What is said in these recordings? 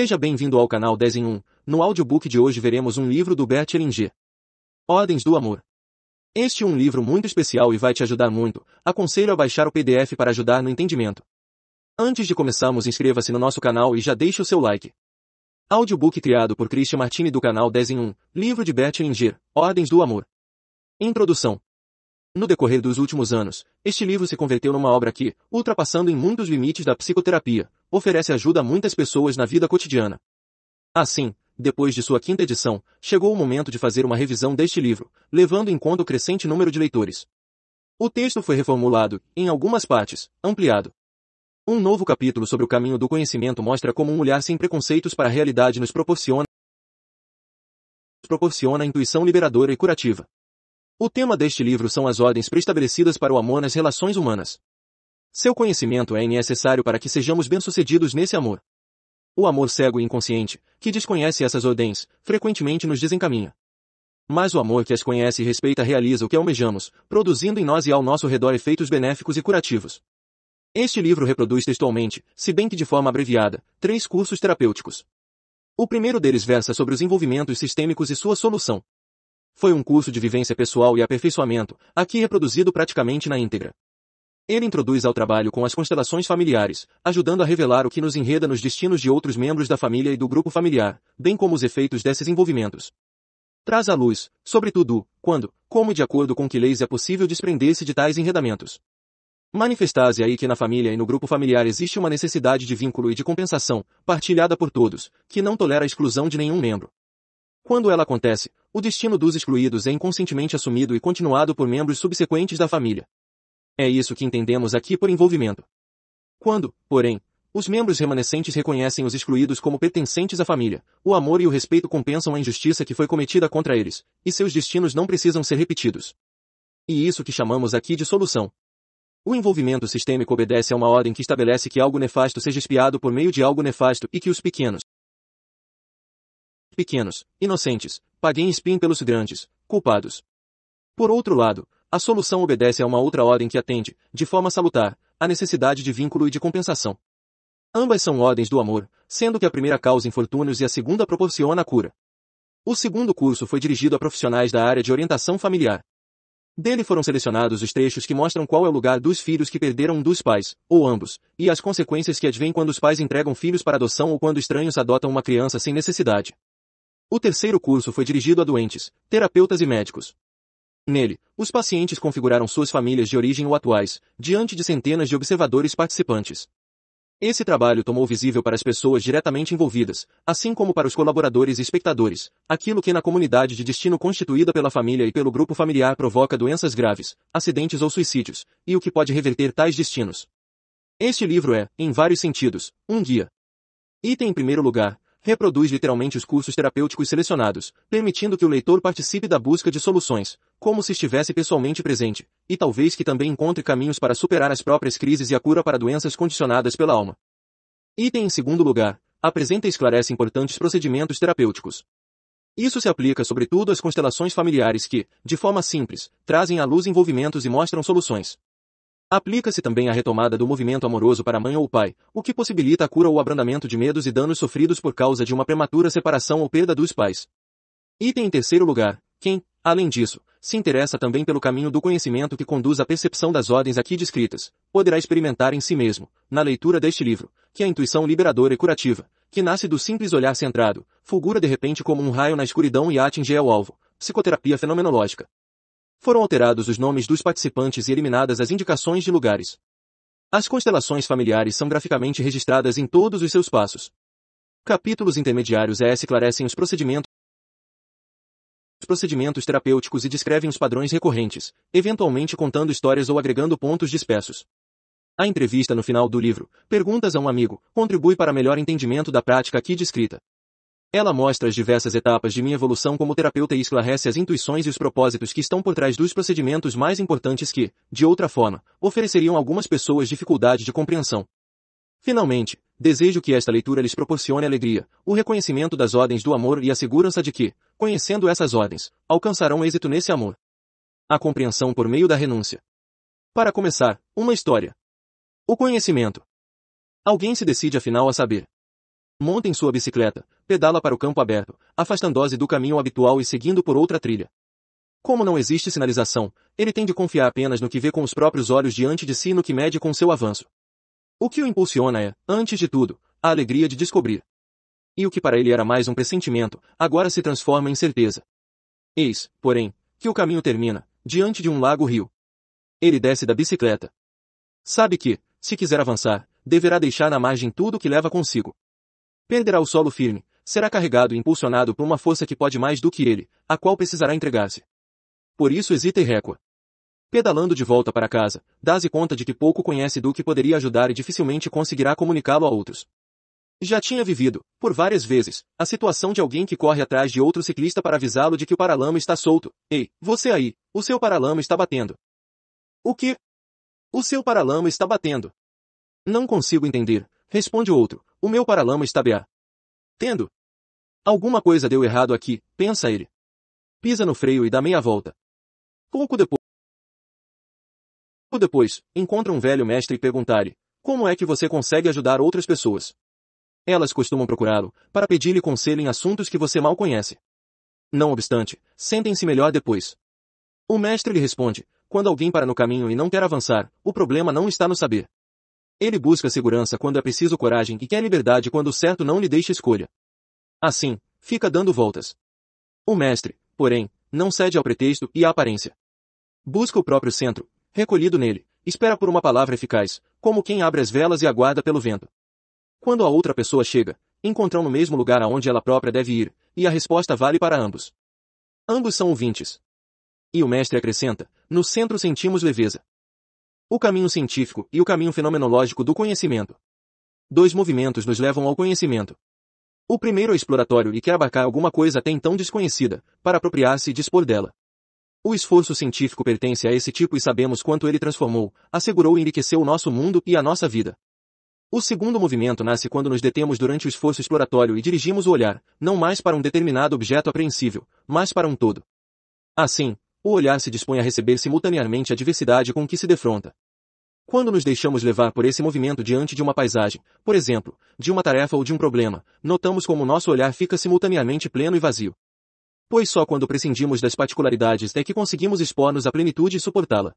Seja bem-vindo ao canal 10 em 1. No audiobook de hoje veremos um livro do Bert Hellinger. Ordens do Amor. Este é um livro muito especial e vai te ajudar muito. Aconselho a baixar o PDF para ajudar no entendimento. Antes de começarmos, inscreva-se no nosso canal e já deixe o seu like. Audiobook criado por Christian Martini do canal 10 em 1, livro de Bert Hellinger, Ordens do Amor. Introdução. No decorrer dos últimos anos, este livro se converteu numa obra que, ultrapassando em muitos limites da psicoterapia, oferece ajuda a muitas pessoas na vida cotidiana. Assim, depois de sua quinta edição, chegou o momento de fazer uma revisão deste livro, levando em conta o crescente número de leitores. O texto foi reformulado, em algumas partes, ampliado. Um novo capítulo sobre o caminho do conhecimento mostra como um olhar sem preconceitos para a realidade nos proporciona proporciona intuição liberadora e curativa. O tema deste livro são as ordens preestabelecidas para o amor nas relações humanas. Seu conhecimento é necessário para que sejamos bem-sucedidos nesse amor. O amor cego e inconsciente, que desconhece essas ordens, frequentemente nos desencaminha. Mas o amor que as conhece e respeita realiza o que almejamos, produzindo em nós e ao nosso redor efeitos benéficos e curativos. Este livro reproduz textualmente, se bem que de forma abreviada, três cursos terapêuticos. O primeiro deles versa sobre os envolvimentos sistêmicos e sua solução. Foi um curso de vivência pessoal e aperfeiçoamento, aqui reproduzido praticamente na íntegra. Ele introduz ao trabalho com as constelações familiares, ajudando a revelar o que nos enreda nos destinos de outros membros da família e do grupo familiar, bem como os efeitos desses envolvimentos. Traz à luz, sobretudo, quando, como e de acordo com que leis é possível desprender-se de tais enredamentos. Manifestase aí que na família e no grupo familiar existe uma necessidade de vínculo e de compensação, partilhada por todos, que não tolera a exclusão de nenhum membro. Quando ela acontece, o destino dos excluídos é inconscientemente assumido e continuado por membros subsequentes da família. É isso que entendemos aqui por envolvimento. Quando, porém, os membros remanescentes reconhecem os excluídos como pertencentes à família. O amor e o respeito compensam a injustiça que foi cometida contra eles, e seus destinos não precisam ser repetidos. E isso que chamamos aqui de solução. O envolvimento sistêmico obedece a uma ordem que estabelece que algo nefasto seja espiado por meio de algo nefasto e que os pequenos, pequenos, inocentes, paguem espinho pelos grandes, culpados. Por outro lado, a solução obedece a uma outra ordem que atende, de forma salutar, à necessidade de vínculo e de compensação. Ambas são ordens do amor, sendo que a primeira causa infortúnios e a segunda proporciona a cura. O segundo curso foi dirigido a profissionais da área de orientação familiar. Dele foram selecionados os trechos que mostram qual é o lugar dos filhos que perderam um dos pais, ou ambos, e as consequências que advêm quando os pais entregam filhos para adoção ou quando estranhos adotam uma criança sem necessidade. O terceiro curso foi dirigido a doentes, terapeutas e médicos. Nele, os pacientes configuraram suas famílias de origem ou atuais, diante de centenas de observadores participantes. Esse trabalho tomou visível para as pessoas diretamente envolvidas, assim como para os colaboradores e espectadores, aquilo que na comunidade de destino constituída pela família e pelo grupo familiar provoca doenças graves, acidentes ou suicídios, e o que pode reverter tais destinos. Este livro é, em vários sentidos, um guia. Item em primeiro lugar, reproduz literalmente os cursos terapêuticos selecionados, permitindo que o leitor participe da busca de soluções, como se estivesse pessoalmente presente, e talvez que também encontre caminhos para superar as próprias crises e a cura para doenças condicionadas pela alma. Item em segundo lugar, apresenta e esclarece importantes procedimentos terapêuticos. Isso se aplica sobretudo às constelações familiares que, de forma simples, trazem à luz envolvimentos e mostram soluções. Aplica-se também à retomada do movimento amoroso para a mãe ou pai, o que possibilita a cura ou abrandamento de medos e danos sofridos por causa de uma prematura separação ou perda dos pais. Item em terceiro lugar, quem, além disso, se interessa também pelo caminho do conhecimento que conduz à percepção das ordens aqui descritas, poderá experimentar em si mesmo, na leitura deste livro, que a intuição liberadora e curativa, que nasce do simples olhar centrado, fulgura de repente como um raio na escuridão e atinge ao alvo, psicoterapia fenomenológica. Foram alterados os nomes dos participantes e eliminadas as indicações de lugares. As constelações familiares são graficamente registradas em todos os seus passos. Capítulos intermediários ES é, esclarecem os procedimentos procedimentos terapêuticos e descrevem os padrões recorrentes, eventualmente contando histórias ou agregando pontos dispersos. A entrevista no final do livro, Perguntas a um Amigo, contribui para melhor entendimento da prática aqui descrita. Ela mostra as diversas etapas de minha evolução como terapeuta e esclarece as intuições e os propósitos que estão por trás dos procedimentos mais importantes que, de outra forma, ofereceriam algumas pessoas dificuldade de compreensão. Finalmente, desejo que esta leitura lhes proporcione alegria, o reconhecimento das ordens do amor e a segurança de que, conhecendo essas ordens, alcançarão êxito nesse amor. A compreensão por meio da renúncia. Para começar, uma história. O conhecimento. Alguém se decide afinal a saber. Monta em sua bicicleta, pedala para o campo aberto, afastando-se do caminho habitual e seguindo por outra trilha. Como não existe sinalização, ele tem de confiar apenas no que vê com os próprios olhos diante de si e no que mede com seu avanço. O que o impulsiona é, antes de tudo, a alegria de descobrir e o que para ele era mais um pressentimento, agora se transforma em certeza. Eis, porém, que o caminho termina, diante de um lago-rio. Ele desce da bicicleta. Sabe que, se quiser avançar, deverá deixar na margem tudo o que leva consigo. Perderá o solo firme, será carregado e impulsionado por uma força que pode mais do que ele, a qual precisará entregar-se. Por isso hesita e recua. Pedalando de volta para casa, dá-se conta de que pouco conhece do que poderia ajudar e dificilmente conseguirá comunicá-lo a outros. Já tinha vivido, por várias vezes, a situação de alguém que corre atrás de outro ciclista para avisá-lo de que o paralama está solto. Ei, você aí, o seu paralama está batendo. O que? O seu paralama está batendo. Não consigo entender, responde o outro. O meu paralama está BA. Tendo. Alguma coisa deu errado aqui, pensa ele. Pisa no freio e dá meia volta. Pouco depois. Depois, encontra um velho mestre e pergunta lhe como é que você consegue ajudar outras pessoas? elas costumam procurá-lo para pedir-lhe conselho em assuntos que você mal conhece. Não obstante, sentem-se melhor depois. O mestre lhe responde, quando alguém para no caminho e não quer avançar, o problema não está no saber. Ele busca segurança quando é preciso coragem e quer liberdade quando o certo não lhe deixa escolha. Assim, fica dando voltas. O mestre, porém, não cede ao pretexto e à aparência. Busca o próprio centro, recolhido nele, espera por uma palavra eficaz, como quem abre as velas e aguarda pelo vento. Quando a outra pessoa chega, encontram no mesmo lugar aonde ela própria deve ir, e a resposta vale para ambos. Ambos são ouvintes. E o mestre acrescenta, no centro sentimos leveza. O caminho científico e o caminho fenomenológico do conhecimento. Dois movimentos nos levam ao conhecimento. O primeiro é exploratório e quer abarcar alguma coisa até então desconhecida, para apropriar-se e dispor dela. O esforço científico pertence a esse tipo e sabemos quanto ele transformou, assegurou e enriqueceu o nosso mundo e a nossa vida. O segundo movimento nasce quando nos detemos durante o esforço exploratório e dirigimos o olhar, não mais para um determinado objeto apreensível, mas para um todo. Assim, o olhar se dispõe a receber simultaneamente a diversidade com que se defronta. Quando nos deixamos levar por esse movimento diante de uma paisagem, por exemplo, de uma tarefa ou de um problema, notamos como nosso olhar fica simultaneamente pleno e vazio. Pois só quando prescindimos das particularidades é que conseguimos expor-nos à plenitude e suportá-la.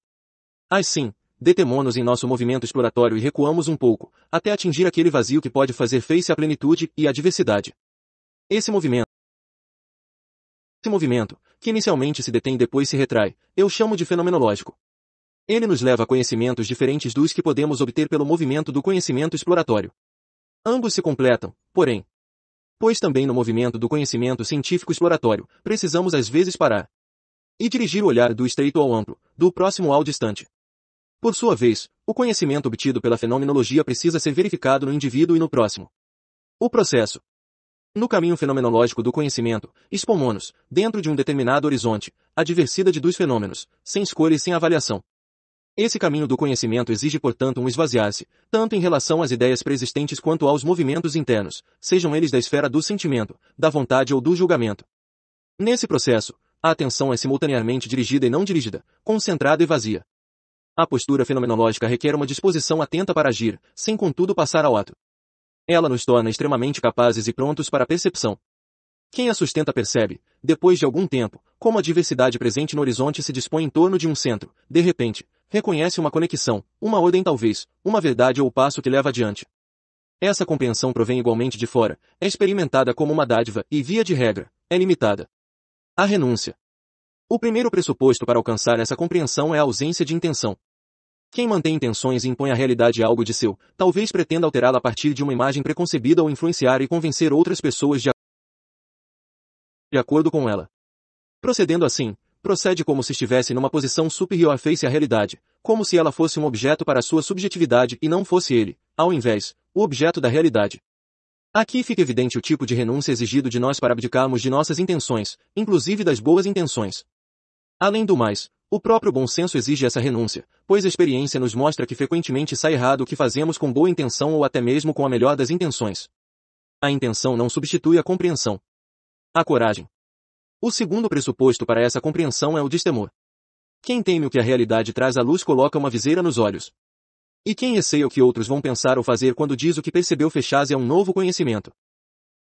Assim, detemo-nos em nosso movimento exploratório e recuamos um pouco, até atingir aquele vazio que pode fazer face à plenitude e à diversidade. Esse movimento esse movimento, que inicialmente se detém e depois se retrai, eu chamo de fenomenológico. Ele nos leva a conhecimentos diferentes dos que podemos obter pelo movimento do conhecimento exploratório. Ambos se completam, porém. Pois também no movimento do conhecimento científico exploratório, precisamos às vezes parar e dirigir o olhar do estreito ao amplo, do próximo ao distante. Por sua vez, o conhecimento obtido pela fenomenologia precisa ser verificado no indivíduo e no próximo. O processo. No caminho fenomenológico do conhecimento, expomonos, dentro de um determinado horizonte, a diversidade dos fenômenos, sem escolha e sem avaliação. Esse caminho do conhecimento exige, portanto, um esvaziar-se, tanto em relação às ideias preexistentes quanto aos movimentos internos, sejam eles da esfera do sentimento, da vontade ou do julgamento. Nesse processo, a atenção é simultaneamente dirigida e não dirigida, concentrada e vazia. A postura fenomenológica requer uma disposição atenta para agir, sem contudo passar ao ato. Ela nos torna extremamente capazes e prontos para a percepção. Quem a sustenta percebe, depois de algum tempo, como a diversidade presente no horizonte se dispõe em torno de um centro, de repente, reconhece uma conexão, uma ordem talvez, uma verdade ou passo que leva adiante. Essa compreensão provém igualmente de fora, é experimentada como uma dádiva e, via de regra, é limitada. A renúncia. O primeiro pressuposto para alcançar essa compreensão é a ausência de intenção. Quem mantém intenções e impõe à realidade algo de seu, talvez pretenda alterá-la a partir de uma imagem preconcebida ou influenciar e convencer outras pessoas de, a... de acordo com ela. Procedendo assim, procede como se estivesse numa posição superior à face à realidade, como se ela fosse um objeto para sua subjetividade e não fosse ele, ao invés, o objeto da realidade. Aqui fica evidente o tipo de renúncia exigido de nós para abdicarmos de nossas intenções, inclusive das boas intenções. Além do mais, o próprio bom senso exige essa renúncia, pois a experiência nos mostra que frequentemente sai errado o que fazemos com boa intenção ou até mesmo com a melhor das intenções. A intenção não substitui a compreensão. A coragem. O segundo pressuposto para essa compreensão é o destemor. Quem teme o que a realidade traz à luz coloca uma viseira nos olhos. E quem receia o que outros vão pensar ou fazer quando diz o que percebeu fechase é um novo conhecimento.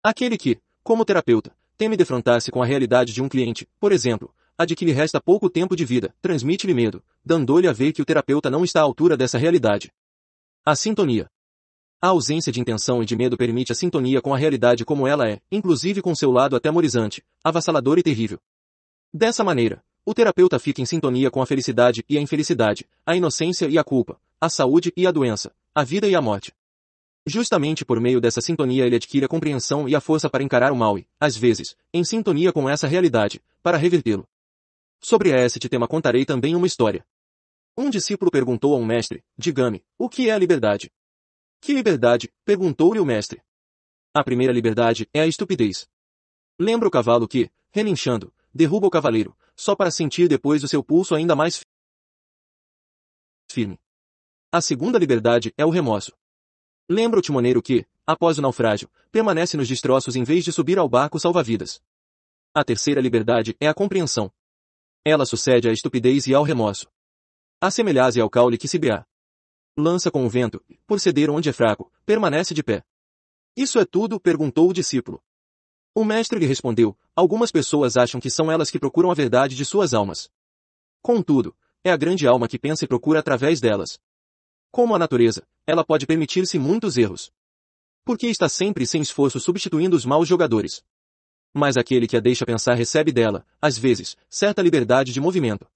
Aquele que, como terapeuta, teme defrontar-se com a realidade de um cliente, por exemplo, a de que lhe resta pouco tempo de vida, transmite-lhe medo, dando-lhe a ver que o terapeuta não está à altura dessa realidade. A sintonia. A ausência de intenção e de medo permite a sintonia com a realidade como ela é, inclusive com seu lado atemorizante, avassalador e terrível. Dessa maneira, o terapeuta fica em sintonia com a felicidade e a infelicidade, a inocência e a culpa, a saúde e a doença, a vida e a morte. Justamente por meio dessa sintonia ele adquire a compreensão e a força para encarar o mal e, às vezes, em sintonia com essa realidade, para revertê-lo. Sobre a este tema contarei também uma história. Um discípulo perguntou a um mestre, diga-me, o que é a liberdade? Que liberdade? perguntou-lhe o mestre. A primeira liberdade é a estupidez. Lembra o cavalo que, relinchando, derruba o cavaleiro, só para sentir depois o seu pulso ainda mais firme. A segunda liberdade é o remorso. Lembra o timoneiro que, após o naufrágio, permanece nos destroços em vez de subir ao barco salva-vidas. A terceira liberdade é a compreensão, ela sucede à estupidez e ao remorso. Assemelhase ao caule que se beá. Lança com o vento, por ceder onde é fraco, permanece de pé. Isso é tudo? perguntou o discípulo. O mestre lhe respondeu, algumas pessoas acham que são elas que procuram a verdade de suas almas. Contudo, é a grande alma que pensa e procura através delas. Como a natureza, ela pode permitir-se muitos erros. Porque está sempre sem esforço substituindo os maus jogadores mas aquele que a deixa pensar recebe dela, às vezes, certa liberdade de movimento.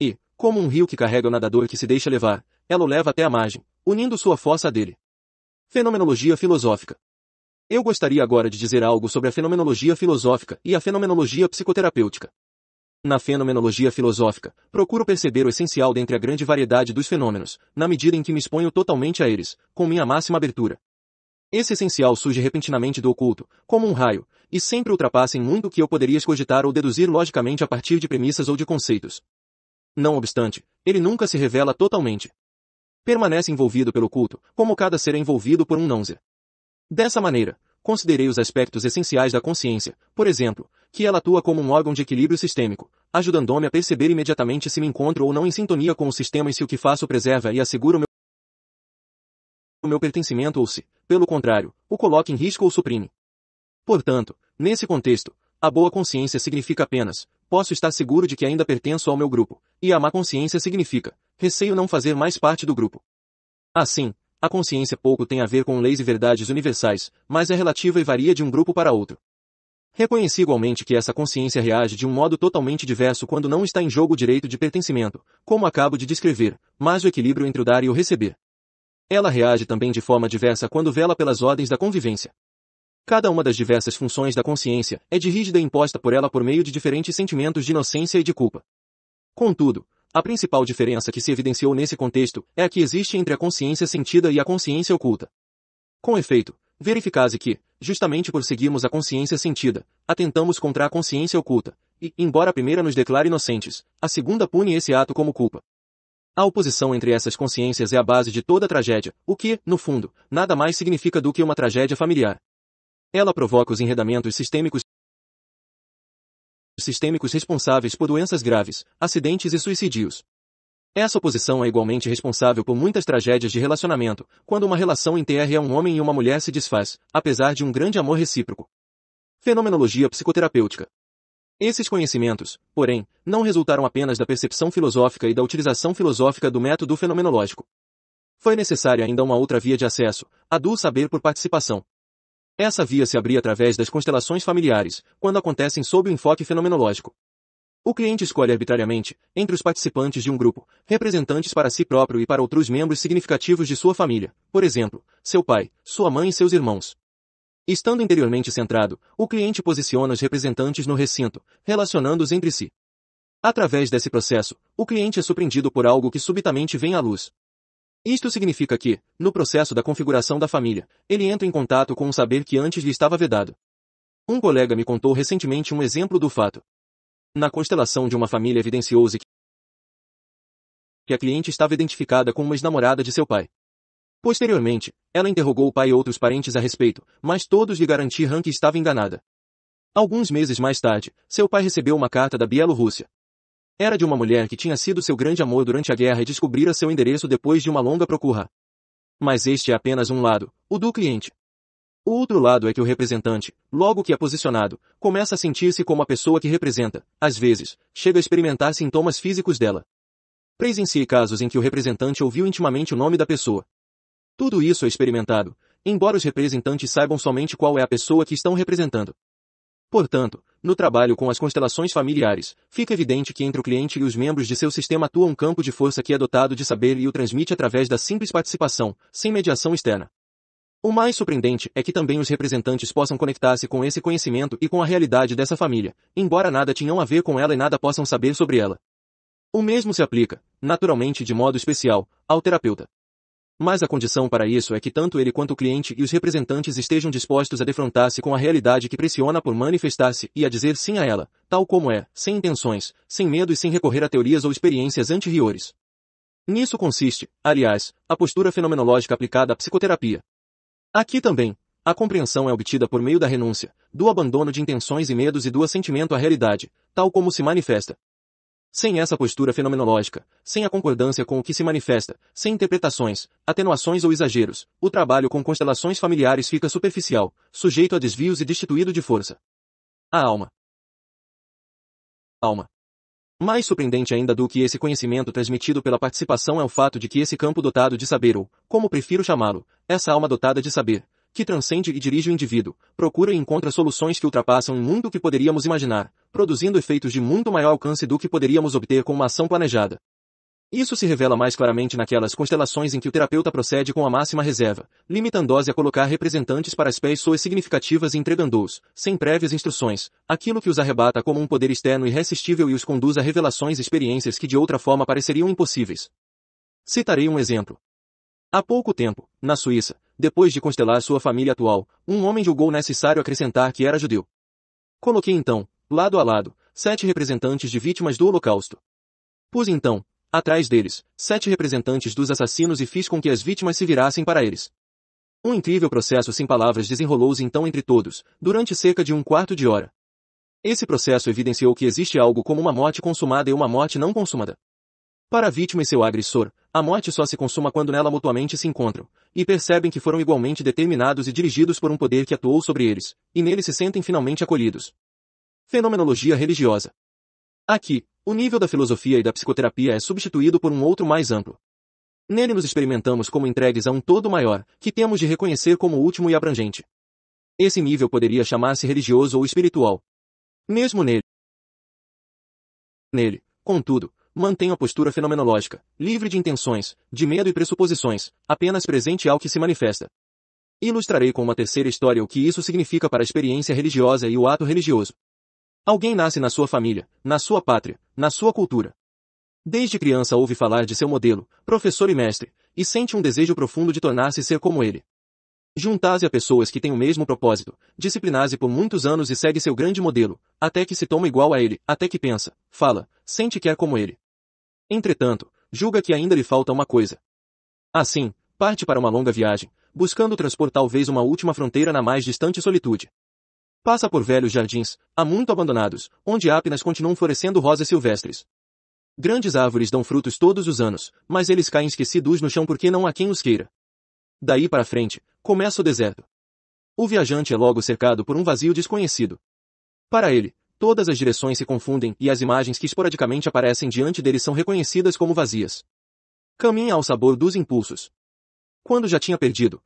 E, como um rio que carrega o nadador que se deixa levar, ela o leva até a margem, unindo sua fossa a dele. Fenomenologia filosófica. Eu gostaria agora de dizer algo sobre a fenomenologia filosófica e a fenomenologia psicoterapêutica. Na fenomenologia filosófica, procuro perceber o essencial dentre a grande variedade dos fenômenos, na medida em que me exponho totalmente a eles, com minha máxima abertura. Esse essencial surge repentinamente do oculto, como um raio, e sempre ultrapassem muito o que eu poderia escogitar ou deduzir logicamente a partir de premissas ou de conceitos. Não obstante, ele nunca se revela totalmente. Permanece envolvido pelo culto, como cada ser é envolvido por um nãozer. Dessa maneira, considerei os aspectos essenciais da consciência, por exemplo, que ela atua como um órgão de equilíbrio sistêmico, ajudando-me a perceber imediatamente se me encontro ou não em sintonia com o sistema e se o que faço preserva e assegura o meu, o meu pertencimento ou se, pelo contrário, o coloca em risco ou suprime. Portanto, nesse contexto, a boa consciência significa apenas, posso estar seguro de que ainda pertenço ao meu grupo, e a má consciência significa, receio não fazer mais parte do grupo. Assim, a consciência pouco tem a ver com leis e verdades universais, mas é relativa e varia de um grupo para outro. Reconheci igualmente que essa consciência reage de um modo totalmente diverso quando não está em jogo o direito de pertencimento, como acabo de descrever, mas o equilíbrio entre o dar e o receber. Ela reage também de forma diversa quando vela pelas ordens da convivência. Cada uma das diversas funções da consciência é dirigida e imposta por ela por meio de diferentes sentimentos de inocência e de culpa. Contudo, a principal diferença que se evidenciou nesse contexto é a que existe entre a consciência sentida e a consciência oculta. Com efeito, verificase que, justamente por seguirmos a consciência sentida, atentamos contra a consciência oculta, e, embora a primeira nos declare inocentes, a segunda pune esse ato como culpa. A oposição entre essas consciências é a base de toda tragédia, o que, no fundo, nada mais significa do que uma tragédia familiar. Ela provoca os enredamentos sistêmicos sistêmicos responsáveis por doenças graves, acidentes e suicídios. Essa oposição é igualmente responsável por muitas tragédias de relacionamento, quando uma relação é um homem e uma mulher se desfaz, apesar de um grande amor recíproco. Fenomenologia psicoterapêutica. Esses conhecimentos, porém, não resultaram apenas da percepção filosófica e da utilização filosófica do método fenomenológico. Foi necessária ainda uma outra via de acesso, a do saber por participação. Essa via se abria através das constelações familiares, quando acontecem sob o enfoque fenomenológico. O cliente escolhe arbitrariamente, entre os participantes de um grupo, representantes para si próprio e para outros membros significativos de sua família, por exemplo, seu pai, sua mãe e seus irmãos. Estando interiormente centrado, o cliente posiciona os representantes no recinto, relacionando-os entre si. Através desse processo, o cliente é surpreendido por algo que subitamente vem à luz. Isto significa que, no processo da configuração da família, ele entra em contato com um saber que antes lhe estava vedado. Um colega me contou recentemente um exemplo do fato. Na constelação de uma família evidenciou-se que a cliente estava identificada com uma ex-namorada de seu pai. Posteriormente, ela interrogou o pai e outros parentes a respeito, mas todos lhe garantiram que estava enganada. Alguns meses mais tarde, seu pai recebeu uma carta da Bielorrússia, era de uma mulher que tinha sido seu grande amor durante a guerra e descobrira seu endereço depois de uma longa procura. Mas este é apenas um lado, o do cliente. O outro lado é que o representante, logo que é posicionado, começa a sentir-se como a pessoa que representa, às vezes, chega a experimentar sintomas físicos dela. Presencie casos em que o representante ouviu intimamente o nome da pessoa. Tudo isso é experimentado, embora os representantes saibam somente qual é a pessoa que estão representando. Portanto, no trabalho com as constelações familiares, fica evidente que entre o cliente e os membros de seu sistema atua um campo de força que é dotado de saber e o transmite através da simples participação, sem mediação externa. O mais surpreendente é que também os representantes possam conectar-se com esse conhecimento e com a realidade dessa família, embora nada tenham a ver com ela e nada possam saber sobre ela. O mesmo se aplica, naturalmente de modo especial, ao terapeuta. Mas a condição para isso é que tanto ele quanto o cliente e os representantes estejam dispostos a defrontar-se com a realidade que pressiona por manifestar-se e a dizer sim a ela, tal como é, sem intenções, sem medo e sem recorrer a teorias ou experiências anteriores. Nisso consiste, aliás, a postura fenomenológica aplicada à psicoterapia. Aqui também, a compreensão é obtida por meio da renúncia, do abandono de intenções e medos e do assentimento à realidade, tal como se manifesta, sem essa postura fenomenológica, sem a concordância com o que se manifesta, sem interpretações, atenuações ou exageros, o trabalho com constelações familiares fica superficial, sujeito a desvios e destituído de força. A alma. Alma. Mais surpreendente ainda do que esse conhecimento transmitido pela participação é o fato de que esse campo dotado de saber ou, como prefiro chamá-lo, essa alma dotada de saber, que transcende e dirige o indivíduo, procura e encontra soluções que ultrapassam o mundo que poderíamos imaginar, produzindo efeitos de muito maior alcance do que poderíamos obter com uma ação planejada. Isso se revela mais claramente naquelas constelações em que o terapeuta procede com a máxima reserva, limitando-se a colocar representantes para as pessoas significativas e entregando-os, sem prévias instruções, aquilo que os arrebata como um poder externo irresistível e os conduz a revelações e experiências que de outra forma pareceriam impossíveis. Citarei um exemplo. Há pouco tempo, na Suíça, depois de constelar sua família atual, um homem julgou necessário acrescentar que era judeu. Coloquei então, lado a lado, sete representantes de vítimas do Holocausto. Pus então, atrás deles, sete representantes dos assassinos e fiz com que as vítimas se virassem para eles. Um incrível processo sem palavras desenrolou-se então entre todos, durante cerca de um quarto de hora. Esse processo evidenciou que existe algo como uma morte consumada e uma morte não consumada. Para a vítima e seu agressor, a morte só se consuma quando nela mutuamente se encontram, e percebem que foram igualmente determinados e dirigidos por um poder que atuou sobre eles, e neles se sentem finalmente acolhidos. Fenomenologia religiosa. Aqui, o nível da filosofia e da psicoterapia é substituído por um outro mais amplo. Nele nos experimentamos como entregues a um todo maior, que temos de reconhecer como último e abrangente. Esse nível poderia chamar-se religioso ou espiritual. Mesmo nele. Nele, contudo, mantém a postura fenomenológica, livre de intenções, de medo e pressuposições, apenas presente ao que se manifesta. Ilustrarei com uma terceira história o que isso significa para a experiência religiosa e o ato religioso. Alguém nasce na sua família, na sua pátria, na sua cultura. Desde criança ouve falar de seu modelo, professor e mestre, e sente um desejo profundo de tornar-se ser como ele. Juntase a pessoas que têm o mesmo propósito, disciplinase por muitos anos e segue seu grande modelo, até que se toma igual a ele, até que pensa, fala, sente que é como ele. Entretanto, julga que ainda lhe falta uma coisa. Assim, parte para uma longa viagem, buscando transpor talvez uma última fronteira na mais distante solitude. Passa por velhos jardins, há muito abandonados, onde apenas continuam florescendo rosas silvestres. Grandes árvores dão frutos todos os anos, mas eles caem esquecidos no chão porque não há quem os queira. Daí para frente, começa o deserto. O viajante é logo cercado por um vazio desconhecido. Para ele, todas as direções se confundem e as imagens que esporadicamente aparecem diante dele são reconhecidas como vazias. Caminha ao sabor dos impulsos. Quando já tinha perdido,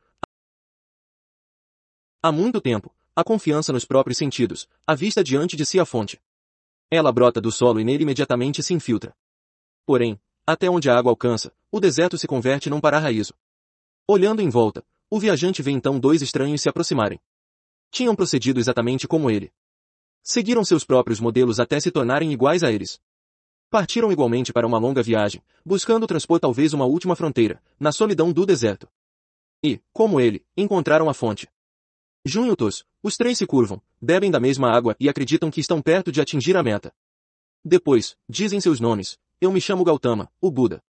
há muito tempo, a confiança nos próprios sentidos, a vista diante de si a fonte. Ela brota do solo e nele imediatamente se infiltra. Porém, até onde a água alcança, o deserto se converte num paraíso. Olhando em volta, o viajante vê então dois estranhos se aproximarem. Tinham procedido exatamente como ele. Seguiram seus próprios modelos até se tornarem iguais a eles. Partiram igualmente para uma longa viagem, buscando transpor talvez uma última fronteira, na solidão do deserto. E, como ele, encontraram a fonte. Juntos, os três se curvam, bebem da mesma água e acreditam que estão perto de atingir a meta. Depois, dizem seus nomes. Eu me chamo Gautama, o Buda.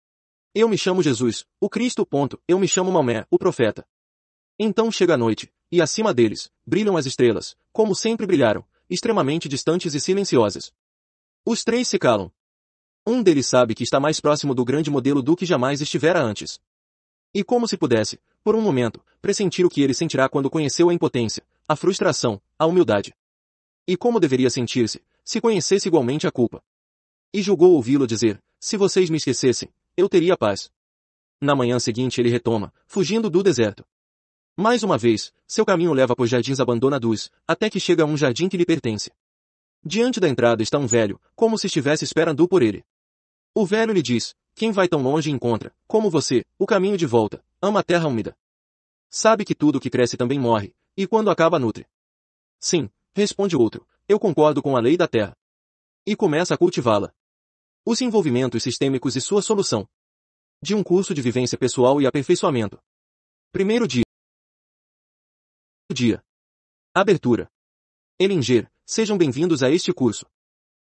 Eu me chamo Jesus, o Cristo. Ponto. Eu me chamo Maomé, o profeta. Então chega a noite, e acima deles, brilham as estrelas, como sempre brilharam, extremamente distantes e silenciosas. Os três se calam. Um deles sabe que está mais próximo do grande modelo do que jamais estivera antes. E como se pudesse, por um momento, pressentir o que ele sentirá quando conheceu a impotência, a frustração, a humildade. E como deveria sentir-se, se conhecesse igualmente a culpa. E julgou ouvi-lo dizer, se vocês me esquecessem, eu teria paz. Na manhã seguinte ele retoma, fugindo do deserto. Mais uma vez, seu caminho leva por jardins abandonados, até que chega a um jardim que lhe pertence. Diante da entrada está um velho, como se estivesse esperando por ele. O velho lhe diz, quem vai tão longe encontra, como você, o caminho de volta, Ama a terra úmida. Sabe que tudo que cresce também morre, e quando acaba nutre. Sim, responde outro, eu concordo com a lei da terra. E começa a cultivá-la. Os envolvimentos sistêmicos e sua solução. De um curso de vivência pessoal e aperfeiçoamento. Primeiro dia. Dia. Abertura. Elinger, sejam bem-vindos a este curso.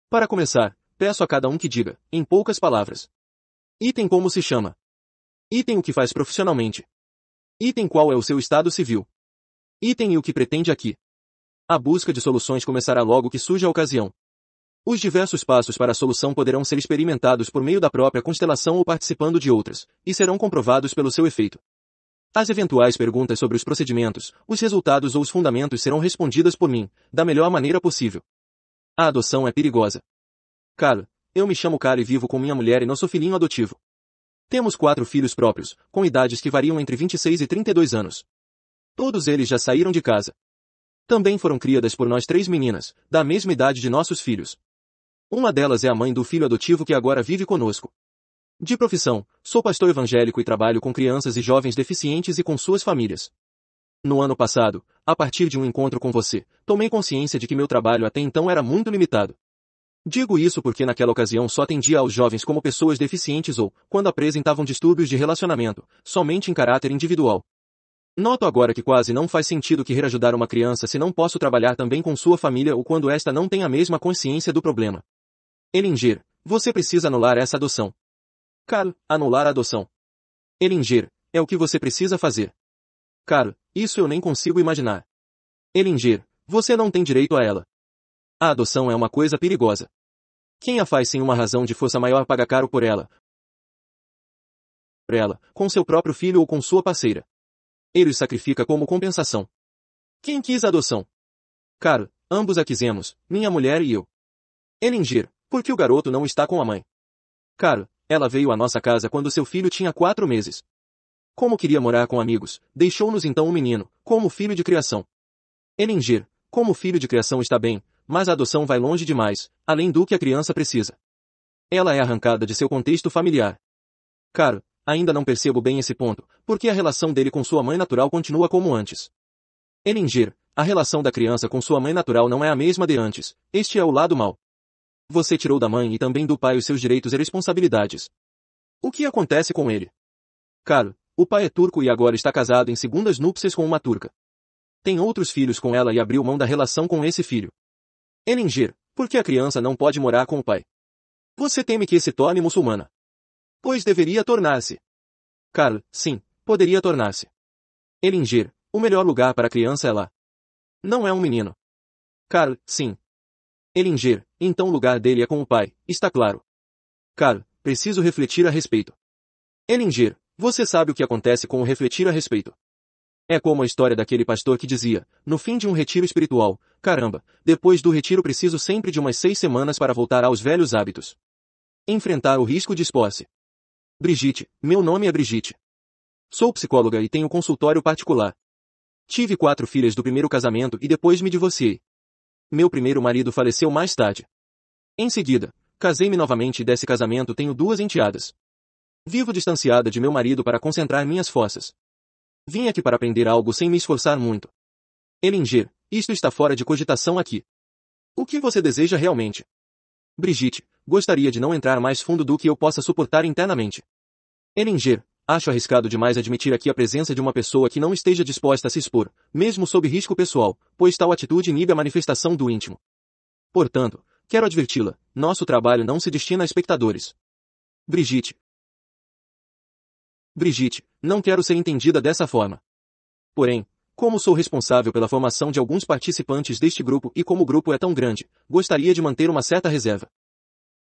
Para começar, peço a cada um que diga, em poucas palavras. Item como se chama. Item o que faz profissionalmente. Item qual é o seu estado civil. Item e o que pretende aqui. A busca de soluções começará logo que surja a ocasião. Os diversos passos para a solução poderão ser experimentados por meio da própria constelação ou participando de outras, e serão comprovados pelo seu efeito. As eventuais perguntas sobre os procedimentos, os resultados ou os fundamentos serão respondidas por mim, da melhor maneira possível. A adoção é perigosa. Carla, eu me chamo Carla e vivo com minha mulher e nosso filhinho adotivo. Temos quatro filhos próprios, com idades que variam entre 26 e 32 anos. Todos eles já saíram de casa. Também foram criadas por nós três meninas, da mesma idade de nossos filhos. Uma delas é a mãe do filho adotivo que agora vive conosco. De profissão, sou pastor evangélico e trabalho com crianças e jovens deficientes e com suas famílias. No ano passado, a partir de um encontro com você, tomei consciência de que meu trabalho até então era muito limitado. Digo isso porque naquela ocasião só atendia aos jovens como pessoas deficientes ou, quando apresentavam distúrbios de relacionamento, somente em caráter individual. Noto agora que quase não faz sentido querer ajudar uma criança se não posso trabalhar também com sua família ou quando esta não tem a mesma consciência do problema. Elinger, você precisa anular essa adoção. Carl, anular a adoção. Elinger, é o que você precisa fazer. Carl, isso eu nem consigo imaginar. Elinger, você não tem direito a ela. A adoção é uma coisa perigosa. Quem a faz sem uma razão de força maior paga caro por ela? Por ela, com seu próprio filho ou com sua parceira. Ele os sacrifica como compensação. Quem quis a adoção? Caro, ambos a quisemos, minha mulher e eu. Elinger, por que o garoto não está com a mãe? Caro, ela veio à nossa casa quando seu filho tinha quatro meses. Como queria morar com amigos, deixou-nos então o um menino, como filho de criação. Elinger, como filho de criação está bem, mas a adoção vai longe demais, além do que a criança precisa. Ela é arrancada de seu contexto familiar. Caro, ainda não percebo bem esse ponto, porque a relação dele com sua mãe natural continua como antes. Elinger, a relação da criança com sua mãe natural não é a mesma de antes, este é o lado mau. Você tirou da mãe e também do pai os seus direitos e responsabilidades. O que acontece com ele? Caro, o pai é turco e agora está casado em segundas núpcias com uma turca. Tem outros filhos com ela e abriu mão da relação com esse filho. Elingir, por que a criança não pode morar com o pai? Você teme que se torne muçulmana? Pois deveria tornar-se. Carl, sim, poderia tornar-se. Elingir, o melhor lugar para a criança é lá. Não é um menino. Carl, sim. Elingir, então o lugar dele é com o pai, está claro. Carl, preciso refletir a respeito. Elingir, você sabe o que acontece com o refletir a respeito. É como a história daquele pastor que dizia, no fim de um retiro espiritual, caramba, depois do retiro preciso sempre de umas seis semanas para voltar aos velhos hábitos. Enfrentar o risco de esposa. Brigitte, meu nome é Brigitte. Sou psicóloga e tenho consultório particular. Tive quatro filhas do primeiro casamento e depois me divorciei. Meu primeiro marido faleceu mais tarde. Em seguida, casei-me novamente e desse casamento tenho duas enteadas. Vivo distanciada de meu marido para concentrar minhas forças. Vim aqui para aprender algo sem me esforçar muito. Elinger, isto está fora de cogitação aqui. O que você deseja realmente? Brigitte, gostaria de não entrar mais fundo do que eu possa suportar internamente. Elinger, acho arriscado demais admitir aqui a presença de uma pessoa que não esteja disposta a se expor, mesmo sob risco pessoal, pois tal atitude inibe a manifestação do íntimo. Portanto, quero adverti-la, nosso trabalho não se destina a espectadores. Brigitte, Brigitte, não quero ser entendida dessa forma. Porém, como sou responsável pela formação de alguns participantes deste grupo e como o grupo é tão grande, gostaria de manter uma certa reserva.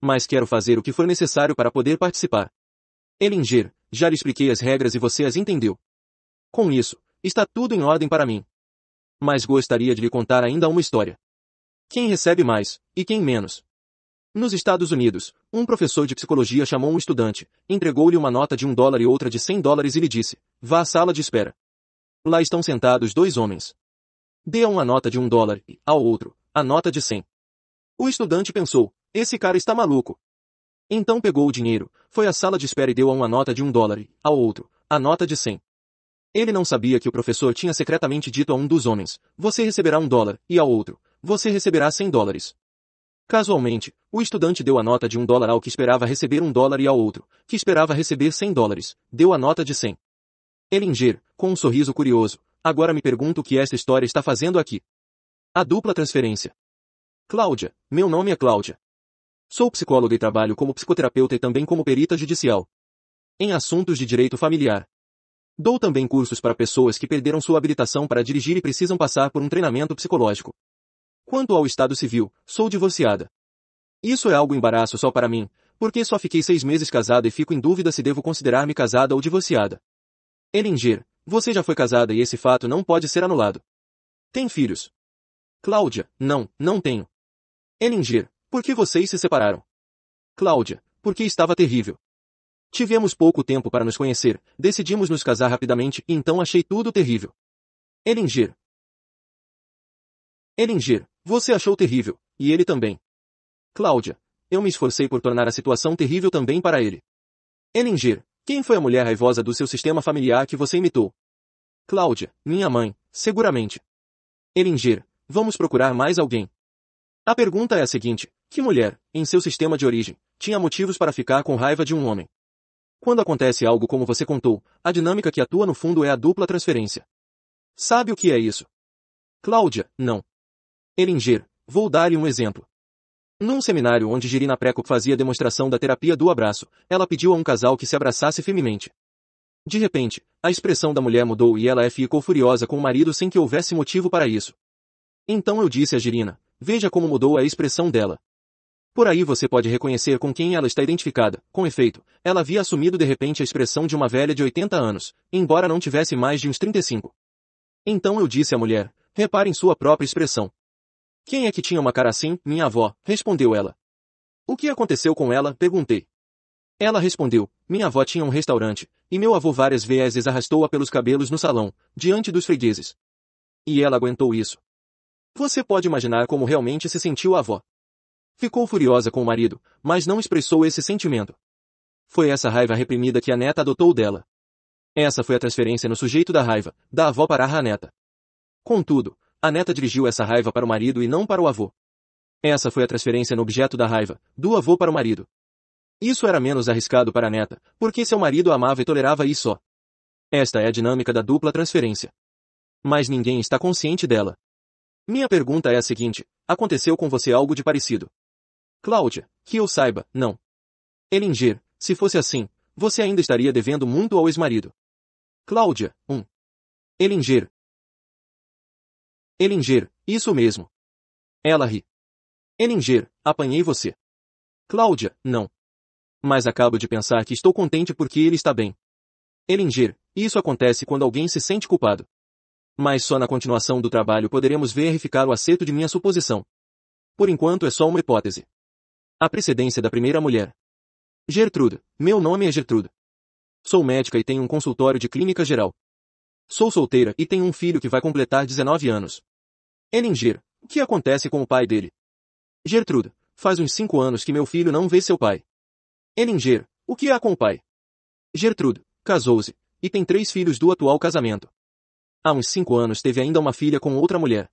Mas quero fazer o que for necessário para poder participar. Elinger, já lhe expliquei as regras e você as entendeu. Com isso, está tudo em ordem para mim. Mas gostaria de lhe contar ainda uma história. Quem recebe mais, e quem menos, nos Estados Unidos, um professor de psicologia chamou um estudante, entregou-lhe uma nota de um dólar e outra de cem dólares e lhe disse, vá à sala de espera. Lá estão sentados dois homens. Dê a um a nota de um dólar e, ao outro, a nota de cem. O estudante pensou, esse cara está maluco. Então pegou o dinheiro, foi à sala de espera e deu a uma nota de um dólar e, ao outro, a nota de cem. Ele não sabia que o professor tinha secretamente dito a um dos homens, você receberá um dólar, e ao outro, você receberá cem dólares. Casualmente, o estudante deu a nota de um dólar ao que esperava receber um dólar e ao outro, que esperava receber cem dólares, deu a nota de cem. Elinger, com um sorriso curioso, agora me pergunto o que esta história está fazendo aqui. A dupla transferência. Cláudia, meu nome é Cláudia. Sou psicóloga e trabalho como psicoterapeuta e também como perita judicial. Em assuntos de direito familiar. Dou também cursos para pessoas que perderam sua habilitação para dirigir e precisam passar por um treinamento psicológico. Quanto ao estado civil, sou divorciada. Isso é algo embaraço só para mim, porque só fiquei seis meses casada e fico em dúvida se devo considerar-me casada ou divorciada. Elinger, você já foi casada e esse fato não pode ser anulado. Tem filhos? Cláudia, não, não tenho. Elinger, por que vocês se separaram? Cláudia, porque estava terrível. Tivemos pouco tempo para nos conhecer, decidimos nos casar rapidamente e então achei tudo terrível. Elinger, Eringir, você achou terrível, e ele também. Cláudia, eu me esforcei por tornar a situação terrível também para ele. Eringir, quem foi a mulher raivosa do seu sistema familiar que você imitou? Cláudia, minha mãe, seguramente. Eringir, vamos procurar mais alguém. A pergunta é a seguinte, que mulher, em seu sistema de origem, tinha motivos para ficar com raiva de um homem? Quando acontece algo como você contou, a dinâmica que atua no fundo é a dupla transferência. Sabe o que é isso? Cláudia, não. Eringer, vou dar-lhe um exemplo. Num seminário onde Girina Preco fazia demonstração da terapia do abraço, ela pediu a um casal que se abraçasse firmemente. De repente, a expressão da mulher mudou e ela ficou furiosa com o marido sem que houvesse motivo para isso. Então eu disse a Girina, veja como mudou a expressão dela. Por aí você pode reconhecer com quem ela está identificada. Com efeito, ela havia assumido de repente a expressão de uma velha de 80 anos, embora não tivesse mais de uns 35. Então eu disse à mulher, repare em sua própria expressão. Quem é que tinha uma cara assim? Minha avó, respondeu ela. O que aconteceu com ela? Perguntei. Ela respondeu, minha avó tinha um restaurante, e meu avô várias vezes arrastou-a pelos cabelos no salão, diante dos fregueses. E ela aguentou isso. Você pode imaginar como realmente se sentiu a avó. Ficou furiosa com o marido, mas não expressou esse sentimento. Foi essa raiva reprimida que a neta adotou dela. Essa foi a transferência no sujeito da raiva, da avó para a neta. Contudo, a neta dirigiu essa raiva para o marido e não para o avô. Essa foi a transferência no objeto da raiva, do avô para o marido. Isso era menos arriscado para a neta, porque seu marido a amava e tolerava isso só. Esta é a dinâmica da dupla transferência. Mas ninguém está consciente dela. Minha pergunta é a seguinte, aconteceu com você algo de parecido? Cláudia, que eu saiba, não. Elinger, se fosse assim, você ainda estaria devendo muito ao ex-marido. Cláudia, 1. Um. Elinger, Elinger, isso mesmo. Ela ri. Elinger, apanhei você. Cláudia, não. Mas acabo de pensar que estou contente porque ele está bem. Elinger, isso acontece quando alguém se sente culpado. Mas só na continuação do trabalho poderemos verificar o acerto de minha suposição. Por enquanto é só uma hipótese. A precedência da primeira mulher. Gertrude, meu nome é Gertrude. Sou médica e tenho um consultório de clínica geral. Sou solteira e tenho um filho que vai completar 19 anos. Elinger, o que acontece com o pai dele? Gertrude, faz uns 5 anos que meu filho não vê seu pai. Elinger, o que há com o pai? Gertrude, casou-se, e tem três filhos do atual casamento. Há uns cinco anos teve ainda uma filha com outra mulher.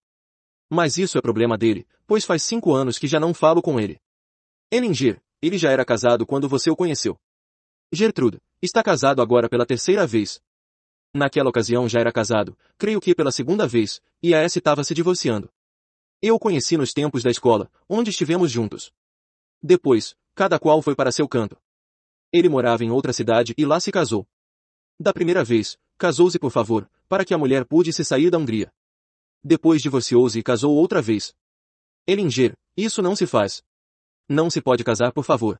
Mas isso é problema dele, pois faz cinco anos que já não falo com ele. Elinger, ele já era casado quando você o conheceu. Gertrude, está casado agora pela terceira vez. Naquela ocasião já era casado, creio que pela segunda vez, e a S estava se divorciando. Eu o conheci nos tempos da escola, onde estivemos juntos. Depois, cada qual foi para seu canto. Ele morava em outra cidade e lá se casou. Da primeira vez, casou-se por favor, para que a mulher pudesse sair da Hungria. Depois divorciou-se e casou outra vez. Elinger, isso não se faz. Não se pode casar por favor.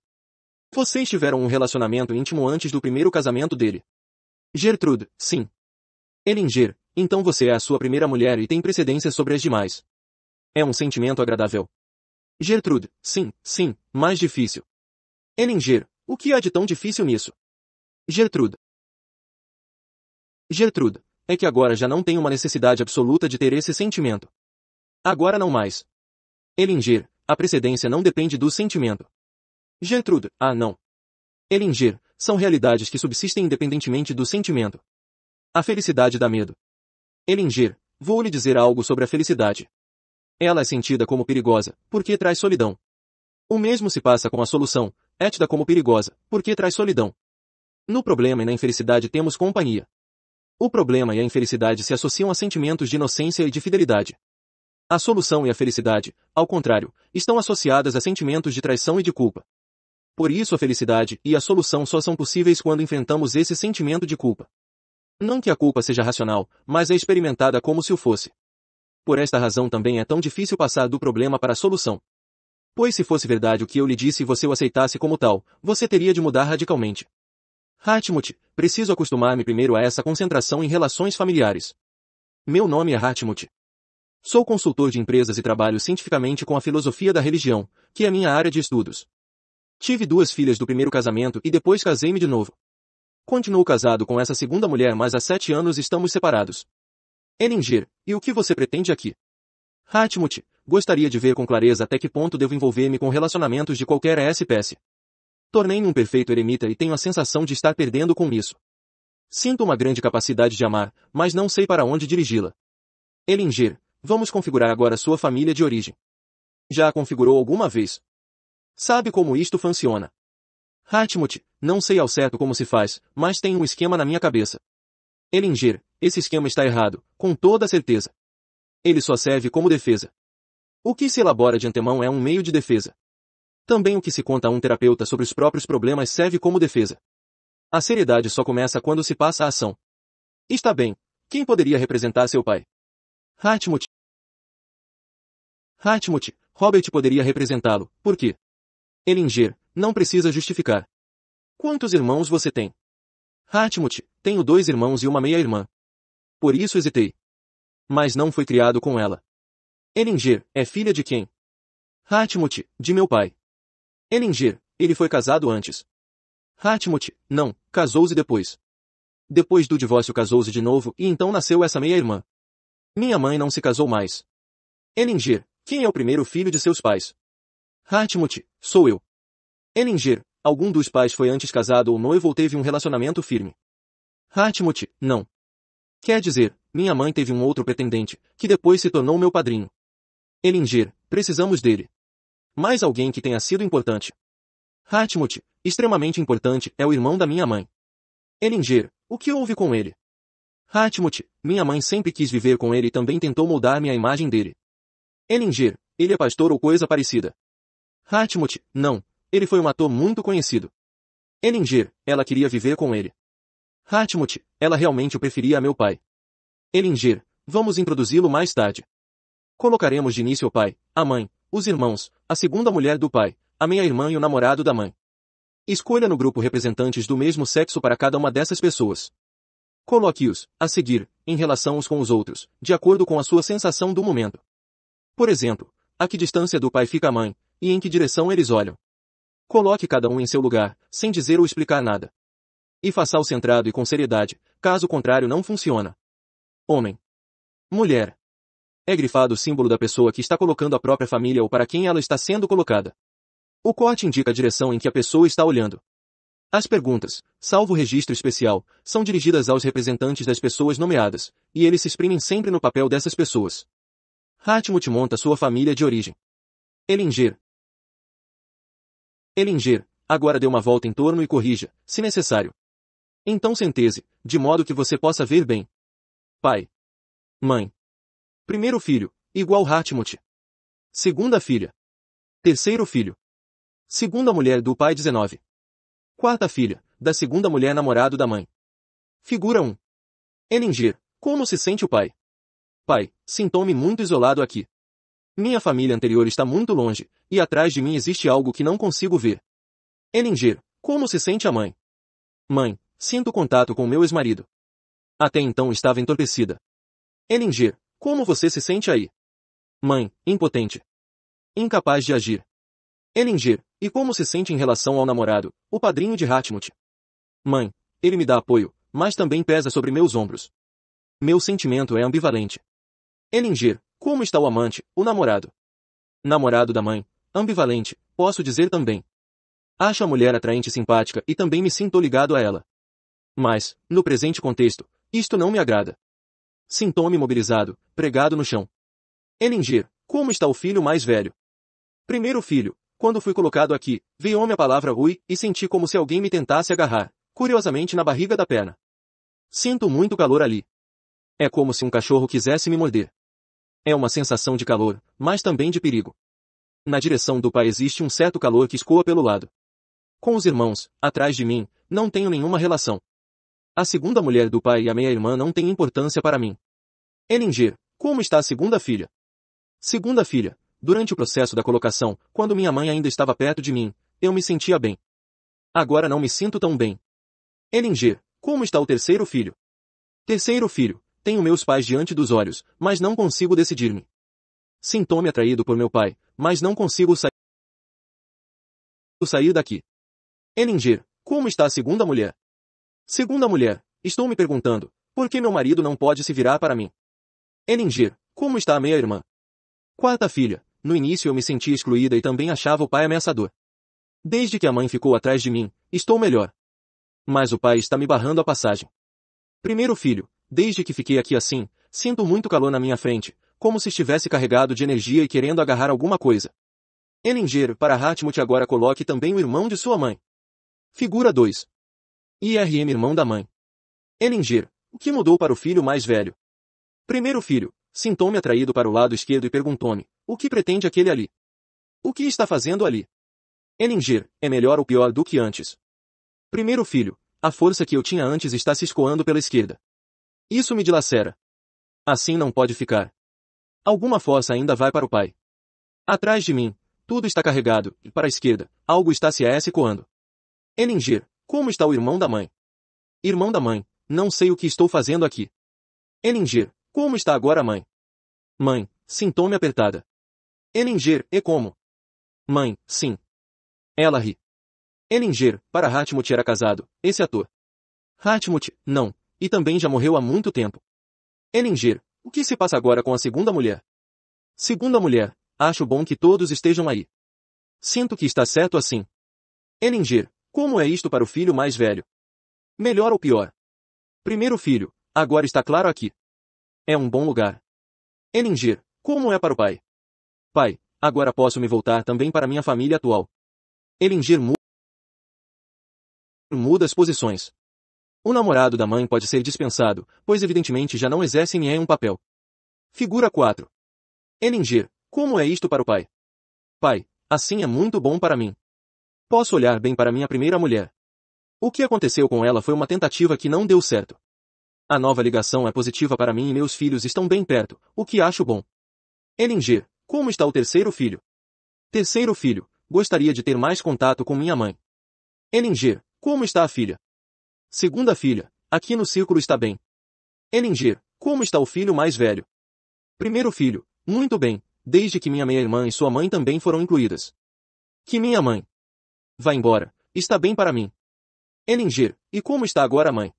Vocês tiveram um relacionamento íntimo antes do primeiro casamento dele. Gertrude, sim. Elinger, então você é a sua primeira mulher e tem precedência sobre as demais. É um sentimento agradável. Gertrude, sim, sim, mais difícil. Elinger, o que há de tão difícil nisso? Gertrude. Gertrude, é que agora já não tenho uma necessidade absoluta de ter esse sentimento. Agora não mais. Elinger, a precedência não depende do sentimento. Gertrude, ah não. Elinger, são realidades que subsistem independentemente do sentimento. A felicidade dá medo. Elingir, vou lhe dizer algo sobre a felicidade. Ela é sentida como perigosa, porque traz solidão. O mesmo se passa com a solução, étida como perigosa, porque traz solidão. No problema e na infelicidade temos companhia. O problema e a infelicidade se associam a sentimentos de inocência e de fidelidade. A solução e a felicidade, ao contrário, estão associadas a sentimentos de traição e de culpa. Por isso a felicidade e a solução só são possíveis quando enfrentamos esse sentimento de culpa. Não que a culpa seja racional, mas é experimentada como se o fosse. Por esta razão também é tão difícil passar do problema para a solução. Pois se fosse verdade o que eu lhe disse e você o aceitasse como tal, você teria de mudar radicalmente. Hartmut, preciso acostumar-me primeiro a essa concentração em relações familiares. Meu nome é Hartmut. Sou consultor de empresas e trabalho cientificamente com a filosofia da religião, que é minha área de estudos. Tive duas filhas do primeiro casamento e depois casei-me de novo. Continuo casado com essa segunda mulher mas há sete anos estamos separados. Elinger, e o que você pretende aqui? Hatmut, gostaria de ver com clareza até que ponto devo envolver-me com relacionamentos de qualquer espécie. Tornei-me um perfeito eremita e tenho a sensação de estar perdendo com isso. Sinto uma grande capacidade de amar, mas não sei para onde dirigi-la. Elinger, vamos configurar agora sua família de origem. Já a configurou alguma vez? Sabe como isto funciona. Hartmut, não sei ao certo como se faz, mas tem um esquema na minha cabeça. Elinger, esse esquema está errado, com toda certeza. Ele só serve como defesa. O que se elabora de antemão é um meio de defesa. Também o que se conta a um terapeuta sobre os próprios problemas serve como defesa. A seriedade só começa quando se passa a ação. Está bem. Quem poderia representar seu pai? Hartmut. Hartmut, Robert poderia representá-lo, por quê? Elinger, não precisa justificar. Quantos irmãos você tem? Hartmut, tenho dois irmãos e uma meia-irmã. Por isso hesitei. Mas não fui criado com ela. Elinger, é filha de quem? Hartmut, de meu pai. Elinger, ele foi casado antes. Hartmut, não, casou-se depois. Depois do divórcio casou-se de novo e então nasceu essa meia-irmã. Minha mãe não se casou mais. Elinger, quem é o primeiro filho de seus pais? Hartmut, sou eu. Ellinger, algum dos pais foi antes casado ou noivo ou teve um relacionamento firme. Hartmut, não. Quer dizer, minha mãe teve um outro pretendente, que depois se tornou meu padrinho. Ellinger, precisamos dele. Mais alguém que tenha sido importante. Hartmut, extremamente importante, é o irmão da minha mãe. Ellinger, o que houve com ele? Hartmut, minha mãe sempre quis viver com ele e também tentou moldar minha imagem dele. Ellinger, ele é pastor ou coisa parecida. Hartmut, não. Ele foi um ator muito conhecido. Elinger, ela queria viver com ele. Hartmut, ela realmente o preferia a meu pai. Elinger, vamos introduzi-lo mais tarde. Colocaremos de início o pai, a mãe, os irmãos, a segunda mulher do pai, a meia-irmã e o namorado da mãe. Escolha no grupo representantes do mesmo sexo para cada uma dessas pessoas. Coloque-os, a seguir, em relação uns com os outros, de acordo com a sua sensação do momento. Por exemplo, a que distância do pai fica a mãe, e em que direção eles olham. Coloque cada um em seu lugar, sem dizer ou explicar nada. E faça-o centrado e com seriedade, caso contrário não funciona. Homem. Mulher. É grifado o símbolo da pessoa que está colocando a própria família ou para quem ela está sendo colocada. O corte indica a direção em que a pessoa está olhando. As perguntas, salvo registro especial, são dirigidas aos representantes das pessoas nomeadas, e eles se exprimem sempre no papel dessas pessoas. Hatmut monta sua família de origem. Elinger, Elinger, agora dê uma volta em torno e corrija, se necessário. Então senteze, de modo que você possa ver bem. Pai. Mãe. Primeiro filho, igual Hatmut. Segunda filha. Terceiro filho. Segunda mulher do pai 19. Quarta filha, da segunda mulher namorado da mãe. Figura 1. Elinger, como se sente o pai? Pai, sinto-me muito isolado aqui. Minha família anterior está muito longe, e atrás de mim existe algo que não consigo ver. Elinger, como se sente a mãe? Mãe, sinto contato com meu ex-marido. Até então estava entorpecida. Elinger, como você se sente aí? Mãe, impotente. Incapaz de agir. Elinger, e como se sente em relação ao namorado, o padrinho de Hatmut? Mãe, ele me dá apoio, mas também pesa sobre meus ombros. Meu sentimento é ambivalente. Elinger, como está o amante, o namorado? Namorado da mãe, Ambivalente, posso dizer também. Acho a mulher atraente e simpática e também me sinto ligado a ela. Mas, no presente contexto, isto não me agrada. Sintome imobilizado, pregado no chão. Elingir, como está o filho mais velho? Primeiro filho, quando fui colocado aqui, veio-me a palavra Rui e senti como se alguém me tentasse agarrar, curiosamente na barriga da perna. Sinto muito calor ali. É como se um cachorro quisesse me morder. É uma sensação de calor, mas também de perigo. Na direção do pai existe um certo calor que escoa pelo lado. Com os irmãos, atrás de mim, não tenho nenhuma relação. A segunda mulher do pai e a meia-irmã não têm importância para mim. Elinger, como está a segunda filha? Segunda filha, durante o processo da colocação, quando minha mãe ainda estava perto de mim, eu me sentia bem. Agora não me sinto tão bem. Elinger, como está o terceiro filho? Terceiro filho, tenho meus pais diante dos olhos, mas não consigo decidir-me. Sinto-me atraído por meu pai, mas não consigo sa sair daqui. Elinger, como está a segunda mulher? Segunda mulher, estou me perguntando, por que meu marido não pode se virar para mim? Elinger, como está a meia-irmã? Quarta filha, no início eu me senti excluída e também achava o pai ameaçador. Desde que a mãe ficou atrás de mim, estou melhor. Mas o pai está me barrando a passagem. Primeiro filho, desde que fiquei aqui assim, sinto muito calor na minha frente, como se estivesse carregado de energia e querendo agarrar alguma coisa. Elinger, para Hatmut agora coloque também o irmão de sua mãe. Figura 2. IRM irmão da mãe. Elinger, o que mudou para o filho mais velho? Primeiro filho, sintou-me atraído para o lado esquerdo e perguntou-me, o que pretende aquele ali? O que está fazendo ali? Elinger, é melhor ou pior do que antes? Primeiro filho, a força que eu tinha antes está se escoando pela esquerda. Isso me dilacera. Assim não pode ficar. Alguma força ainda vai para o pai. Atrás de mim, tudo está carregado, e para a esquerda, algo está se coando. Eninger, como está o irmão da mãe? Irmão da mãe, não sei o que estou fazendo aqui. Eninger, como está agora a mãe? Mãe, sintoma apertada. Eninger, e como? Mãe, sim. Ela ri. Eninger, para Hatmut era casado, esse ator. Hatmut, não, e também já morreu há muito tempo. Eninger. O que se passa agora com a segunda mulher? Segunda mulher, acho bom que todos estejam aí. Sinto que está certo assim. Elinger, como é isto para o filho mais velho? Melhor ou pior? Primeiro filho, agora está claro aqui. É um bom lugar. Elinger, como é para o pai? Pai, agora posso me voltar também para minha família atual. Elinger mu muda as posições. O namorado da mãe pode ser dispensado, pois evidentemente já não exerce em é um papel. Figura 4. Elinger, como é isto para o pai? Pai, assim é muito bom para mim. Posso olhar bem para minha primeira mulher. O que aconteceu com ela foi uma tentativa que não deu certo. A nova ligação é positiva para mim e meus filhos estão bem perto, o que acho bom. Elinger, como está o terceiro filho? Terceiro filho, gostaria de ter mais contato com minha mãe. Elinger, como está a filha? Segunda filha, aqui no círculo está bem. Elinger, como está o filho mais velho? Primeiro filho, muito bem, desde que minha meia-irmã e sua mãe também foram incluídas. Que minha mãe? Vá embora, está bem para mim. Elinger, e como está agora a mãe?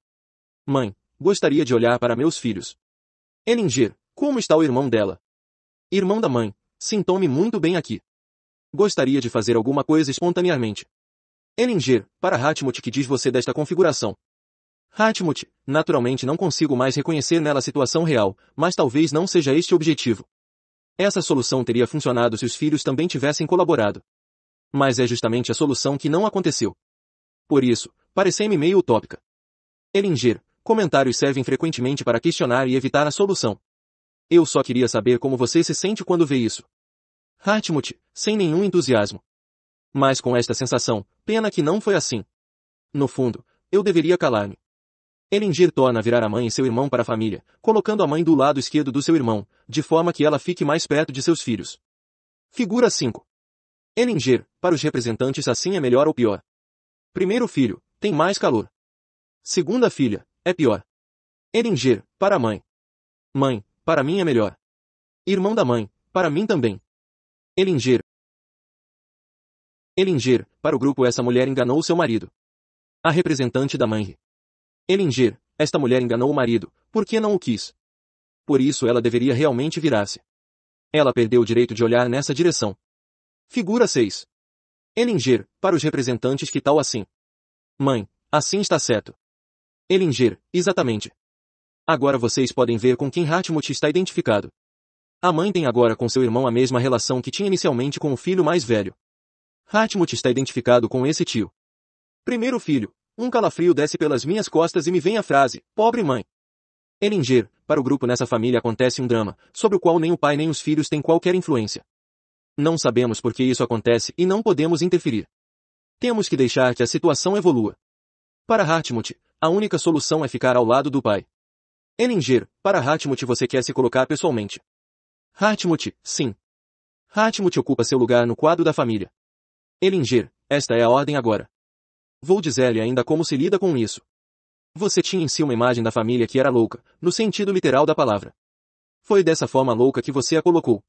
Mãe, gostaria de olhar para meus filhos. Elinger, como está o irmão dela? Irmão da mãe, sintome me muito bem aqui. Gostaria de fazer alguma coisa espontaneamente. Elinger, para Hatmut que diz você desta configuração? Hatmut, naturalmente não consigo mais reconhecer nela a situação real, mas talvez não seja este o objetivo. Essa solução teria funcionado se os filhos também tivessem colaborado. Mas é justamente a solução que não aconteceu. Por isso, parecei-me meio utópica. Elinger, comentários servem frequentemente para questionar e evitar a solução. Eu só queria saber como você se sente quando vê isso. Hartmut, sem nenhum entusiasmo mas com esta sensação, pena que não foi assim. No fundo, eu deveria calar-me. Elingir torna a virar a mãe e seu irmão para a família, colocando a mãe do lado esquerdo do seu irmão, de forma que ela fique mais perto de seus filhos. Figura 5. Elingir, para os representantes assim é melhor ou pior. Primeiro filho, tem mais calor. Segunda filha, é pior. Elingir, para a mãe. Mãe, para mim é melhor. Irmão da mãe, para mim também. Elingir, Elinger, para o grupo essa mulher enganou seu marido. A representante da mãe. Elinger, esta mulher enganou o marido, porque não o quis. Por isso ela deveria realmente virar-se. Ela perdeu o direito de olhar nessa direção. Figura 6. Elinger, para os representantes que tal assim? Mãe, assim está certo. Elinger, exatamente. Agora vocês podem ver com quem Hatmut está identificado. A mãe tem agora com seu irmão a mesma relação que tinha inicialmente com o filho mais velho. Hatmut está identificado com esse tio. Primeiro filho, um calafrio desce pelas minhas costas e me vem a frase, pobre mãe. Elinger, para o grupo nessa família acontece um drama, sobre o qual nem o pai nem os filhos têm qualquer influência. Não sabemos por que isso acontece e não podemos interferir. Temos que deixar que a situação evolua. Para Hartmut, a única solução é ficar ao lado do pai. Elinger, para Hartmut você quer se colocar pessoalmente. Hartmut, sim. Hartmut ocupa seu lugar no quadro da família. Elinger, esta é a ordem agora. Vou dizer-lhe ainda como se lida com isso. Você tinha em si uma imagem da família que era louca, no sentido literal da palavra. Foi dessa forma louca que você a colocou.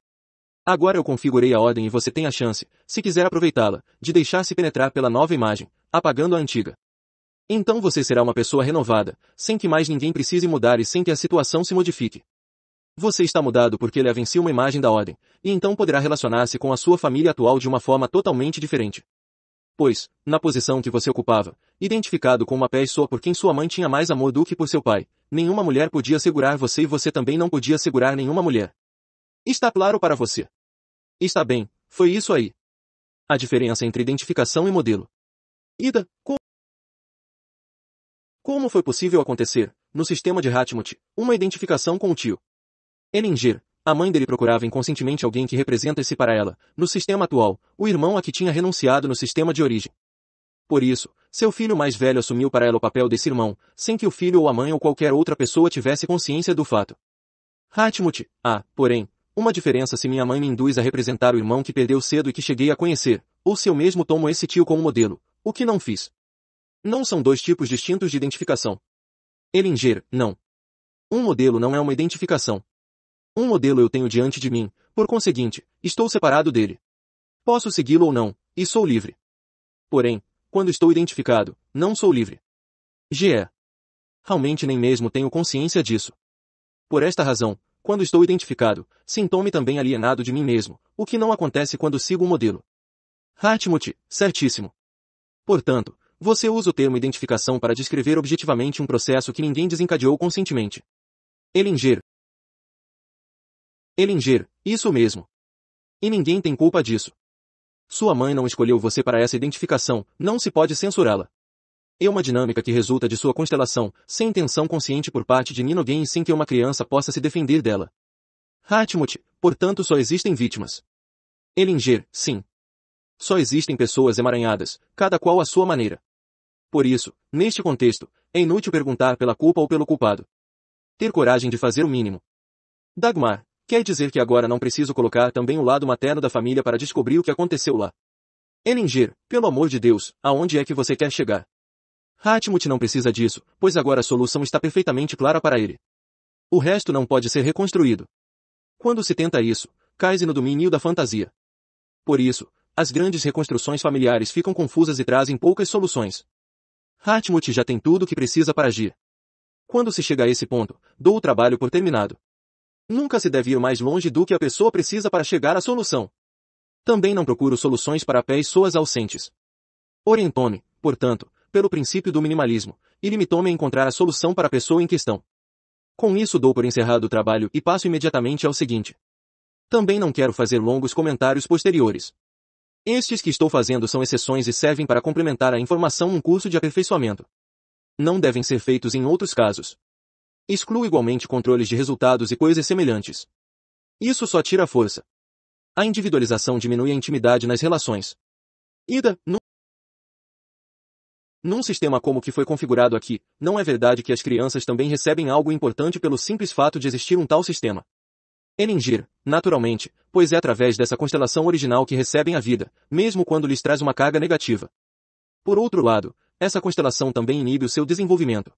Agora eu configurei a ordem e você tem a chance, se quiser aproveitá-la, de deixar-se penetrar pela nova imagem, apagando a antiga. Então você será uma pessoa renovada, sem que mais ninguém precise mudar e sem que a situação se modifique. Você está mudado porque ele em uma imagem da ordem, e então poderá relacionar-se com a sua família atual de uma forma totalmente diferente. Pois, na posição que você ocupava, identificado com uma pé só por quem sua mãe tinha mais amor do que por seu pai, nenhuma mulher podia segurar você e você também não podia segurar nenhuma mulher. Está claro para você? Está bem, foi isso aí. A diferença entre identificação e modelo. Ida, como... Como foi possível acontecer, no sistema de Hatmut, uma identificação com o tio? Elinger, a mãe dele procurava inconscientemente alguém que representasse para ela, no sistema atual, o irmão a que tinha renunciado no sistema de origem. Por isso, seu filho mais velho assumiu para ela o papel desse irmão, sem que o filho ou a mãe ou qualquer outra pessoa tivesse consciência do fato. Hatmut, ah, porém, uma diferença se minha mãe me induz a representar o irmão que perdeu cedo e que cheguei a conhecer, ou se eu mesmo tomo esse tio como modelo, o que não fiz. Não são dois tipos distintos de identificação. Elinger, não. Um modelo não é uma identificação. Um modelo eu tenho diante de mim, por conseguinte, estou separado dele. Posso segui-lo ou não, e sou livre. Porém, quando estou identificado, não sou livre. GE. Realmente nem mesmo tenho consciência disso. Por esta razão, quando estou identificado, sinto-me também alienado de mim mesmo, o que não acontece quando sigo o um modelo. Hartmut, certíssimo. Portanto, você usa o termo identificação para descrever objetivamente um processo que ninguém desencadeou conscientemente. Elinger, Elinger, isso mesmo. E ninguém tem culpa disso. Sua mãe não escolheu você para essa identificação, não se pode censurá-la. É uma dinâmica que resulta de sua constelação, sem intenção consciente por parte de ninguém e sem que uma criança possa se defender dela. Hartmut, portanto só existem vítimas. Elinger, sim. Só existem pessoas emaranhadas, cada qual à sua maneira. Por isso, neste contexto, é inútil perguntar pela culpa ou pelo culpado. Ter coragem de fazer o mínimo. Dagmar, Quer dizer que agora não preciso colocar também o lado materno da família para descobrir o que aconteceu lá. Elinger, pelo amor de Deus, aonde é que você quer chegar? Hatmut não precisa disso, pois agora a solução está perfeitamente clara para ele. O resto não pode ser reconstruído. Quando se tenta isso, cai-se no domínio da fantasia. Por isso, as grandes reconstruções familiares ficam confusas e trazem poucas soluções. Hatmut já tem tudo o que precisa para agir. Quando se chega a esse ponto, dou o trabalho por terminado. Nunca se deve ir mais longe do que a pessoa precisa para chegar à solução. Também não procuro soluções para pessoas ausentes. Orientou-me, portanto, pelo princípio do minimalismo, e limitou-me a encontrar a solução para a pessoa em questão. Com isso dou por encerrado o trabalho e passo imediatamente ao seguinte. Também não quero fazer longos comentários posteriores. Estes que estou fazendo são exceções e servem para complementar a informação um curso de aperfeiçoamento. Não devem ser feitos em outros casos. Exclua igualmente controles de resultados e coisas semelhantes. Isso só tira força. A individualização diminui a intimidade nas relações. Ida, no... Num sistema como o que foi configurado aqui, não é verdade que as crianças também recebem algo importante pelo simples fato de existir um tal sistema. Eningir, naturalmente, pois é através dessa constelação original que recebem a vida, mesmo quando lhes traz uma carga negativa. Por outro lado, essa constelação também inibe o seu desenvolvimento.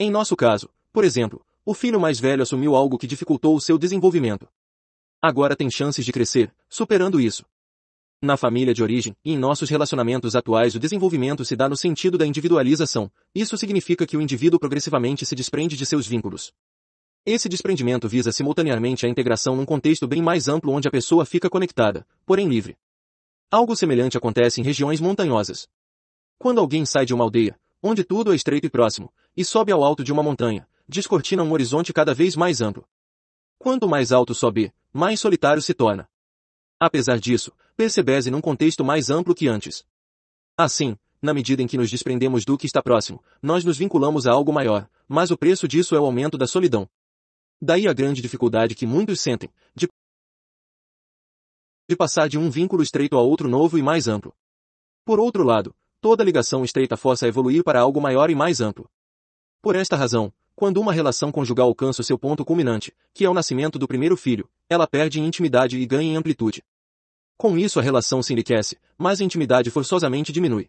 Em nosso caso, por exemplo, o filho mais velho assumiu algo que dificultou o seu desenvolvimento. Agora tem chances de crescer, superando isso. Na família de origem e em nossos relacionamentos atuais o desenvolvimento se dá no sentido da individualização. Isso significa que o indivíduo progressivamente se desprende de seus vínculos. Esse desprendimento visa simultaneamente a integração num contexto bem mais amplo onde a pessoa fica conectada, porém livre. Algo semelhante acontece em regiões montanhosas. Quando alguém sai de uma aldeia, onde tudo é estreito e próximo, e sobe ao alto de uma montanha, descortina um horizonte cada vez mais amplo. Quanto mais alto sobe, mais solitário se torna. Apesar disso, percebese num contexto mais amplo que antes. Assim, na medida em que nos desprendemos do que está próximo, nós nos vinculamos a algo maior, mas o preço disso é o aumento da solidão. Daí a grande dificuldade que muitos sentem, de de passar de um vínculo estreito a outro novo e mais amplo. Por outro lado, toda ligação estreita força a evoluir para algo maior e mais amplo. Por esta razão, quando uma relação conjugal alcança seu ponto culminante, que é o nascimento do primeiro filho, ela perde em intimidade e ganha em amplitude. Com isso a relação se enriquece, mas a intimidade forçosamente diminui.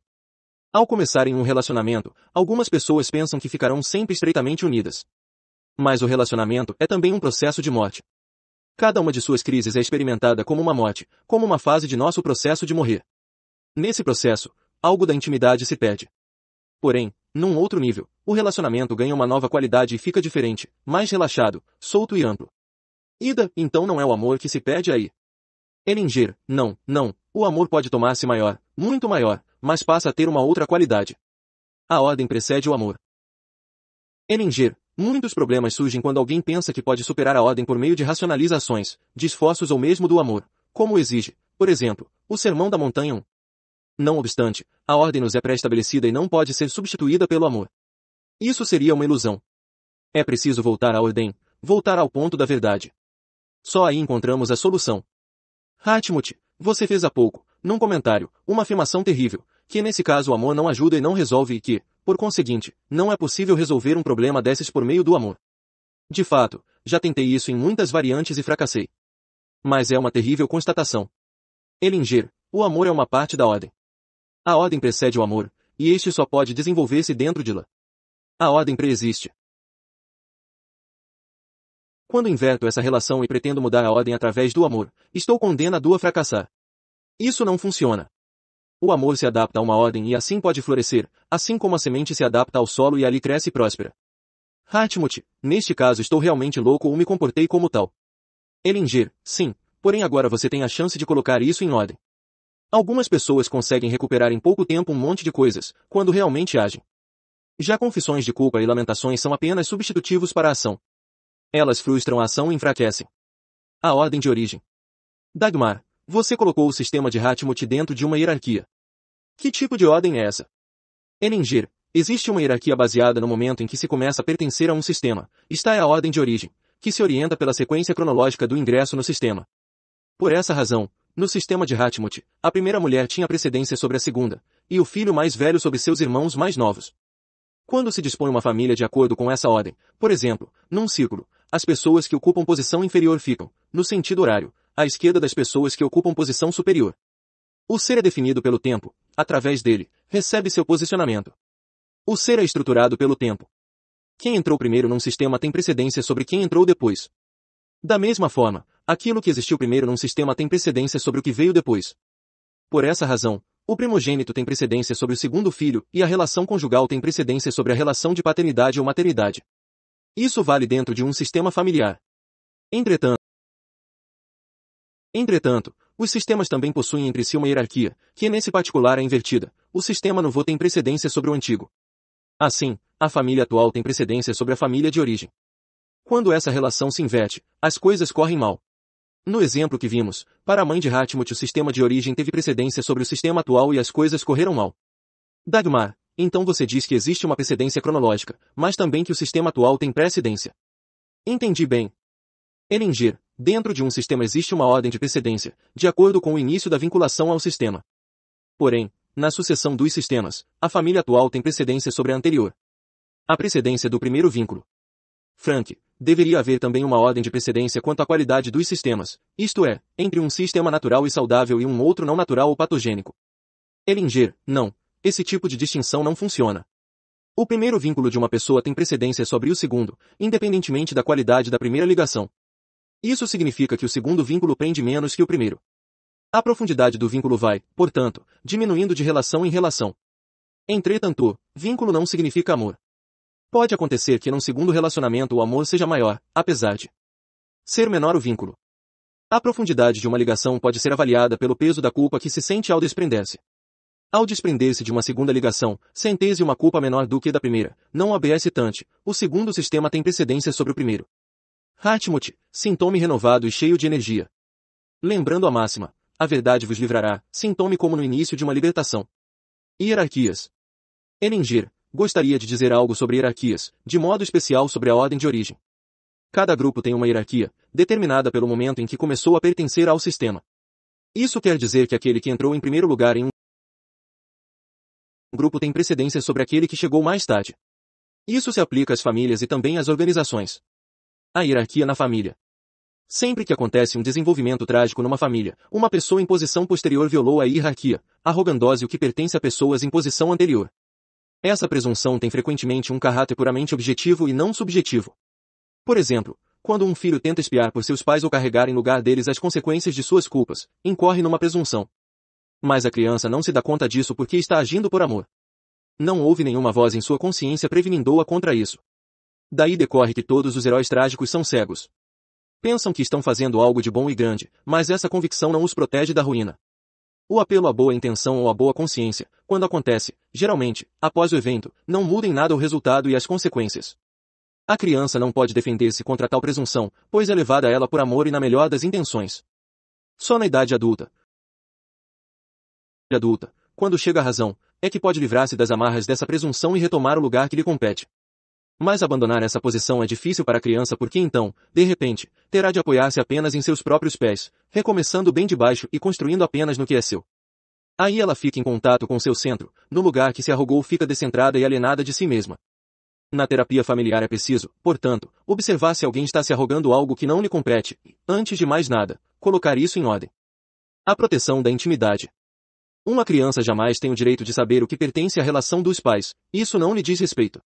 Ao começarem um relacionamento, algumas pessoas pensam que ficarão sempre estreitamente unidas. Mas o relacionamento é também um processo de morte. Cada uma de suas crises é experimentada como uma morte, como uma fase de nosso processo de morrer. Nesse processo, algo da intimidade se perde. Porém, num outro nível, o relacionamento ganha uma nova qualidade e fica diferente, mais relaxado, solto e amplo. Ida, então não é o amor que se perde aí. Elinger, não, não, o amor pode tomar-se maior, muito maior, mas passa a ter uma outra qualidade. A ordem precede o amor. Elinger, muitos problemas surgem quando alguém pensa que pode superar a ordem por meio de racionalizações, de esforços ou mesmo do amor, como exige, por exemplo, o Sermão da Montanha 1. Não obstante, a ordem nos é pré-estabelecida e não pode ser substituída pelo amor. Isso seria uma ilusão. É preciso voltar à ordem, voltar ao ponto da verdade. Só aí encontramos a solução. Hartmut, você fez há pouco, num comentário, uma afirmação terrível, que nesse caso o amor não ajuda e não resolve e que, por conseguinte, não é possível resolver um problema desses por meio do amor. De fato, já tentei isso em muitas variantes e fracassei. Mas é uma terrível constatação. Elinger, o amor é uma parte da ordem. A ordem precede o amor, e este só pode desenvolver-se dentro de lá. A ordem preexiste. Quando inverto essa relação e pretendo mudar a ordem através do amor, estou condenado a fracassar. Isso não funciona. O amor se adapta a uma ordem e assim pode florescer, assim como a semente se adapta ao solo e ali cresce e próspera. Hartmut, neste caso estou realmente louco ou me comportei como tal. Elinger, sim, porém agora você tem a chance de colocar isso em ordem. Algumas pessoas conseguem recuperar em pouco tempo um monte de coisas, quando realmente agem. Já confissões de culpa e lamentações são apenas substitutivos para a ação. Elas frustram a ação e enfraquecem. A ordem de origem. Dagmar, você colocou o sistema de Hatmut dentro de uma hierarquia. Que tipo de ordem é essa? Eninger, existe uma hierarquia baseada no momento em que se começa a pertencer a um sistema. Está é a ordem de origem, que se orienta pela sequência cronológica do ingresso no sistema. Por essa razão, no sistema de Hatmut, a primeira mulher tinha precedência sobre a segunda, e o filho mais velho sobre seus irmãos mais novos. Quando se dispõe uma família de acordo com essa ordem, por exemplo, num círculo, as pessoas que ocupam posição inferior ficam, no sentido horário, à esquerda das pessoas que ocupam posição superior. O ser é definido pelo tempo, através dele, recebe seu posicionamento. O ser é estruturado pelo tempo. Quem entrou primeiro num sistema tem precedência sobre quem entrou depois. Da mesma forma, Aquilo que existiu primeiro num sistema tem precedência sobre o que veio depois. Por essa razão, o primogênito tem precedência sobre o segundo filho e a relação conjugal tem precedência sobre a relação de paternidade ou maternidade. Isso vale dentro de um sistema familiar. Entretanto, Entretanto, os sistemas também possuem entre si uma hierarquia, que é nesse particular é invertida. O sistema novo tem precedência sobre o antigo. Assim, a família atual tem precedência sobre a família de origem. Quando essa relação se inverte, as coisas correm mal. No exemplo que vimos, para a mãe de Hatmut o sistema de origem teve precedência sobre o sistema atual e as coisas correram mal. Dagmar, então você diz que existe uma precedência cronológica, mas também que o sistema atual tem precedência. Entendi bem. Elingir, dentro de um sistema existe uma ordem de precedência, de acordo com o início da vinculação ao sistema. Porém, na sucessão dos sistemas, a família atual tem precedência sobre a anterior. A precedência do primeiro vínculo Frank, deveria haver também uma ordem de precedência quanto à qualidade dos sistemas, isto é, entre um sistema natural e saudável e um outro não natural ou patogênico. Elinger, não, esse tipo de distinção não funciona. O primeiro vínculo de uma pessoa tem precedência sobre o segundo, independentemente da qualidade da primeira ligação. Isso significa que o segundo vínculo prende menos que o primeiro. A profundidade do vínculo vai, portanto, diminuindo de relação em relação. Entretanto, vínculo não significa amor. Pode acontecer que num segundo relacionamento o amor seja maior, apesar de ser menor o vínculo. A profundidade de uma ligação pode ser avaliada pelo peso da culpa que se sente ao desprender-se. Ao desprender-se de uma segunda ligação, sentese uma culpa menor do que da primeira, não ABS tante, o segundo sistema tem precedência sobre o primeiro. Hartmut, sintome renovado e cheio de energia. Lembrando a máxima, a verdade vos livrará, sintome como no início de uma libertação. Hierarquias. Eninger, Gostaria de dizer algo sobre hierarquias, de modo especial sobre a ordem de origem. Cada grupo tem uma hierarquia, determinada pelo momento em que começou a pertencer ao sistema. Isso quer dizer que aquele que entrou em primeiro lugar em um grupo tem precedência sobre aquele que chegou mais tarde. Isso se aplica às famílias e também às organizações. A hierarquia na família. Sempre que acontece um desenvolvimento trágico numa família, uma pessoa em posição posterior violou a hierarquia, arrogandose o que pertence a pessoas em posição anterior. Essa presunção tem frequentemente um caráter puramente objetivo e não subjetivo. Por exemplo, quando um filho tenta espiar por seus pais ou carregar em lugar deles as consequências de suas culpas, incorre numa presunção. Mas a criança não se dá conta disso porque está agindo por amor. Não houve nenhuma voz em sua consciência prevenindo-a contra isso. Daí decorre que todos os heróis trágicos são cegos. Pensam que estão fazendo algo de bom e grande, mas essa convicção não os protege da ruína. O apelo à boa intenção ou à boa consciência, quando acontece, geralmente, após o evento, não muda em nada o resultado e as consequências. A criança não pode defender-se contra tal presunção, pois é levada a ela por amor e na melhor das intenções. Só na idade adulta. Adulta, quando chega a razão, é que pode livrar-se das amarras dessa presunção e retomar o lugar que lhe compete. Mas abandonar essa posição é difícil para a criança porque então, de repente, terá de apoiar-se apenas em seus próprios pés, recomeçando bem de baixo e construindo apenas no que é seu. Aí ela fica em contato com seu centro, no lugar que se arrogou fica descentrada e alienada de si mesma. Na terapia familiar é preciso, portanto, observar se alguém está se arrogando algo que não lhe compete, e, antes de mais nada, colocar isso em ordem. A proteção da intimidade. Uma criança jamais tem o direito de saber o que pertence à relação dos pais, isso não lhe diz respeito.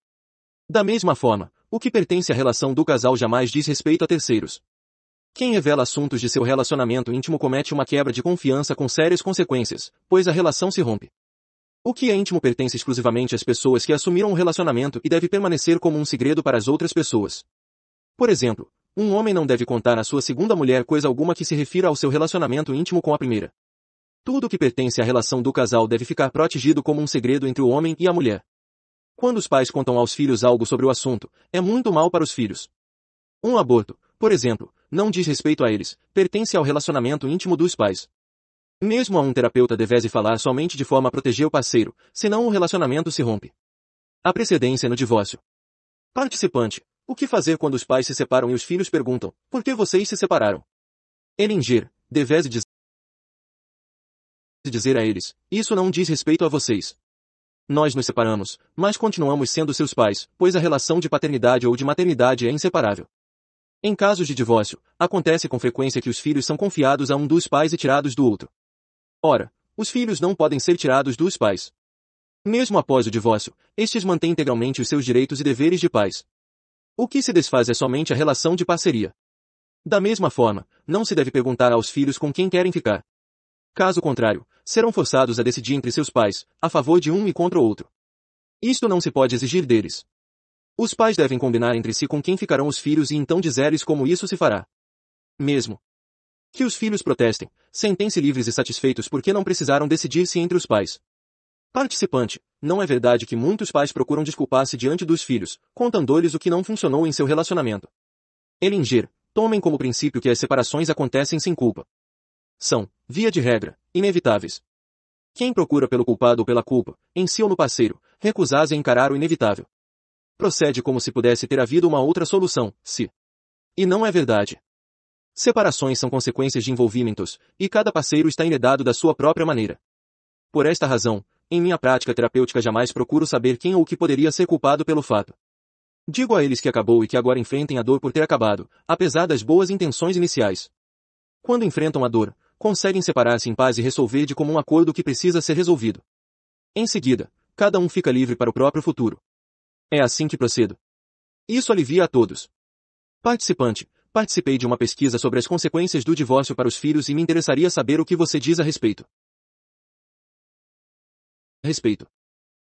Da mesma forma, o que pertence à relação do casal jamais diz respeito a terceiros. Quem revela assuntos de seu relacionamento íntimo comete uma quebra de confiança com sérias consequências, pois a relação se rompe. O que é íntimo pertence exclusivamente às pessoas que assumiram o um relacionamento e deve permanecer como um segredo para as outras pessoas. Por exemplo, um homem não deve contar à sua segunda mulher coisa alguma que se refira ao seu relacionamento íntimo com a primeira. Tudo o que pertence à relação do casal deve ficar protegido como um segredo entre o homem e a mulher. Quando os pais contam aos filhos algo sobre o assunto, é muito mal para os filhos. Um aborto, por exemplo, não diz respeito a eles, pertence ao relacionamento íntimo dos pais. Mesmo a um terapeuta deve falar somente de forma a proteger o parceiro, senão o relacionamento se rompe. A precedência no divórcio. Participante. O que fazer quando os pais se separam e os filhos perguntam, por que vocês se separaram? Elingir, devese dizer a eles, isso não diz respeito a vocês. Nós nos separamos, mas continuamos sendo seus pais, pois a relação de paternidade ou de maternidade é inseparável. Em casos de divórcio, acontece com frequência que os filhos são confiados a um dos pais e tirados do outro. Ora, os filhos não podem ser tirados dos pais. Mesmo após o divórcio, estes mantêm integralmente os seus direitos e deveres de pais. O que se desfaz é somente a relação de parceria. Da mesma forma, não se deve perguntar aos filhos com quem querem ficar. Caso contrário, serão forçados a decidir entre seus pais, a favor de um e contra o outro. Isto não se pode exigir deles. Os pais devem combinar entre si com quem ficarão os filhos e então dizeres como isso se fará. Mesmo que os filhos protestem, sentem-se livres e satisfeitos porque não precisaram decidir-se entre os pais. Participante, não é verdade que muitos pais procuram desculpar-se diante dos filhos, contando-lhes o que não funcionou em seu relacionamento. Elinger, tomem como princípio que as separações acontecem sem culpa são, via de regra, inevitáveis. Quem procura pelo culpado ou pela culpa, em si ou no parceiro, recusase a encarar o inevitável. Procede como se pudesse ter havido uma outra solução, se. E não é verdade. Separações são consequências de envolvimentos, e cada parceiro está enredado da sua própria maneira. Por esta razão, em minha prática terapêutica jamais procuro saber quem ou que poderia ser culpado pelo fato. Digo a eles que acabou e que agora enfrentem a dor por ter acabado, apesar das boas intenções iniciais. Quando enfrentam a dor, conseguem separar-se em paz e resolver de comum acordo o que precisa ser resolvido. Em seguida, cada um fica livre para o próprio futuro. É assim que procedo. Isso alivia a todos. Participante, participei de uma pesquisa sobre as consequências do divórcio para os filhos e me interessaria saber o que você diz a respeito. Respeito.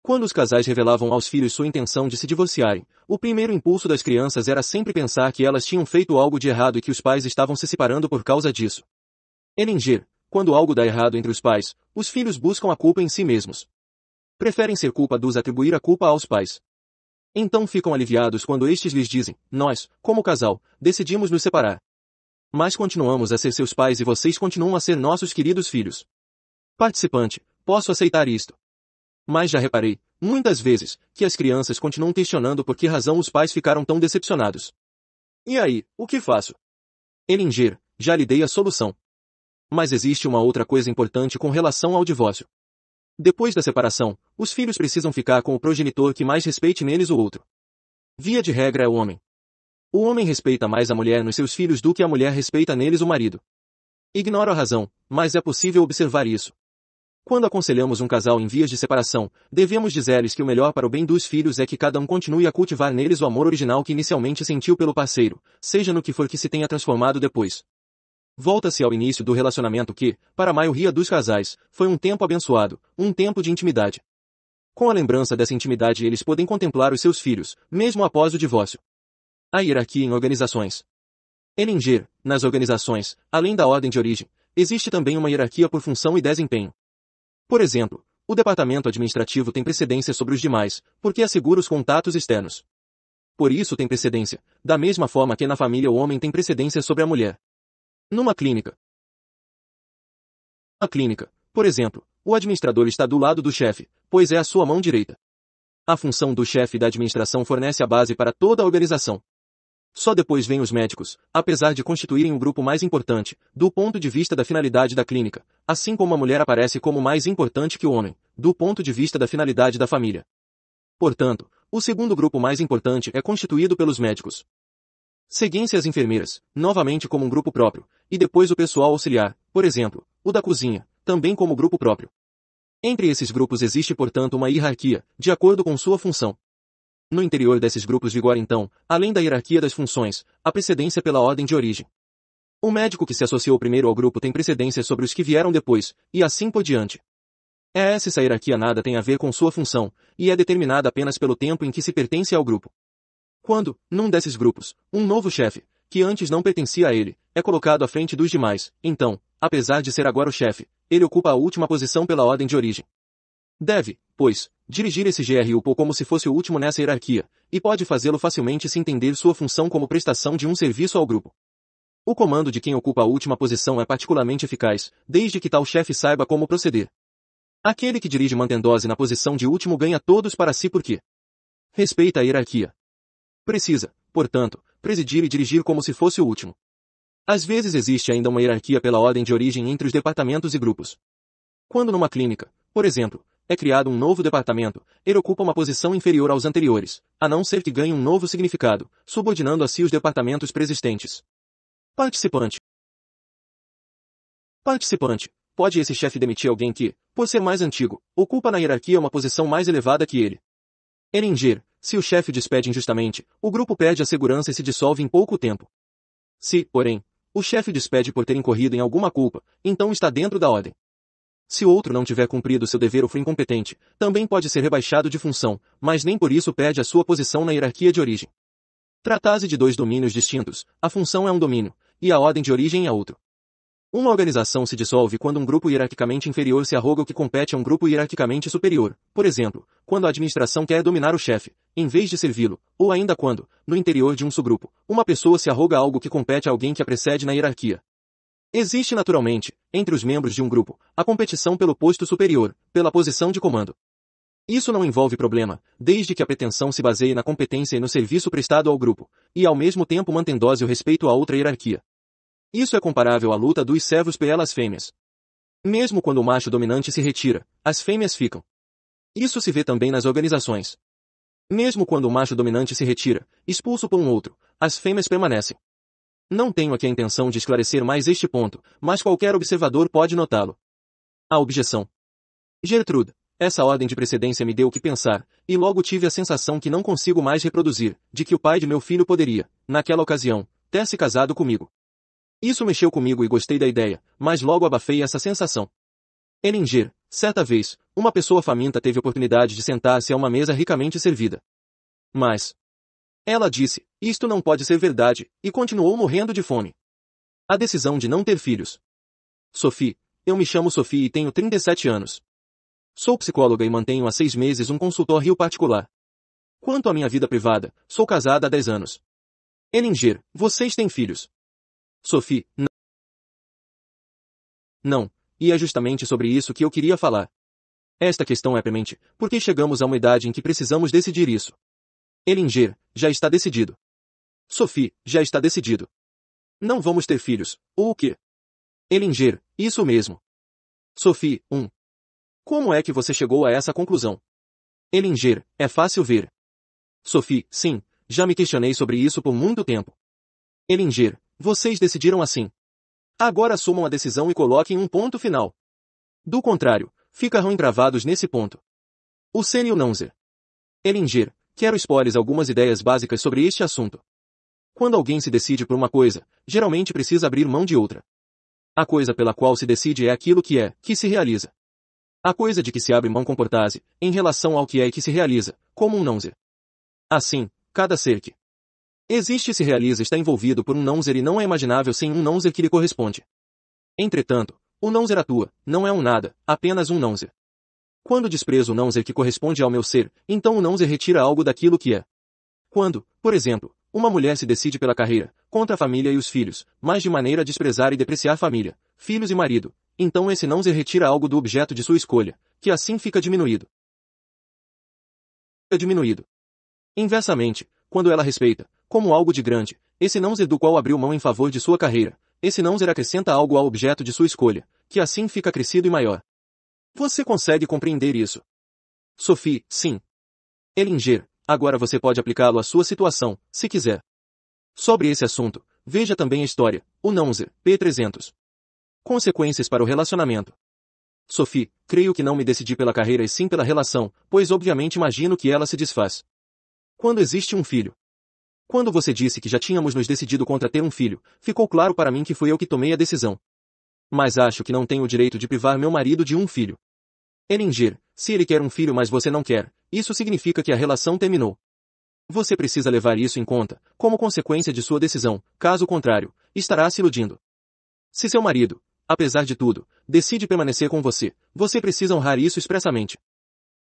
Quando os casais revelavam aos filhos sua intenção de se divorciarem, o primeiro impulso das crianças era sempre pensar que elas tinham feito algo de errado e que os pais estavam se separando por causa disso. Eninger, quando algo dá errado entre os pais, os filhos buscam a culpa em si mesmos. Preferem ser culpa dos atribuir a culpa aos pais. Então ficam aliviados quando estes lhes dizem, nós, como casal, decidimos nos separar. Mas continuamos a ser seus pais e vocês continuam a ser nossos queridos filhos. Participante, posso aceitar isto. Mas já reparei, muitas vezes, que as crianças continuam questionando por que razão os pais ficaram tão decepcionados. E aí, o que faço? Elinger, já lhe dei a solução. Mas existe uma outra coisa importante com relação ao divórcio. Depois da separação, os filhos precisam ficar com o progenitor que mais respeite neles o outro. Via de regra é o homem. O homem respeita mais a mulher nos seus filhos do que a mulher respeita neles o marido. Ignoro a razão, mas é possível observar isso. Quando aconselhamos um casal em vias de separação, devemos dizer-lhes que o melhor para o bem dos filhos é que cada um continue a cultivar neles o amor original que inicialmente sentiu pelo parceiro, seja no que for que se tenha transformado depois. Volta-se ao início do relacionamento que, para a maioria dos casais, foi um tempo abençoado, um tempo de intimidade. Com a lembrança dessa intimidade eles podem contemplar os seus filhos, mesmo após o divórcio. A hierarquia em organizações. Elinger, nas organizações, além da ordem de origem, existe também uma hierarquia por função e desempenho. Por exemplo, o departamento administrativo tem precedência sobre os demais, porque assegura os contatos externos. Por isso tem precedência, da mesma forma que na família o homem tem precedência sobre a mulher. Numa clínica. A clínica, por exemplo, o administrador está do lado do chefe, pois é a sua mão direita. A função do chefe da administração fornece a base para toda a organização. Só depois vêm os médicos, apesar de constituírem o um grupo mais importante, do ponto de vista da finalidade da clínica, assim como a mulher aparece como mais importante que o homem, do ponto de vista da finalidade da família. Portanto, o segundo grupo mais importante é constituído pelos médicos. Seguem-se as enfermeiras, novamente como um grupo próprio, e depois o pessoal auxiliar, por exemplo, o da cozinha, também como grupo próprio. Entre esses grupos existe, portanto, uma hierarquia, de acordo com sua função. No interior desses grupos vigora então, além da hierarquia das funções, a precedência pela ordem de origem. O médico que se associou primeiro ao grupo tem precedência sobre os que vieram depois, e assim por diante. É essa, essa hierarquia nada tem a ver com sua função, e é determinada apenas pelo tempo em que se pertence ao grupo. Quando, num desses grupos, um novo chefe, que antes não pertencia a ele, é colocado à frente dos demais, então, apesar de ser agora o chefe, ele ocupa a última posição pela ordem de origem. Deve, pois, dirigir esse GRUPO como se fosse o último nessa hierarquia, e pode fazê-lo facilmente se entender sua função como prestação de um serviço ao grupo. O comando de quem ocupa a última posição é particularmente eficaz, desde que tal chefe saiba como proceder. Aquele que dirige Mantendose na posição de último ganha todos para si porque respeita a hierarquia. Precisa, portanto, presidir e dirigir como se fosse o último. Às vezes existe ainda uma hierarquia pela ordem de origem entre os departamentos e grupos. Quando numa clínica, por exemplo, é criado um novo departamento, ele ocupa uma posição inferior aos anteriores, a não ser que ganhe um novo significado, subordinando a si os departamentos preexistentes. Participante Participante. Pode esse chefe demitir alguém que, por ser mais antigo, ocupa na hierarquia uma posição mais elevada que ele. Eringir, se o chefe despede injustamente, o grupo perde a segurança e se dissolve em pouco tempo. Se, porém, o chefe despede por ter incorrido em alguma culpa, então está dentro da ordem. Se outro não tiver cumprido seu dever ou for incompetente, também pode ser rebaixado de função, mas nem por isso perde a sua posição na hierarquia de origem. Tratase de dois domínios distintos, a função é um domínio, e a ordem de origem é outro. Uma organização se dissolve quando um grupo hierarquicamente inferior se arroga o que compete a um grupo hierarquicamente superior, por exemplo, quando a administração quer dominar o chefe, em vez de servi-lo, ou ainda quando, no interior de um subgrupo, uma pessoa se arroga algo que compete a alguém que a precede na hierarquia. Existe naturalmente, entre os membros de um grupo, a competição pelo posto superior, pela posição de comando. Isso não envolve problema, desde que a pretensão se baseie na competência e no serviço prestado ao grupo, e ao mesmo tempo mantendo-se o respeito à outra hierarquia. Isso é comparável à luta dos servos pelas fêmeas. Mesmo quando o macho dominante se retira, as fêmeas ficam. Isso se vê também nas organizações. Mesmo quando o macho dominante se retira, expulso por um outro, as fêmeas permanecem. Não tenho aqui a intenção de esclarecer mais este ponto, mas qualquer observador pode notá-lo. A objeção. Gertrude, essa ordem de precedência me deu o que pensar, e logo tive a sensação que não consigo mais reproduzir, de que o pai de meu filho poderia, naquela ocasião, ter se casado comigo. Isso mexeu comigo e gostei da ideia, mas logo abafei essa sensação. Elinger, certa vez, uma pessoa faminta teve oportunidade de sentar-se a uma mesa ricamente servida. Mas, ela disse, isto não pode ser verdade, e continuou morrendo de fome. A decisão de não ter filhos. Sophie, eu me chamo Sophie e tenho 37 anos. Sou psicóloga e mantenho há seis meses um consultório particular. Quanto à minha vida privada, sou casada há 10 anos. Elinger, vocês têm filhos? Sophie, não. Não, e é justamente sobre isso que eu queria falar. Esta questão é premente, porque chegamos a uma idade em que precisamos decidir isso. Elinger, já está decidido. Sophie, já está decidido. Não vamos ter filhos, ou o quê? Elinger, isso mesmo. Sophie, 1. Um. Como é que você chegou a essa conclusão? Elinger, é fácil ver. Sophie, sim, já me questionei sobre isso por muito tempo. Elinger, vocês decidiram assim. Agora assumam a decisão e coloquem um ponto final. Do contrário, ficarão engravados nesse ponto. O Sen e o Nonzer. Elingir, quero expor-lhes algumas ideias básicas sobre este assunto. Quando alguém se decide por uma coisa, geralmente precisa abrir mão de outra. A coisa pela qual se decide é aquilo que é, que se realiza. A coisa de que se abre mão comportase, em relação ao que é e que se realiza, como um nãozer. Assim, cada ser que Existe se realiza está envolvido por um nãozer e não é imaginável sem um nãozer que lhe corresponde. Entretanto, o nãozer atua, não é um nada, apenas um nãozer. Quando desprezo o nãozer que corresponde ao meu ser, então o nãozer retira algo daquilo que é. Quando, por exemplo, uma mulher se decide pela carreira, contra a família e os filhos, mas de maneira a desprezar e depreciar família, filhos e marido, então esse nãozer retira algo do objeto de sua escolha, que assim fica diminuído. Fica diminuído. Inversamente, quando ela respeita, como algo de grande. Esse nãozer do qual abriu mão em favor de sua carreira. Esse nãozer acrescenta algo ao objeto de sua escolha, que assim fica crescido e maior. Você consegue compreender isso? Sophie, sim. Elinger, agora você pode aplicá-lo à sua situação, se quiser. Sobre esse assunto, veja também a história, o nãozer, P300. Consequências para o relacionamento. Sophie, creio que não me decidi pela carreira e sim pela relação, pois obviamente imagino que ela se desfaz. Quando existe um filho, quando você disse que já tínhamos nos decidido contra ter um filho, ficou claro para mim que fui eu que tomei a decisão. Mas acho que não tenho o direito de privar meu marido de um filho. Eringer, se ele quer um filho mas você não quer, isso significa que a relação terminou. Você precisa levar isso em conta, como consequência de sua decisão, caso contrário, estará se iludindo. Se seu marido, apesar de tudo, decide permanecer com você, você precisa honrar isso expressamente.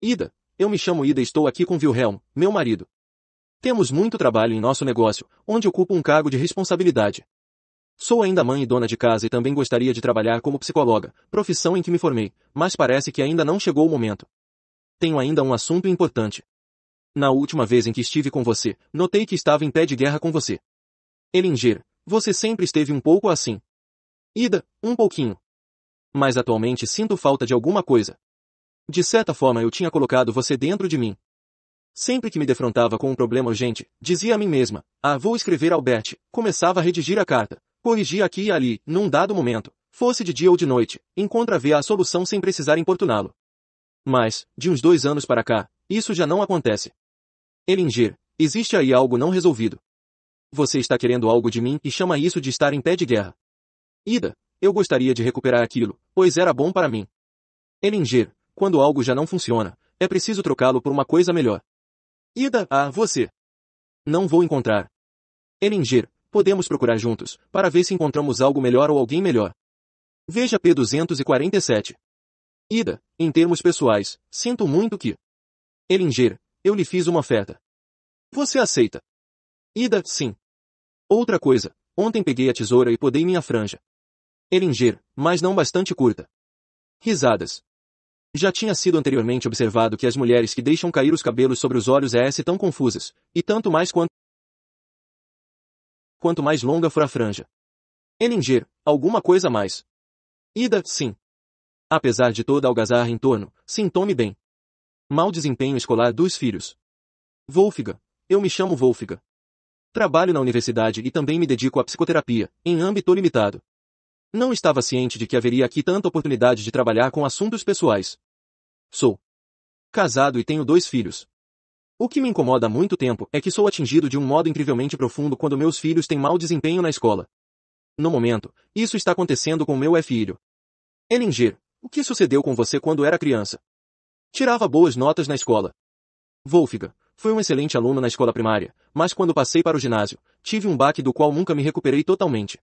Ida, eu me chamo Ida e estou aqui com Wilhelm, meu marido. Temos muito trabalho em nosso negócio, onde ocupo um cargo de responsabilidade. Sou ainda mãe e dona de casa e também gostaria de trabalhar como psicóloga, profissão em que me formei, mas parece que ainda não chegou o momento. Tenho ainda um assunto importante. Na última vez em que estive com você, notei que estava em pé de guerra com você. Elinger, você sempre esteve um pouco assim. Ida, um pouquinho. Mas atualmente sinto falta de alguma coisa. De certa forma eu tinha colocado você dentro de mim. Sempre que me defrontava com um problema urgente, dizia a mim mesma, ah, vou escrever Albert, começava a redigir a carta, corrigia aqui e ali, num dado momento, fosse de dia ou de noite, encontra-vê a solução sem precisar importuná-lo. Mas, de uns dois anos para cá, isso já não acontece. Elingir, existe aí algo não resolvido. Você está querendo algo de mim e chama isso de estar em pé de guerra. Ida, eu gostaria de recuperar aquilo, pois era bom para mim. Elingir, quando algo já não funciona, é preciso trocá-lo por uma coisa melhor. Ida a você. Não vou encontrar. Elinger, podemos procurar juntos, para ver se encontramos algo melhor ou alguém melhor. Veja P247. Ida, em termos pessoais, sinto muito que... Elinger, eu lhe fiz uma oferta. Você aceita? Ida, sim. Outra coisa, ontem peguei a tesoura e podei minha franja. Elinger, mas não bastante curta. Risadas. Já tinha sido anteriormente observado que as mulheres que deixam cair os cabelos sobre os olhos é tão confusas, e tanto mais quanto quanto mais longa for a franja. Elinger, alguma coisa mais. Ida, sim. Apesar de toda a algazarra em torno, sintome bem. Mal desempenho escolar dos filhos. Wolfiga. Eu me chamo Wolfiga. Trabalho na universidade e também me dedico à psicoterapia, em âmbito limitado. Não estava ciente de que haveria aqui tanta oportunidade de trabalhar com assuntos pessoais. Sou casado e tenho dois filhos. O que me incomoda há muito tempo é que sou atingido de um modo incrivelmente profundo quando meus filhos têm mau desempenho na escola. No momento, isso está acontecendo com meu filho. Elinger, o que sucedeu com você quando era criança? Tirava boas notas na escola. Wolfgang, fui um excelente aluno na escola primária, mas quando passei para o ginásio, tive um baque do qual nunca me recuperei totalmente.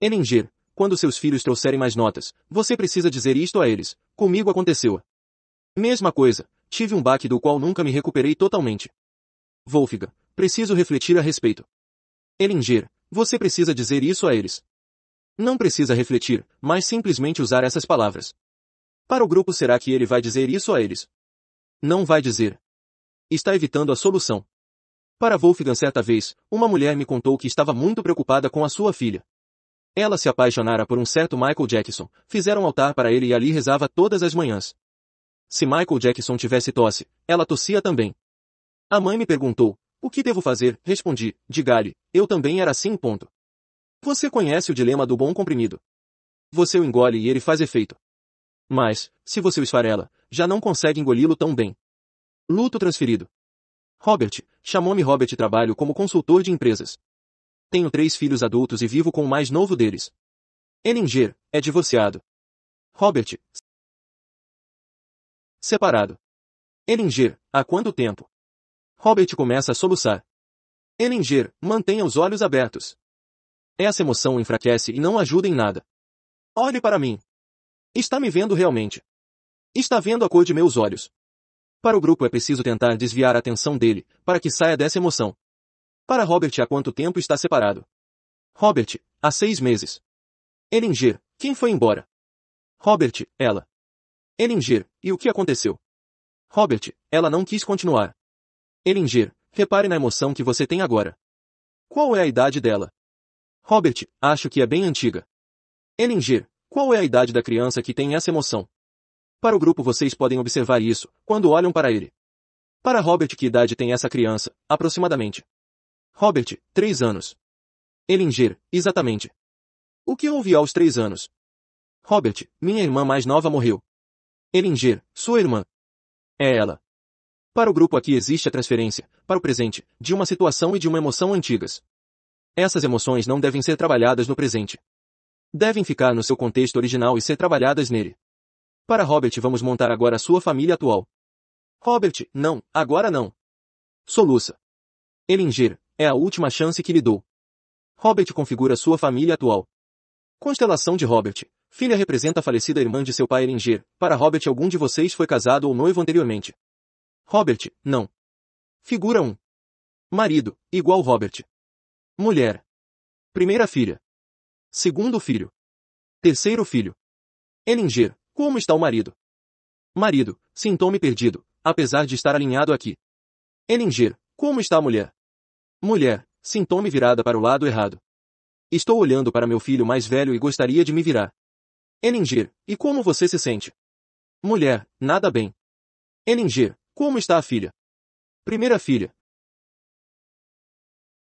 Elinger, quando seus filhos trouxerem mais notas, você precisa dizer isto a eles. Comigo aconteceu. Mesma coisa, tive um baque do qual nunca me recuperei totalmente. Wolfgang, preciso refletir a respeito. Elinger, você precisa dizer isso a eles. Não precisa refletir, mas simplesmente usar essas palavras. Para o grupo será que ele vai dizer isso a eles? Não vai dizer. Está evitando a solução. Para Wolfgang certa vez, uma mulher me contou que estava muito preocupada com a sua filha. Ela se apaixonara por um certo Michael Jackson, fizeram altar para ele e ali rezava todas as manhãs. Se Michael Jackson tivesse tosse, ela tossia também. A mãe me perguntou, o que devo fazer? Respondi, diga-lhe, eu também era assim. Ponto. Você conhece o dilema do bom comprimido. Você o engole e ele faz efeito. Mas, se você o esfarela, já não consegue engoli-lo tão bem. Luto transferido. Robert, chamou-me Robert trabalho como consultor de empresas. Tenho três filhos adultos e vivo com o mais novo deles. Ellinger, é, é divorciado. Robert, Separado. Elinger, há quanto tempo? Robert começa a soluçar. Elinger, mantenha os olhos abertos. Essa emoção enfraquece e não ajuda em nada. Olhe para mim. Está me vendo realmente. Está vendo a cor de meus olhos. Para o grupo é preciso tentar desviar a atenção dele, para que saia dessa emoção. Para Robert há quanto tempo está separado? Robert, há seis meses. Elinger, quem foi embora? Robert, ela. Elinger, e o que aconteceu? Robert, ela não quis continuar. Elinger, repare na emoção que você tem agora. Qual é a idade dela? Robert, acho que é bem antiga. Elinger, qual é a idade da criança que tem essa emoção? Para o grupo vocês podem observar isso, quando olham para ele. Para Robert que idade tem essa criança, aproximadamente? Robert, três anos. Elinger, exatamente. O que houve aos três anos? Robert, minha irmã mais nova morreu. Elinger, sua irmã. É ela. Para o grupo aqui existe a transferência, para o presente, de uma situação e de uma emoção antigas. Essas emoções não devem ser trabalhadas no presente. Devem ficar no seu contexto original e ser trabalhadas nele. Para Robert vamos montar agora a sua família atual. Robert, não, agora não. Soluça. Elinger, é a última chance que lhe dou. Robert configura sua família atual. Constelação de Robert, Filha representa a falecida irmã de seu pai Eringer. Para Robert algum de vocês foi casado ou noivo anteriormente. Robert, não. Figura 1. Marido, igual Robert. Mulher. Primeira filha. Segundo filho. Terceiro filho. Elinger, como está o marido? Marido, sintome perdido, apesar de estar alinhado aqui. Elinger, como está a mulher? Mulher, sintome virada para o lado errado. Estou olhando para meu filho mais velho e gostaria de me virar. Eningir, e como você se sente? Mulher, nada bem. Eningir, como está a filha? Primeira filha.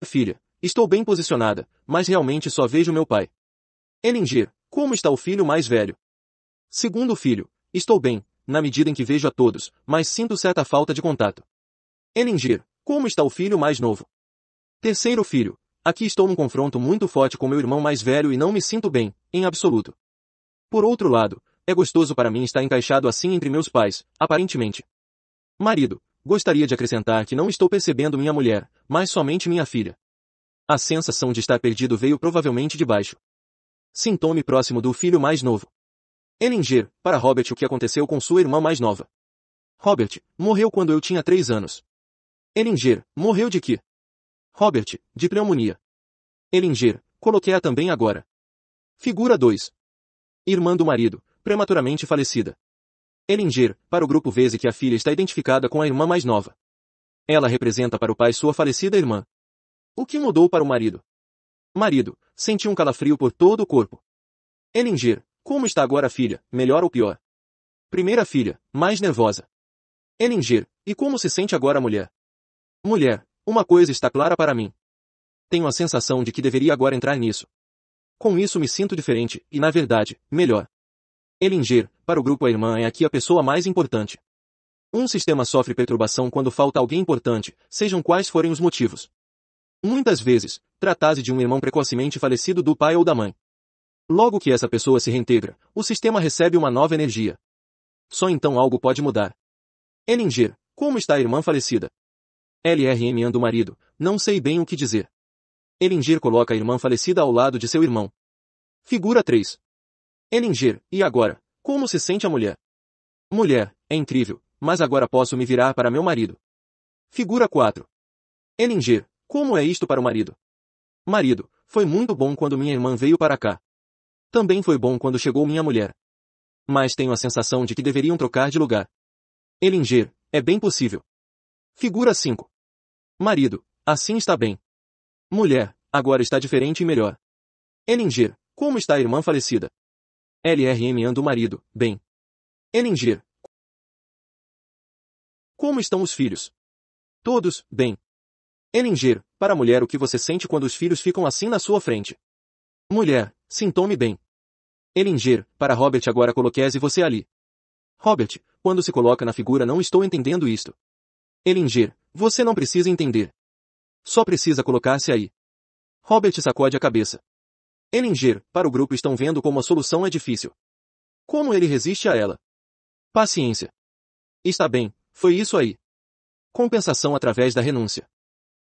Filha, estou bem posicionada, mas realmente só vejo meu pai. Eningir, como está o filho mais velho? Segundo filho, estou bem, na medida em que vejo a todos, mas sinto certa falta de contato. Eningir, como está o filho mais novo? Terceiro filho, aqui estou num confronto muito forte com meu irmão mais velho e não me sinto bem, em absoluto. Por outro lado, é gostoso para mim estar encaixado assim entre meus pais, aparentemente. Marido, gostaria de acrescentar que não estou percebendo minha mulher, mas somente minha filha. A sensação de estar perdido veio provavelmente de baixo. Sintome próximo do filho mais novo. Elinger, para Robert o que aconteceu com sua irmã mais nova. Robert, morreu quando eu tinha três anos. Elinger, morreu de quê? Robert, de pneumonia. Elinger, coloquei-a também agora. Figura 2 irmã do marido, prematuramente falecida. Elinger, para o grupo Vese que a filha está identificada com a irmã mais nova. Ela representa para o pai sua falecida irmã. O que mudou para o marido? Marido, senti um calafrio por todo o corpo. Elinger, como está agora a filha, melhor ou pior? Primeira filha, mais nervosa. Elinger, e como se sente agora a mulher? Mulher, uma coisa está clara para mim. Tenho a sensação de que deveria agora entrar nisso, com isso me sinto diferente, e na verdade, melhor. Elinger, para o grupo a irmã é aqui a pessoa mais importante. Um sistema sofre perturbação quando falta alguém importante, sejam quais forem os motivos. Muitas vezes, tratase de um irmão precocemente falecido do pai ou da mãe. Logo que essa pessoa se reintegra, o sistema recebe uma nova energia. Só então algo pode mudar. Elinger, como está a irmã falecida? LRM do marido, não sei bem o que dizer. Elingir coloca a irmã falecida ao lado de seu irmão. Figura 3. Elingir, e agora? Como se sente a mulher? Mulher, é incrível, mas agora posso me virar para meu marido. Figura 4. Elingir, como é isto para o marido? Marido, foi muito bom quando minha irmã veio para cá. Também foi bom quando chegou minha mulher. Mas tenho a sensação de que deveriam trocar de lugar. Elingir, é bem possível. Figura 5. Marido, assim está bem. Mulher, agora está diferente e melhor. Elinger, como está a irmã falecida? LRM o marido, bem. Elinger, como estão os filhos? Todos, bem. Elinger, para a mulher o que você sente quando os filhos ficam assim na sua frente? Mulher, sintome bem. Elinger, para Robert agora coloquese você ali. Robert, quando se coloca na figura não estou entendendo isto. Elinger, você não precisa entender. Só precisa colocar-se aí. Robert sacode a cabeça. Ellinger, para o grupo estão vendo como a solução é difícil. Como ele resiste a ela? Paciência. Está bem, foi isso aí. Compensação através da renúncia.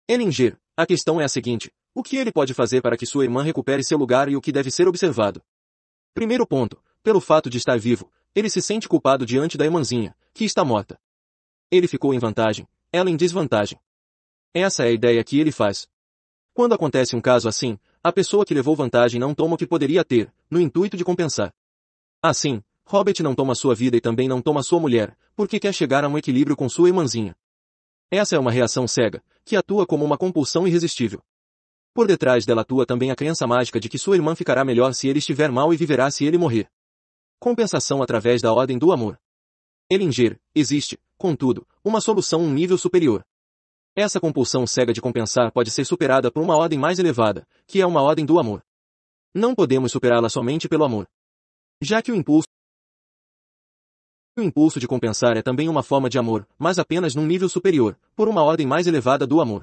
Ellinger, a questão é a seguinte, o que ele pode fazer para que sua irmã recupere seu lugar e o que deve ser observado? Primeiro ponto, pelo fato de estar vivo, ele se sente culpado diante da irmãzinha, que está morta. Ele ficou em vantagem, ela em desvantagem. Essa é a ideia que ele faz. Quando acontece um caso assim, a pessoa que levou vantagem não toma o que poderia ter, no intuito de compensar. Assim, Hobbit não toma sua vida e também não toma sua mulher, porque quer chegar a um equilíbrio com sua irmãzinha. Essa é uma reação cega, que atua como uma compulsão irresistível. Por detrás dela atua também a crença mágica de que sua irmã ficará melhor se ele estiver mal e viverá se ele morrer. Compensação através da ordem do amor. Elinger, existe, contudo, uma solução um nível superior. Essa compulsão cega de compensar pode ser superada por uma ordem mais elevada, que é uma ordem do amor. Não podemos superá-la somente pelo amor. Já que o impulso o impulso de compensar é também uma forma de amor, mas apenas num nível superior, por uma ordem mais elevada do amor.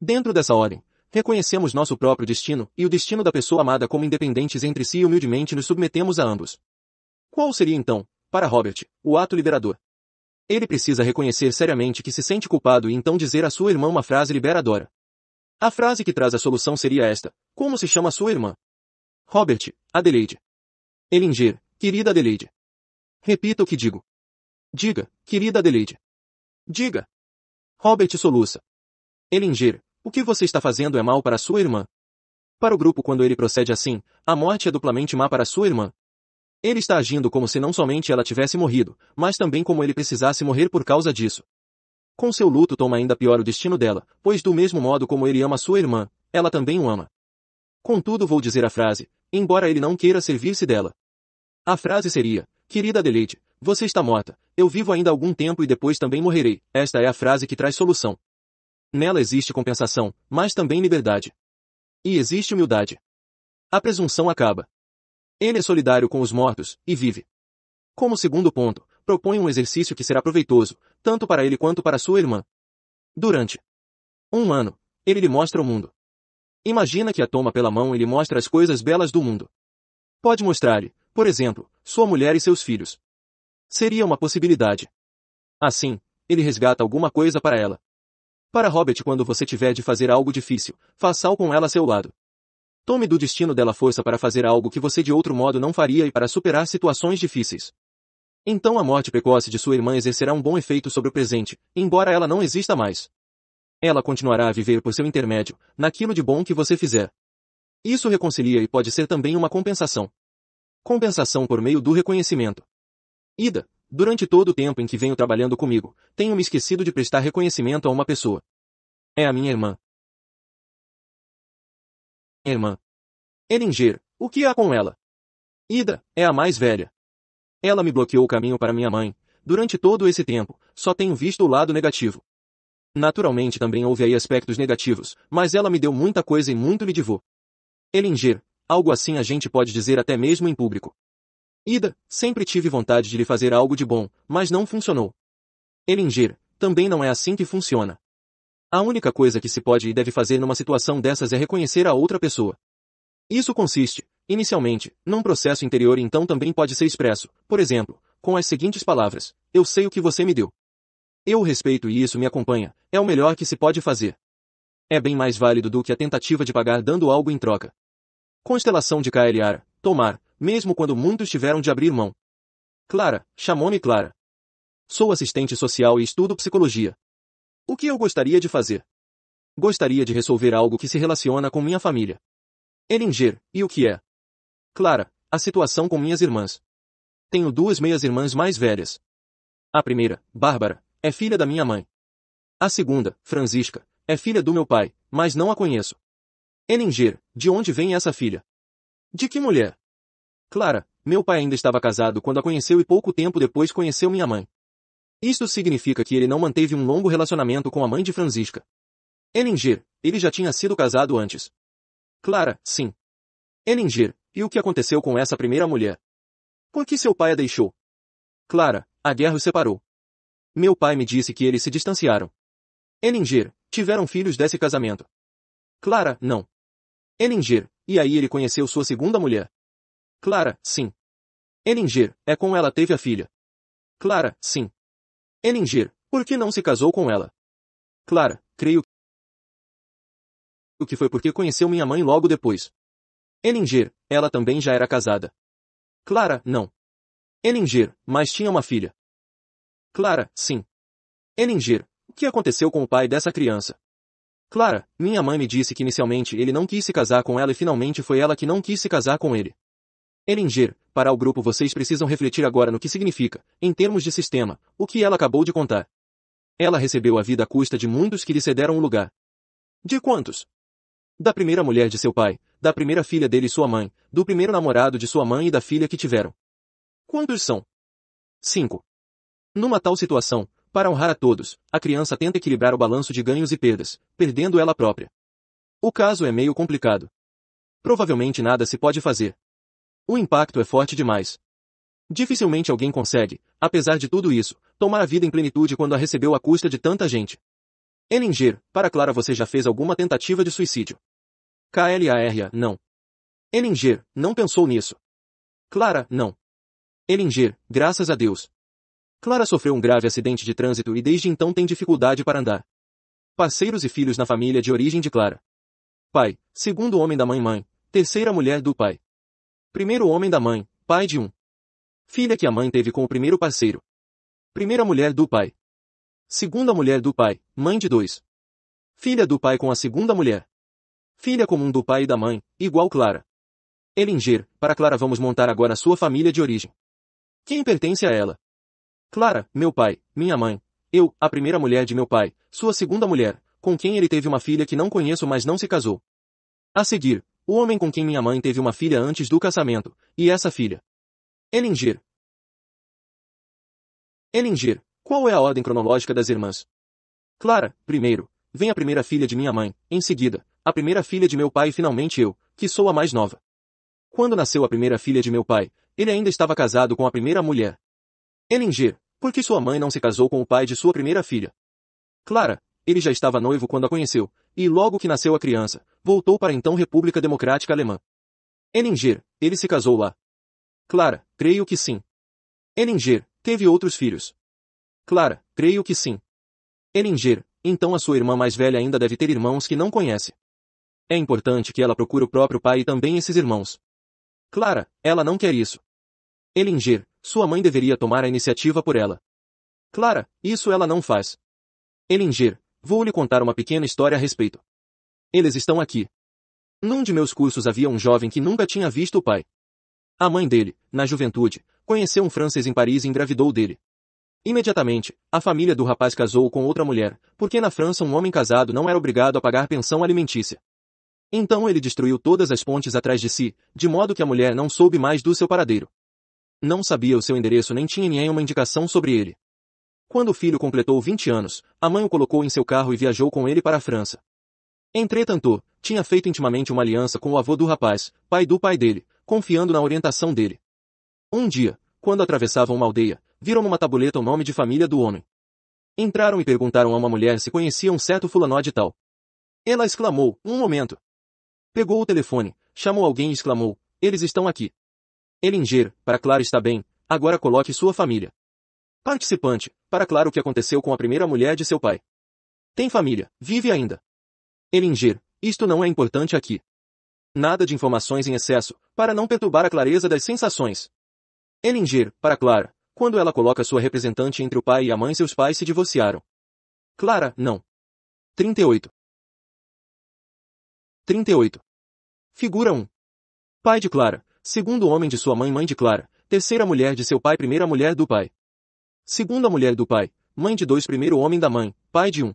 Dentro dessa ordem, reconhecemos nosso próprio destino e o destino da pessoa amada como independentes entre si e humildemente nos submetemos a ambos. Qual seria então, para Robert, o ato liberador? Ele precisa reconhecer seriamente que se sente culpado e então dizer à sua irmã uma frase liberadora. A frase que traz a solução seria esta. Como se chama sua irmã? Robert, Adelaide. Elinger, querida Adelaide. Repita o que digo. Diga, querida Adelaide. Diga. Robert soluça. Elinger, o que você está fazendo é mal para sua irmã. Para o grupo quando ele procede assim, a morte é duplamente má para sua irmã. Ele está agindo como se não somente ela tivesse morrido, mas também como ele precisasse morrer por causa disso. Com seu luto toma ainda pior o destino dela, pois do mesmo modo como ele ama sua irmã, ela também o ama. Contudo vou dizer a frase, embora ele não queira servir-se dela. A frase seria, querida Adelaide, você está morta, eu vivo ainda algum tempo e depois também morrerei, esta é a frase que traz solução. Nela existe compensação, mas também liberdade. E existe humildade. A presunção acaba, ele é solidário com os mortos, e vive. Como segundo ponto, propõe um exercício que será proveitoso, tanto para ele quanto para sua irmã. Durante um ano, ele lhe mostra o mundo. Imagina que a toma pela mão e lhe mostra as coisas belas do mundo. Pode mostrar-lhe, por exemplo, sua mulher e seus filhos. Seria uma possibilidade. Assim, ele resgata alguma coisa para ela. Para Robert, quando você tiver de fazer algo difícil, faça-o com ela a seu lado. Tome do destino dela força para fazer algo que você de outro modo não faria e para superar situações difíceis. Então a morte precoce de sua irmã exercerá um bom efeito sobre o presente, embora ela não exista mais. Ela continuará a viver por seu intermédio, naquilo de bom que você fizer. Isso reconcilia e pode ser também uma compensação. Compensação por meio do reconhecimento. Ida, durante todo o tempo em que venho trabalhando comigo, tenho me esquecido de prestar reconhecimento a uma pessoa. É a minha irmã irmã. Eringer, o que há com ela? Ida, é a mais velha. Ela me bloqueou o caminho para minha mãe. Durante todo esse tempo, só tenho visto o lado negativo. Naturalmente também houve aí aspectos negativos, mas ela me deu muita coisa e muito lhe devo. Elinger, algo assim a gente pode dizer até mesmo em público. Ida, sempre tive vontade de lhe fazer algo de bom, mas não funcionou. Elinger, também não é assim que funciona. A única coisa que se pode e deve fazer numa situação dessas é reconhecer a outra pessoa. Isso consiste, inicialmente, num processo interior e então também pode ser expresso, por exemplo, com as seguintes palavras, eu sei o que você me deu. Eu o respeito e isso me acompanha, é o melhor que se pode fazer. É bem mais válido do que a tentativa de pagar dando algo em troca. Constelação de Caeliara, tomar, mesmo quando muitos tiveram de abrir mão. Clara, chamou-me Clara. Sou assistente social e estudo psicologia. O que eu gostaria de fazer? Gostaria de resolver algo que se relaciona com minha família. Elinger, e o que é? Clara, a situação com minhas irmãs. Tenho duas meias-irmãs mais velhas. A primeira, Bárbara, é filha da minha mãe. A segunda, Francisca, é filha do meu pai, mas não a conheço. Eninger, de onde vem essa filha? De que mulher? Clara, meu pai ainda estava casado quando a conheceu e pouco tempo depois conheceu minha mãe. Isto significa que ele não manteve um longo relacionamento com a mãe de Francisca. Ellinger, ele já tinha sido casado antes. Clara, sim. Ellinger, e o que aconteceu com essa primeira mulher? Por que seu pai a deixou? Clara, a guerra os separou. Meu pai me disse que eles se distanciaram. Ellinger, tiveram filhos desse casamento. Clara, não. Ellinger, e aí ele conheceu sua segunda mulher. Clara, sim. Ellinger, é com ela teve a filha. Clara, sim. Eningir, por que não se casou com ela? Clara, creio que foi porque conheceu minha mãe logo depois. Eningir, ela também já era casada. Clara, não. Eningir, mas tinha uma filha. Clara, sim. Eningir, o que aconteceu com o pai dessa criança? Clara, minha mãe me disse que inicialmente ele não quis se casar com ela e finalmente foi ela que não quis se casar com ele. Elinger, para o grupo vocês precisam refletir agora no que significa, em termos de sistema, o que ela acabou de contar. Ela recebeu a vida à custa de muitos que lhe cederam o lugar. De quantos? Da primeira mulher de seu pai, da primeira filha dele e sua mãe, do primeiro namorado de sua mãe e da filha que tiveram. Quantos são? 5. Numa tal situação, para honrar a todos, a criança tenta equilibrar o balanço de ganhos e perdas, perdendo ela própria. O caso é meio complicado. Provavelmente nada se pode fazer, o impacto é forte demais. Dificilmente alguém consegue, apesar de tudo isso, tomar a vida em plenitude quando a recebeu à custa de tanta gente. Elinger, para Clara você já fez alguma tentativa de suicídio. KLARA, não. Elinger, não pensou nisso. Clara, não. Elinger, graças a Deus. Clara sofreu um grave acidente de trânsito e desde então tem dificuldade para andar. Parceiros e filhos na família de origem de Clara. Pai, segundo homem da mãe-mãe, terceira mulher do pai. Primeiro homem da mãe, pai de um. Filha que a mãe teve com o primeiro parceiro. Primeira mulher do pai. Segunda mulher do pai, mãe de dois. Filha do pai com a segunda mulher. Filha comum do pai e da mãe, igual Clara. Elinger, para Clara vamos montar agora sua família de origem. Quem pertence a ela? Clara, meu pai, minha mãe, eu, a primeira mulher de meu pai, sua segunda mulher, com quem ele teve uma filha que não conheço mas não se casou. A seguir, o homem com quem minha mãe teve uma filha antes do casamento, e essa filha. Elingir. Elingir, qual é a ordem cronológica das irmãs? Clara, primeiro, vem a primeira filha de minha mãe, em seguida, a primeira filha de meu pai e finalmente eu, que sou a mais nova. Quando nasceu a primeira filha de meu pai, ele ainda estava casado com a primeira mulher. Elingir, por que sua mãe não se casou com o pai de sua primeira filha? Clara, ele já estava noivo quando a conheceu, e logo que nasceu a criança, voltou para a então República Democrática Alemã. Eninger, ele se casou lá. Clara, creio que sim. Eninger, teve outros filhos. Clara, creio que sim. Eninger, então a sua irmã mais velha ainda deve ter irmãos que não conhece. É importante que ela procure o próprio pai e também esses irmãos. Clara, ela não quer isso. Elinger, sua mãe deveria tomar a iniciativa por ela. Clara, isso ela não faz. Elinger, Vou lhe contar uma pequena história a respeito. Eles estão aqui. Num de meus cursos havia um jovem que nunca tinha visto o pai. A mãe dele, na juventude, conheceu um francês em Paris e engravidou dele. Imediatamente, a família do rapaz casou com outra mulher, porque na França um homem casado não era obrigado a pagar pensão alimentícia. Então ele destruiu todas as pontes atrás de si, de modo que a mulher não soube mais do seu paradeiro. Não sabia o seu endereço nem tinha nenhuma uma indicação sobre ele. Quando o filho completou 20 anos, a mãe o colocou em seu carro e viajou com ele para a França. Entretanto, tinha feito intimamente uma aliança com o avô do rapaz, pai do pai dele, confiando na orientação dele. Um dia, quando atravessavam uma aldeia, viram numa tabuleta o nome de família do homem. Entraram e perguntaram a uma mulher se conhecia um certo fulano de tal. Ela exclamou, um momento. Pegou o telefone, chamou alguém e exclamou, eles estão aqui. Elinger, para Clara está bem, agora coloque sua família. Participante, para claro o que aconteceu com a primeira mulher de seu pai. Tem família, vive ainda. Elinger, isto não é importante aqui. Nada de informações em excesso, para não perturbar a clareza das sensações. Elinger, para Clara, quando ela coloca sua representante entre o pai e a mãe seus pais se divorciaram. Clara, não. 38. 38. Figura 1. Pai de Clara, segundo homem de sua mãe mãe de Clara, terceira mulher de seu pai primeira mulher do pai. Segunda mulher do pai, mãe de dois primeiro homem da mãe, pai de um.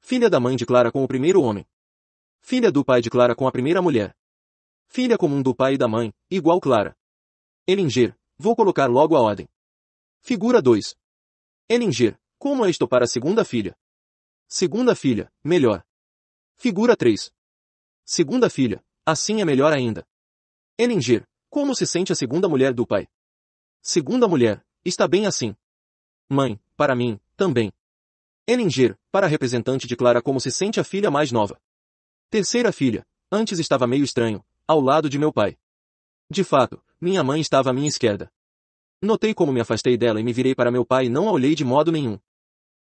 Filha da mãe de Clara com o primeiro homem. Filha do pai de Clara com a primeira mulher. Filha comum do pai e da mãe, igual Clara. Elinger, vou colocar logo a ordem. Figura 2. Elinger, como é isto para a segunda filha? Segunda filha, melhor. Figura 3. Segunda filha, assim é melhor ainda. Elinger, como se sente a segunda mulher do pai? Segunda mulher, está bem assim. Mãe, para mim, também. Eninger, para a representante declara como se sente a filha mais nova. Terceira filha, antes estava meio estranho, ao lado de meu pai. De fato, minha mãe estava à minha esquerda. Notei como me afastei dela e me virei para meu pai e não a olhei de modo nenhum.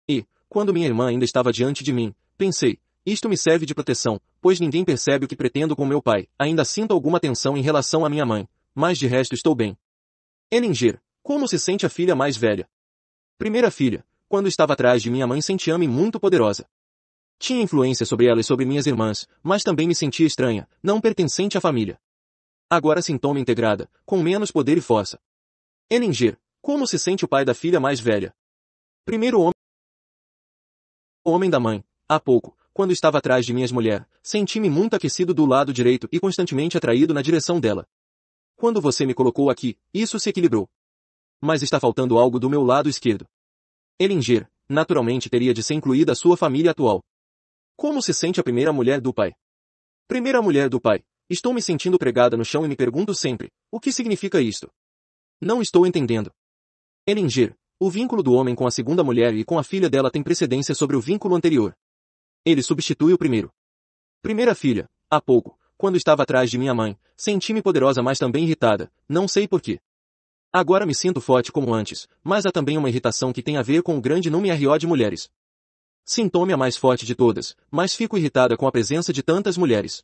E, quando minha irmã ainda estava diante de mim, pensei, isto me serve de proteção, pois ninguém percebe o que pretendo com meu pai, ainda sinto alguma tensão em relação à minha mãe, mas de resto estou bem. Eninger, como se sente a filha mais velha? Primeira filha, quando estava atrás de minha mãe sentia-me muito poderosa. Tinha influência sobre ela e sobre minhas irmãs, mas também me sentia estranha, não pertencente à família. Agora sintoma integrada, com menos poder e força. Eninger, como se sente o pai da filha mais velha? Primeiro homem homem da mãe. Há pouco, quando estava atrás de minhas mulher, senti-me muito aquecido do lado direito e constantemente atraído na direção dela. Quando você me colocou aqui, isso se equilibrou mas está faltando algo do meu lado esquerdo. Elinger, naturalmente teria de ser incluída sua família atual. Como se sente a primeira mulher do pai? Primeira mulher do pai, estou me sentindo pregada no chão e me pergunto sempre, o que significa isto? Não estou entendendo. Elinger, o vínculo do homem com a segunda mulher e com a filha dela tem precedência sobre o vínculo anterior. Ele substitui o primeiro. Primeira filha, há pouco, quando estava atrás de minha mãe, senti-me poderosa mas também irritada, não sei porquê. Agora me sinto forte como antes, mas há também uma irritação que tem a ver com o grande número RO de mulheres. Sintome a mais forte de todas, mas fico irritada com a presença de tantas mulheres.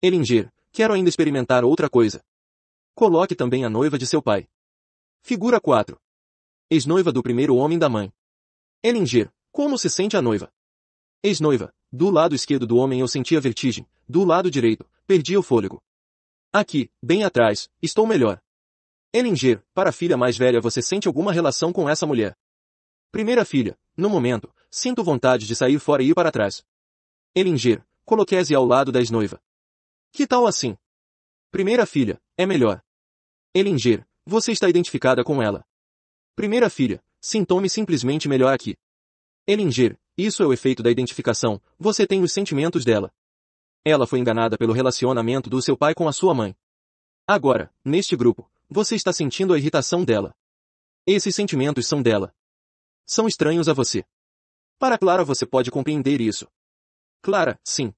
Elinger, quero ainda experimentar outra coisa. Coloque também a noiva de seu pai. Figura 4. Ex-noiva do primeiro homem da mãe. Elinger, como se sente a noiva? Ex-noiva, do lado esquerdo do homem eu sentia vertigem, do lado direito, perdi o fôlego. Aqui, bem atrás, estou melhor. Elinger, para a filha mais velha você sente alguma relação com essa mulher? Primeira filha, no momento, sinto vontade de sair fora e ir para trás. Ellinger, coloquese ao lado da ex-noiva. Que tal assim? Primeira filha, é melhor. Elinger, você está identificada com ela. Primeira filha, sintome simplesmente melhor aqui. Elinger, isso é o efeito da identificação, você tem os sentimentos dela. Ela foi enganada pelo relacionamento do seu pai com a sua mãe. Agora, neste grupo, você está sentindo a irritação dela. Esses sentimentos são dela. São estranhos a você. Para Clara você pode compreender isso. Clara, sim.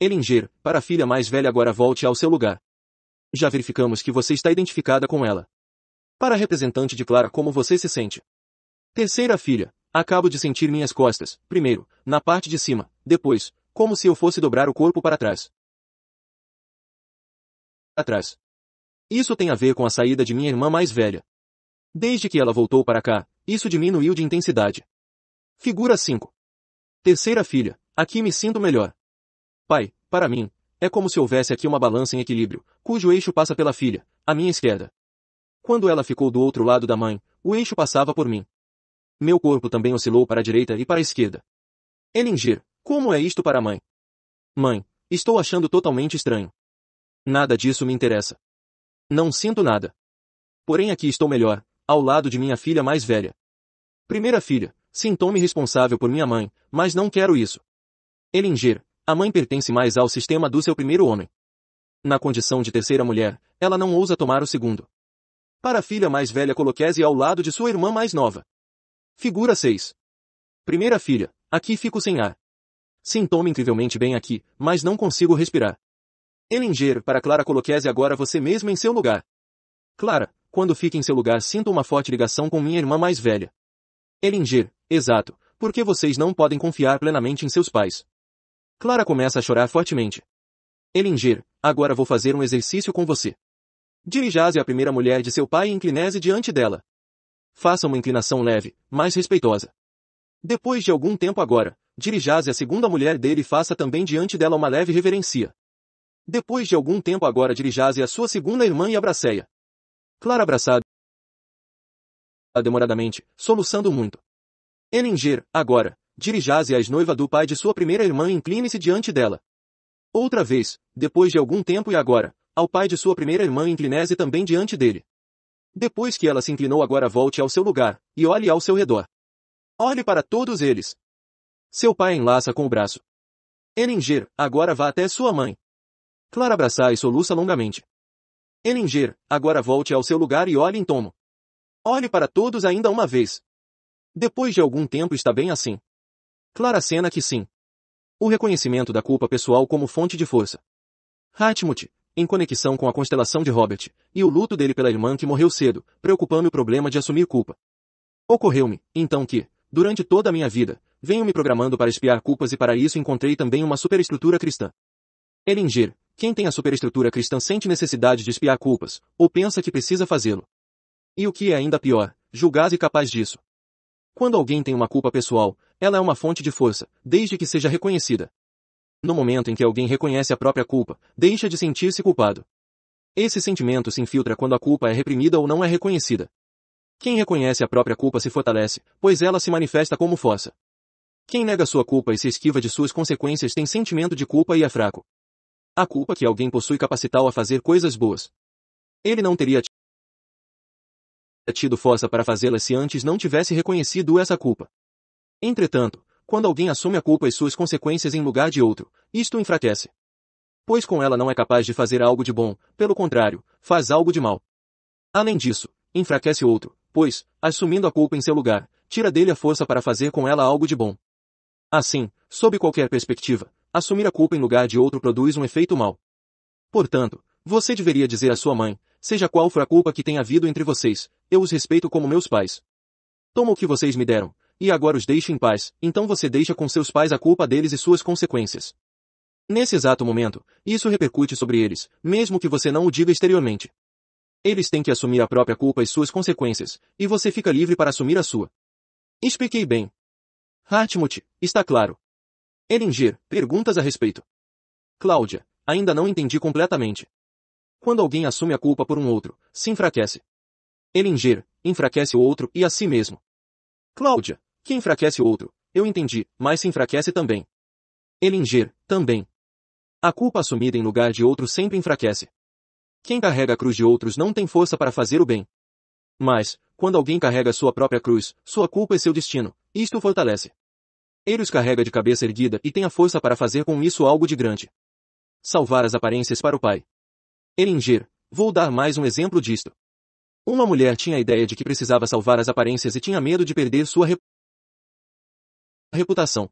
Elinger, para a filha mais velha agora volte ao seu lugar. Já verificamos que você está identificada com ela. Para a representante de Clara como você se sente. Terceira filha, acabo de sentir minhas costas, primeiro, na parte de cima, depois, como se eu fosse dobrar o corpo para trás. Atrás. Isso tem a ver com a saída de minha irmã mais velha. Desde que ela voltou para cá, isso diminuiu de intensidade. Figura 5. Terceira filha, aqui me sinto melhor. Pai, para mim, é como se houvesse aqui uma balança em equilíbrio, cujo eixo passa pela filha, à minha esquerda. Quando ela ficou do outro lado da mãe, o eixo passava por mim. Meu corpo também oscilou para a direita e para a esquerda. Elingir, como é isto para a mãe? Mãe, estou achando totalmente estranho. Nada disso me interessa. Não sinto nada. Porém aqui estou melhor, ao lado de minha filha mais velha. Primeira filha, sintome me responsável por minha mãe, mas não quero isso. Elinger, a mãe pertence mais ao sistema do seu primeiro homem. Na condição de terceira mulher, ela não ousa tomar o segundo. Para a filha mais velha coloquese ao lado de sua irmã mais nova. Figura 6. Primeira filha, aqui fico sem ar. Sinto-me incrivelmente bem aqui, mas não consigo respirar. Elinger, para Clara coloquese agora você mesmo em seu lugar. Clara, quando fique em seu lugar sinto uma forte ligação com minha irmã mais velha. Elinger, exato, porque vocês não podem confiar plenamente em seus pais. Clara começa a chorar fortemente. Elinger, agora vou fazer um exercício com você. Dirijase à primeira mulher de seu pai e incline-se diante dela. Faça uma inclinação leve, mais respeitosa. Depois de algum tempo agora, dirijase à segunda mulher dele e faça também diante dela uma leve reverência. Depois de algum tempo agora dirijase se à sua segunda irmã e abracei-a. Clara abraçada demoradamente, soluçando muito. Eninger, agora, dirijase se à noiva do pai de sua primeira irmã e incline-se diante dela. Outra vez, depois de algum tempo e agora, ao pai de sua primeira irmã incline-se também diante dele. Depois que ela se inclinou agora volte ao seu lugar, e olhe ao seu redor. Olhe para todos eles. Seu pai enlaça com o braço. Eninger, agora vá até sua mãe. Clara abraçar e soluça longamente. Elinger, agora volte ao seu lugar e olhe em tomo. Olhe para todos ainda uma vez. Depois de algum tempo está bem assim. Clara cena que sim. O reconhecimento da culpa pessoal como fonte de força. Hatmut, em conexão com a constelação de Robert, e o luto dele pela irmã que morreu cedo, preocupando o problema de assumir culpa. Ocorreu-me, então que, durante toda a minha vida, venho me programando para espiar culpas e para isso encontrei também uma superestrutura cristã. Elinger, quem tem a superestrutura cristã sente necessidade de espiar culpas, ou pensa que precisa fazê-lo. E o que é ainda pior, julgar e capaz disso. Quando alguém tem uma culpa pessoal, ela é uma fonte de força, desde que seja reconhecida. No momento em que alguém reconhece a própria culpa, deixa de sentir-se culpado. Esse sentimento se infiltra quando a culpa é reprimida ou não é reconhecida. Quem reconhece a própria culpa se fortalece, pois ela se manifesta como força. Quem nega sua culpa e se esquiva de suas consequências tem sentimento de culpa e é fraco. A culpa que alguém possui capacital a fazer coisas boas. Ele não teria tido força para fazê-las se antes não tivesse reconhecido essa culpa. Entretanto, quando alguém assume a culpa e suas consequências em lugar de outro, isto enfraquece. Pois com ela não é capaz de fazer algo de bom, pelo contrário, faz algo de mal. Além disso, enfraquece outro, pois, assumindo a culpa em seu lugar, tira dele a força para fazer com ela algo de bom. Assim, sob qualquer perspectiva, assumir a culpa em lugar de outro produz um efeito mau. Portanto, você deveria dizer à sua mãe, seja qual for a culpa que tenha havido entre vocês, eu os respeito como meus pais. Tomo o que vocês me deram, e agora os deixo em paz, então você deixa com seus pais a culpa deles e suas consequências. Nesse exato momento, isso repercute sobre eles, mesmo que você não o diga exteriormente. Eles têm que assumir a própria culpa e suas consequências, e você fica livre para assumir a sua. Expliquei bem. Hartmut, está claro. Elinger, perguntas a respeito. Cláudia, ainda não entendi completamente. Quando alguém assume a culpa por um outro, se enfraquece. Elinger, enfraquece o outro e a si mesmo. Cláudia, que enfraquece o outro, eu entendi, mas se enfraquece também. Elinger, também. A culpa assumida em lugar de outro sempre enfraquece. Quem carrega a cruz de outros não tem força para fazer o bem. Mas, quando alguém carrega sua própria cruz, sua culpa é seu destino, isto fortalece. Ele os carrega de cabeça erguida e tem a força para fazer com isso algo de grande. Salvar as aparências para o pai. Eringer, vou dar mais um exemplo disto. Uma mulher tinha a ideia de que precisava salvar as aparências e tinha medo de perder sua rep... reputação.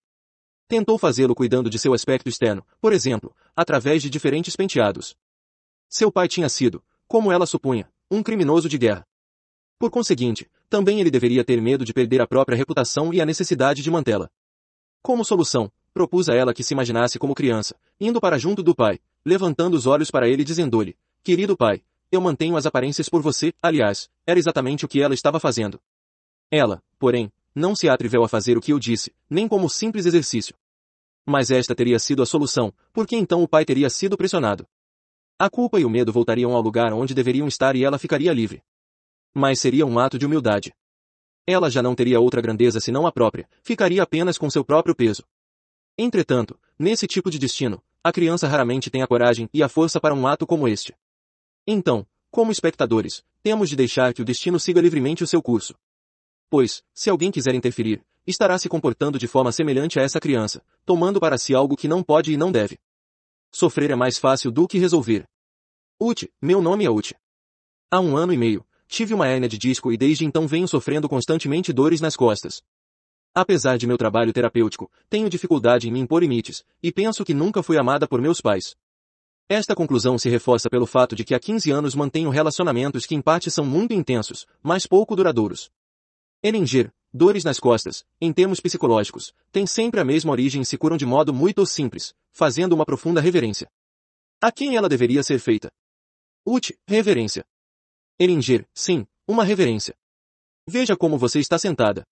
Tentou fazê-lo cuidando de seu aspecto externo, por exemplo, através de diferentes penteados. Seu pai tinha sido, como ela supunha, um criminoso de guerra. Por conseguinte, também ele deveria ter medo de perder a própria reputação e a necessidade de mantê-la. Como solução, propus a ela que se imaginasse como criança, indo para junto do pai, levantando os olhos para ele e dizendo-lhe, querido pai, eu mantenho as aparências por você, aliás, era exatamente o que ela estava fazendo. Ela, porém, não se atreveu a fazer o que eu disse, nem como simples exercício. Mas esta teria sido a solução, porque então o pai teria sido pressionado. A culpa e o medo voltariam ao lugar onde deveriam estar e ela ficaria livre. Mas seria um ato de humildade. Ela já não teria outra grandeza senão a própria, ficaria apenas com seu próprio peso. Entretanto, nesse tipo de destino, a criança raramente tem a coragem e a força para um ato como este. Então, como espectadores, temos de deixar que o destino siga livremente o seu curso. Pois, se alguém quiser interferir, estará se comportando de forma semelhante a essa criança, tomando para si algo que não pode e não deve. Sofrer é mais fácil do que resolver. Ute, meu nome é Ute. Há um ano e meio, tive uma hérnia de disco e desde então venho sofrendo constantemente dores nas costas. Apesar de meu trabalho terapêutico, tenho dificuldade em me impor limites, e penso que nunca fui amada por meus pais. Esta conclusão se reforça pelo fato de que há 15 anos mantenho relacionamentos que em parte são muito intensos, mas pouco duradouros. Eringir, dores nas costas, em termos psicológicos, tem sempre a mesma origem e se curam de modo muito simples, fazendo uma profunda reverência. A quem ela deveria ser feita? Ut, reverência. Elinger, sim, uma reverência. Veja como você está sentada.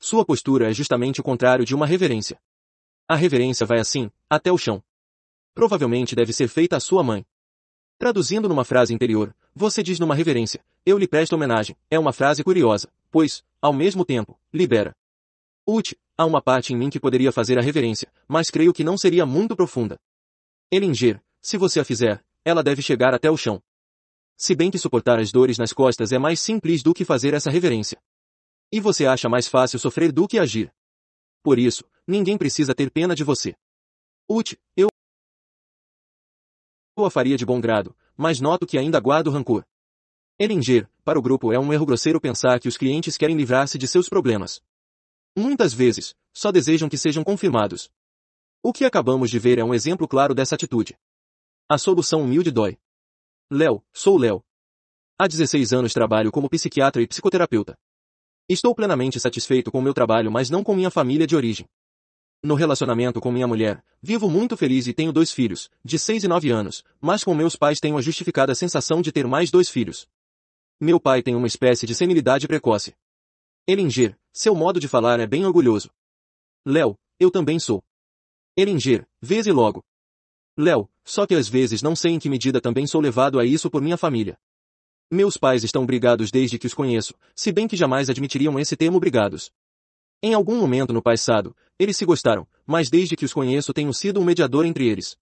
Sua postura é justamente o contrário de uma reverência. A reverência vai assim, até o chão. Provavelmente deve ser feita à sua mãe. Traduzindo numa frase interior, você diz numa reverência, eu lhe presto homenagem, é uma frase curiosa, pois, ao mesmo tempo, libera. Ute, há uma parte em mim que poderia fazer a reverência, mas creio que não seria muito profunda. Elinger, se você a fizer, ela deve chegar até o chão. Se bem que suportar as dores nas costas é mais simples do que fazer essa reverência. E você acha mais fácil sofrer do que agir. Por isso, ninguém precisa ter pena de você. Ut, eu o faria de bom grado, mas noto que ainda guardo rancor. Elinger, para o grupo é um erro grosseiro pensar que os clientes querem livrar-se de seus problemas. Muitas vezes, só desejam que sejam confirmados. O que acabamos de ver é um exemplo claro dessa atitude. A solução humilde dói. Léo, sou Léo. Há 16 anos trabalho como psiquiatra e psicoterapeuta. Estou plenamente satisfeito com meu trabalho, mas não com minha família de origem. No relacionamento com minha mulher, vivo muito feliz e tenho dois filhos, de 6 e 9 anos, mas com meus pais tenho a justificada sensação de ter mais dois filhos. Meu pai tem uma espécie de senilidade precoce. Elinger, seu modo de falar é bem orgulhoso. Léo, eu também sou. Elinger, veze logo. Léo, só que às vezes não sei em que medida também sou levado a isso por minha família. Meus pais estão brigados desde que os conheço, se bem que jamais admitiriam esse termo brigados. Em algum momento no passado, eles se gostaram, mas desde que os conheço tenho sido um mediador entre eles.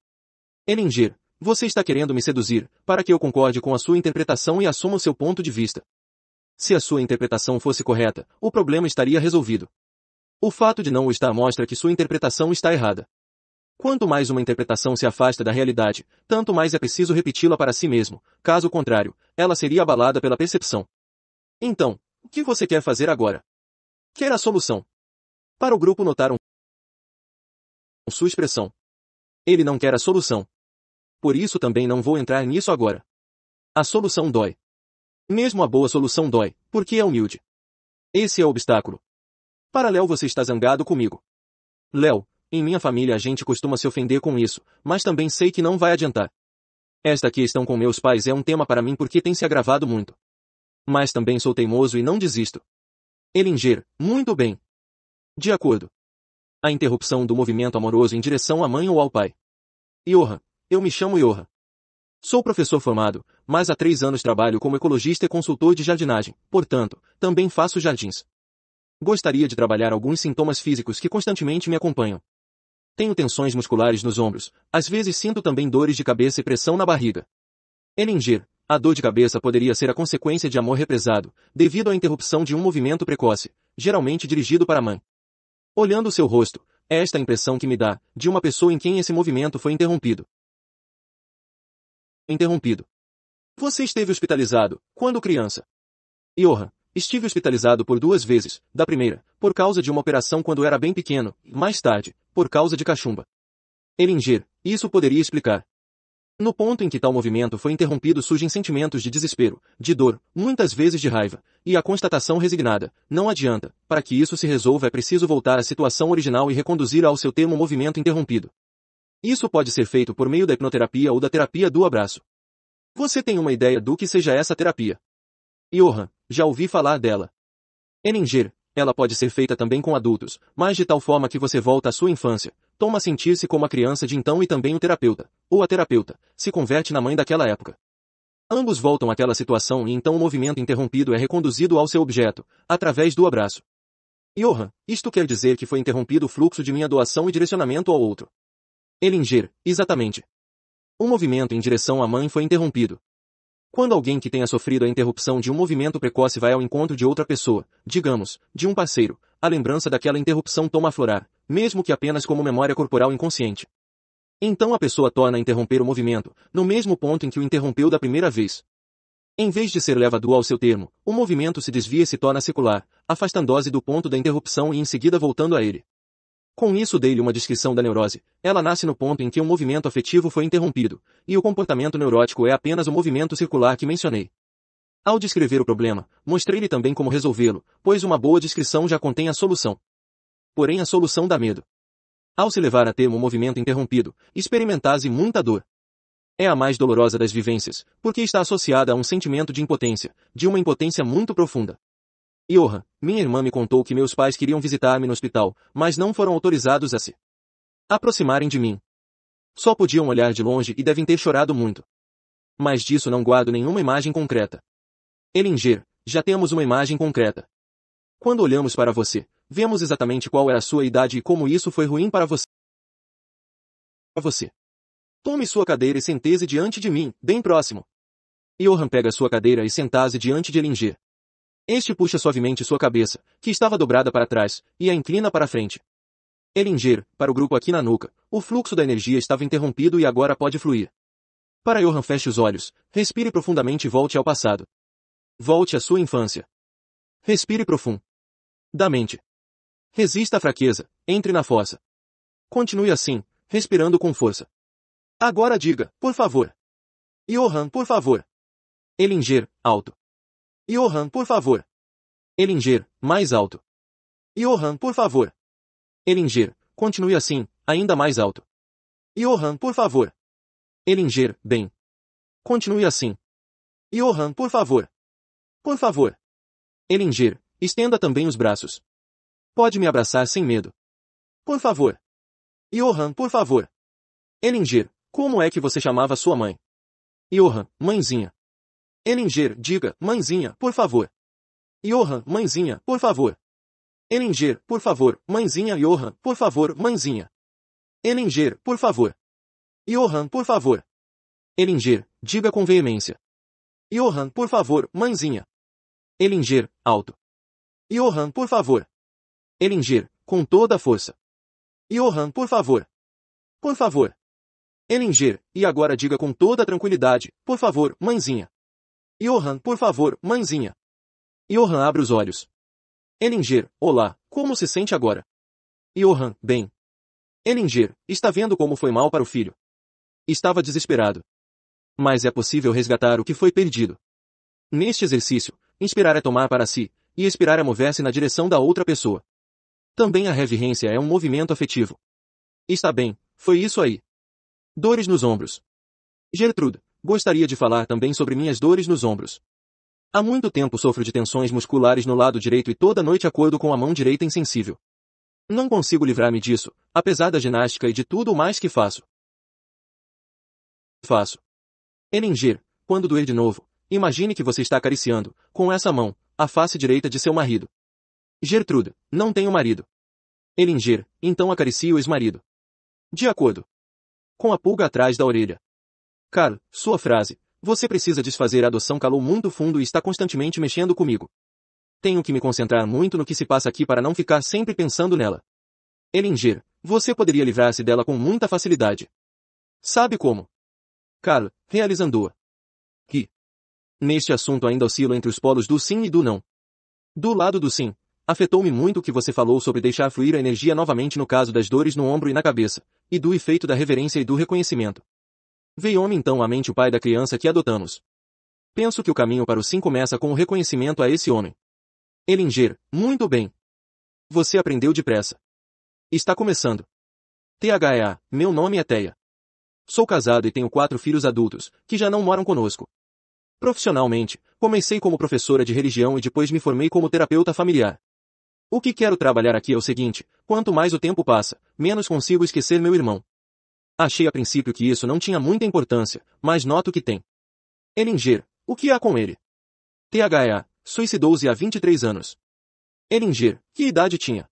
Elinger, você está querendo me seduzir, para que eu concorde com a sua interpretação e assuma o seu ponto de vista. Se a sua interpretação fosse correta, o problema estaria resolvido. O fato de não o estar mostra que sua interpretação está errada. Quanto mais uma interpretação se afasta da realidade, tanto mais é preciso repeti-la para si mesmo, caso contrário, ela seria abalada pela percepção. Então, o que você quer fazer agora? Quer a solução. Para o grupo notaram sua expressão. Ele não quer a solução. Por isso também não vou entrar nisso agora. A solução dói. Mesmo a boa solução dói, porque é humilde. Esse é o obstáculo. Para Léo você está zangado comigo. Léo, em minha família a gente costuma se ofender com isso, mas também sei que não vai adiantar. Esta questão com meus pais é um tema para mim porque tem se agravado muito. Mas também sou teimoso e não desisto. Elinger, muito bem. De acordo. A interrupção do movimento amoroso em direção à mãe ou ao pai. Johan, eu me chamo Johan. Sou professor formado, mas há três anos trabalho como ecologista e consultor de jardinagem, portanto, também faço jardins. Gostaria de trabalhar alguns sintomas físicos que constantemente me acompanham. Tenho tensões musculares nos ombros, às vezes sinto também dores de cabeça e pressão na barriga. Meningir. A dor de cabeça poderia ser a consequência de amor represado, devido à interrupção de um movimento precoce, geralmente dirigido para a mãe. Olhando seu rosto, é esta a impressão que me dá, de uma pessoa em quem esse movimento foi interrompido. Interrompido. Você esteve hospitalizado, quando criança. Johan, Estive hospitalizado por duas vezes, da primeira, por causa de uma operação quando era bem pequeno, mais tarde, por causa de cachumba. Elinger, isso poderia explicar. No ponto em que tal movimento foi interrompido surgem sentimentos de desespero, de dor, muitas vezes de raiva, e a constatação resignada, não adianta, para que isso se resolva é preciso voltar à situação original e reconduzir ao seu termo o movimento interrompido. Isso pode ser feito por meio da hipnoterapia ou da terapia do abraço. Você tem uma ideia do que seja essa terapia? Johan, já ouvi falar dela. Eninger, ela pode ser feita também com adultos, mas de tal forma que você volta à sua infância, toma a sentir-se como a criança de então e também o terapeuta, ou a terapeuta, se converte na mãe daquela época. Ambos voltam àquela situação e então o movimento interrompido é reconduzido ao seu objeto, através do abraço. Johan, isto quer dizer que foi interrompido o fluxo de minha doação e direcionamento ao outro. Elinger, exatamente. O movimento em direção à mãe foi interrompido, quando alguém que tenha sofrido a interrupção de um movimento precoce vai ao encontro de outra pessoa, digamos, de um parceiro, a lembrança daquela interrupção toma a florar, mesmo que apenas como memória corporal inconsciente. Então a pessoa torna a interromper o movimento, no mesmo ponto em que o interrompeu da primeira vez. Em vez de ser levado ao seu termo, o movimento se desvia e se torna secular, afastando-se do ponto da interrupção e em seguida voltando a ele. Com isso dei-lhe uma descrição da neurose. Ela nasce no ponto em que o um movimento afetivo foi interrompido, e o comportamento neurótico é apenas o movimento circular que mencionei. Ao descrever o problema, mostrei-lhe também como resolvê-lo, pois uma boa descrição já contém a solução. Porém a solução dá medo. Ao se levar a termo o um movimento interrompido, experimentase muita dor. É a mais dolorosa das vivências, porque está associada a um sentimento de impotência, de uma impotência muito profunda. Johan, minha irmã me contou que meus pais queriam visitar-me no hospital, mas não foram autorizados a se aproximarem de mim. Só podiam olhar de longe e devem ter chorado muito. Mas disso não guardo nenhuma imagem concreta. Elinger, já temos uma imagem concreta. Quando olhamos para você, vemos exatamente qual era é a sua idade e como isso foi ruim para você. Para você. Tome sua cadeira e sente-se diante de mim, bem próximo. Johan pega sua cadeira e sentase diante de Elinger. Este puxa suavemente sua cabeça, que estava dobrada para trás, e a inclina para a frente. Elinger, para o grupo aqui na nuca, o fluxo da energia estava interrompido e agora pode fluir. Para Johan feche os olhos, respire profundamente e volte ao passado. Volte à sua infância. Respire profundo. Da mente. Resista à fraqueza, entre na fossa. Continue assim, respirando com força. Agora diga, por favor. Johan, por favor. Elinger, alto. Johan, por favor. Elinger, mais alto. Johan, por favor. Elinger, continue assim, ainda mais alto. Johan, por favor. Elinger, bem. Continue assim. Johan, por favor. Por favor. Elinger, estenda também os braços. Pode me abraçar sem medo. Por favor. Johan, por favor. Elinger, como é que você chamava sua mãe? Johan, mãezinha. Elinger, diga, mãezinha, por favor. Johan, mãezinha, por favor. Elinger, por favor, mãezinha Johan, por favor, mãezinha. Elinger, por favor. Johan, por favor. Elinger, diga com veemência. Johan, por favor, mãezinha. Elinger, alto. Johan, por favor. Elinger, com toda a força. Johan, por favor. Por favor. Elinger e agora diga com toda tranquilidade, por favor, mãezinha. Johan, por favor, mãezinha. Johan abre os olhos. Elinger, olá, como se sente agora? Johan, bem. Elinger, está vendo como foi mal para o filho. Estava desesperado. Mas é possível resgatar o que foi perdido. Neste exercício, inspirar é tomar para si, e expirar é mover-se na direção da outra pessoa. Também a reverência é um movimento afetivo. Está bem, foi isso aí. Dores nos ombros. Gertrude. Gostaria de falar também sobre minhas dores nos ombros. Há muito tempo sofro de tensões musculares no lado direito e toda noite acordo com a mão direita insensível. Não consigo livrar-me disso, apesar da ginástica e de tudo o mais que faço. Faço. Eningir, quando doer de novo, imagine que você está acariciando, com essa mão, a face direita de seu marido. Gertrude, não tenho marido. Elingir, então acaricia o ex-marido. De acordo. Com a pulga atrás da orelha. Carl, sua frase, você precisa desfazer a adoção calou muito fundo e está constantemente mexendo comigo. Tenho que me concentrar muito no que se passa aqui para não ficar sempre pensando nela. Elinger, você poderia livrar-se dela com muita facilidade. Sabe como? Carl, realizando-a. Que? Neste assunto ainda oscilo entre os polos do sim e do não. Do lado do sim, afetou-me muito o que você falou sobre deixar fluir a energia novamente no caso das dores no ombro e na cabeça, e do efeito da reverência e do reconhecimento. Veio-me então à mente o pai da criança que adotamos. Penso que o caminho para o sim começa com o reconhecimento a esse homem. Elinger, muito bem. Você aprendeu depressa. Está começando. THEA, meu nome é Teia. Sou casado e tenho quatro filhos adultos, que já não moram conosco. Profissionalmente, comecei como professora de religião e depois me formei como terapeuta familiar. O que quero trabalhar aqui é o seguinte, quanto mais o tempo passa, menos consigo esquecer meu irmão. Achei a princípio que isso não tinha muita importância, mas noto que tem. Elinger, o que há com ele? THA, suicidou-se há 23 anos. Elinger, que idade tinha?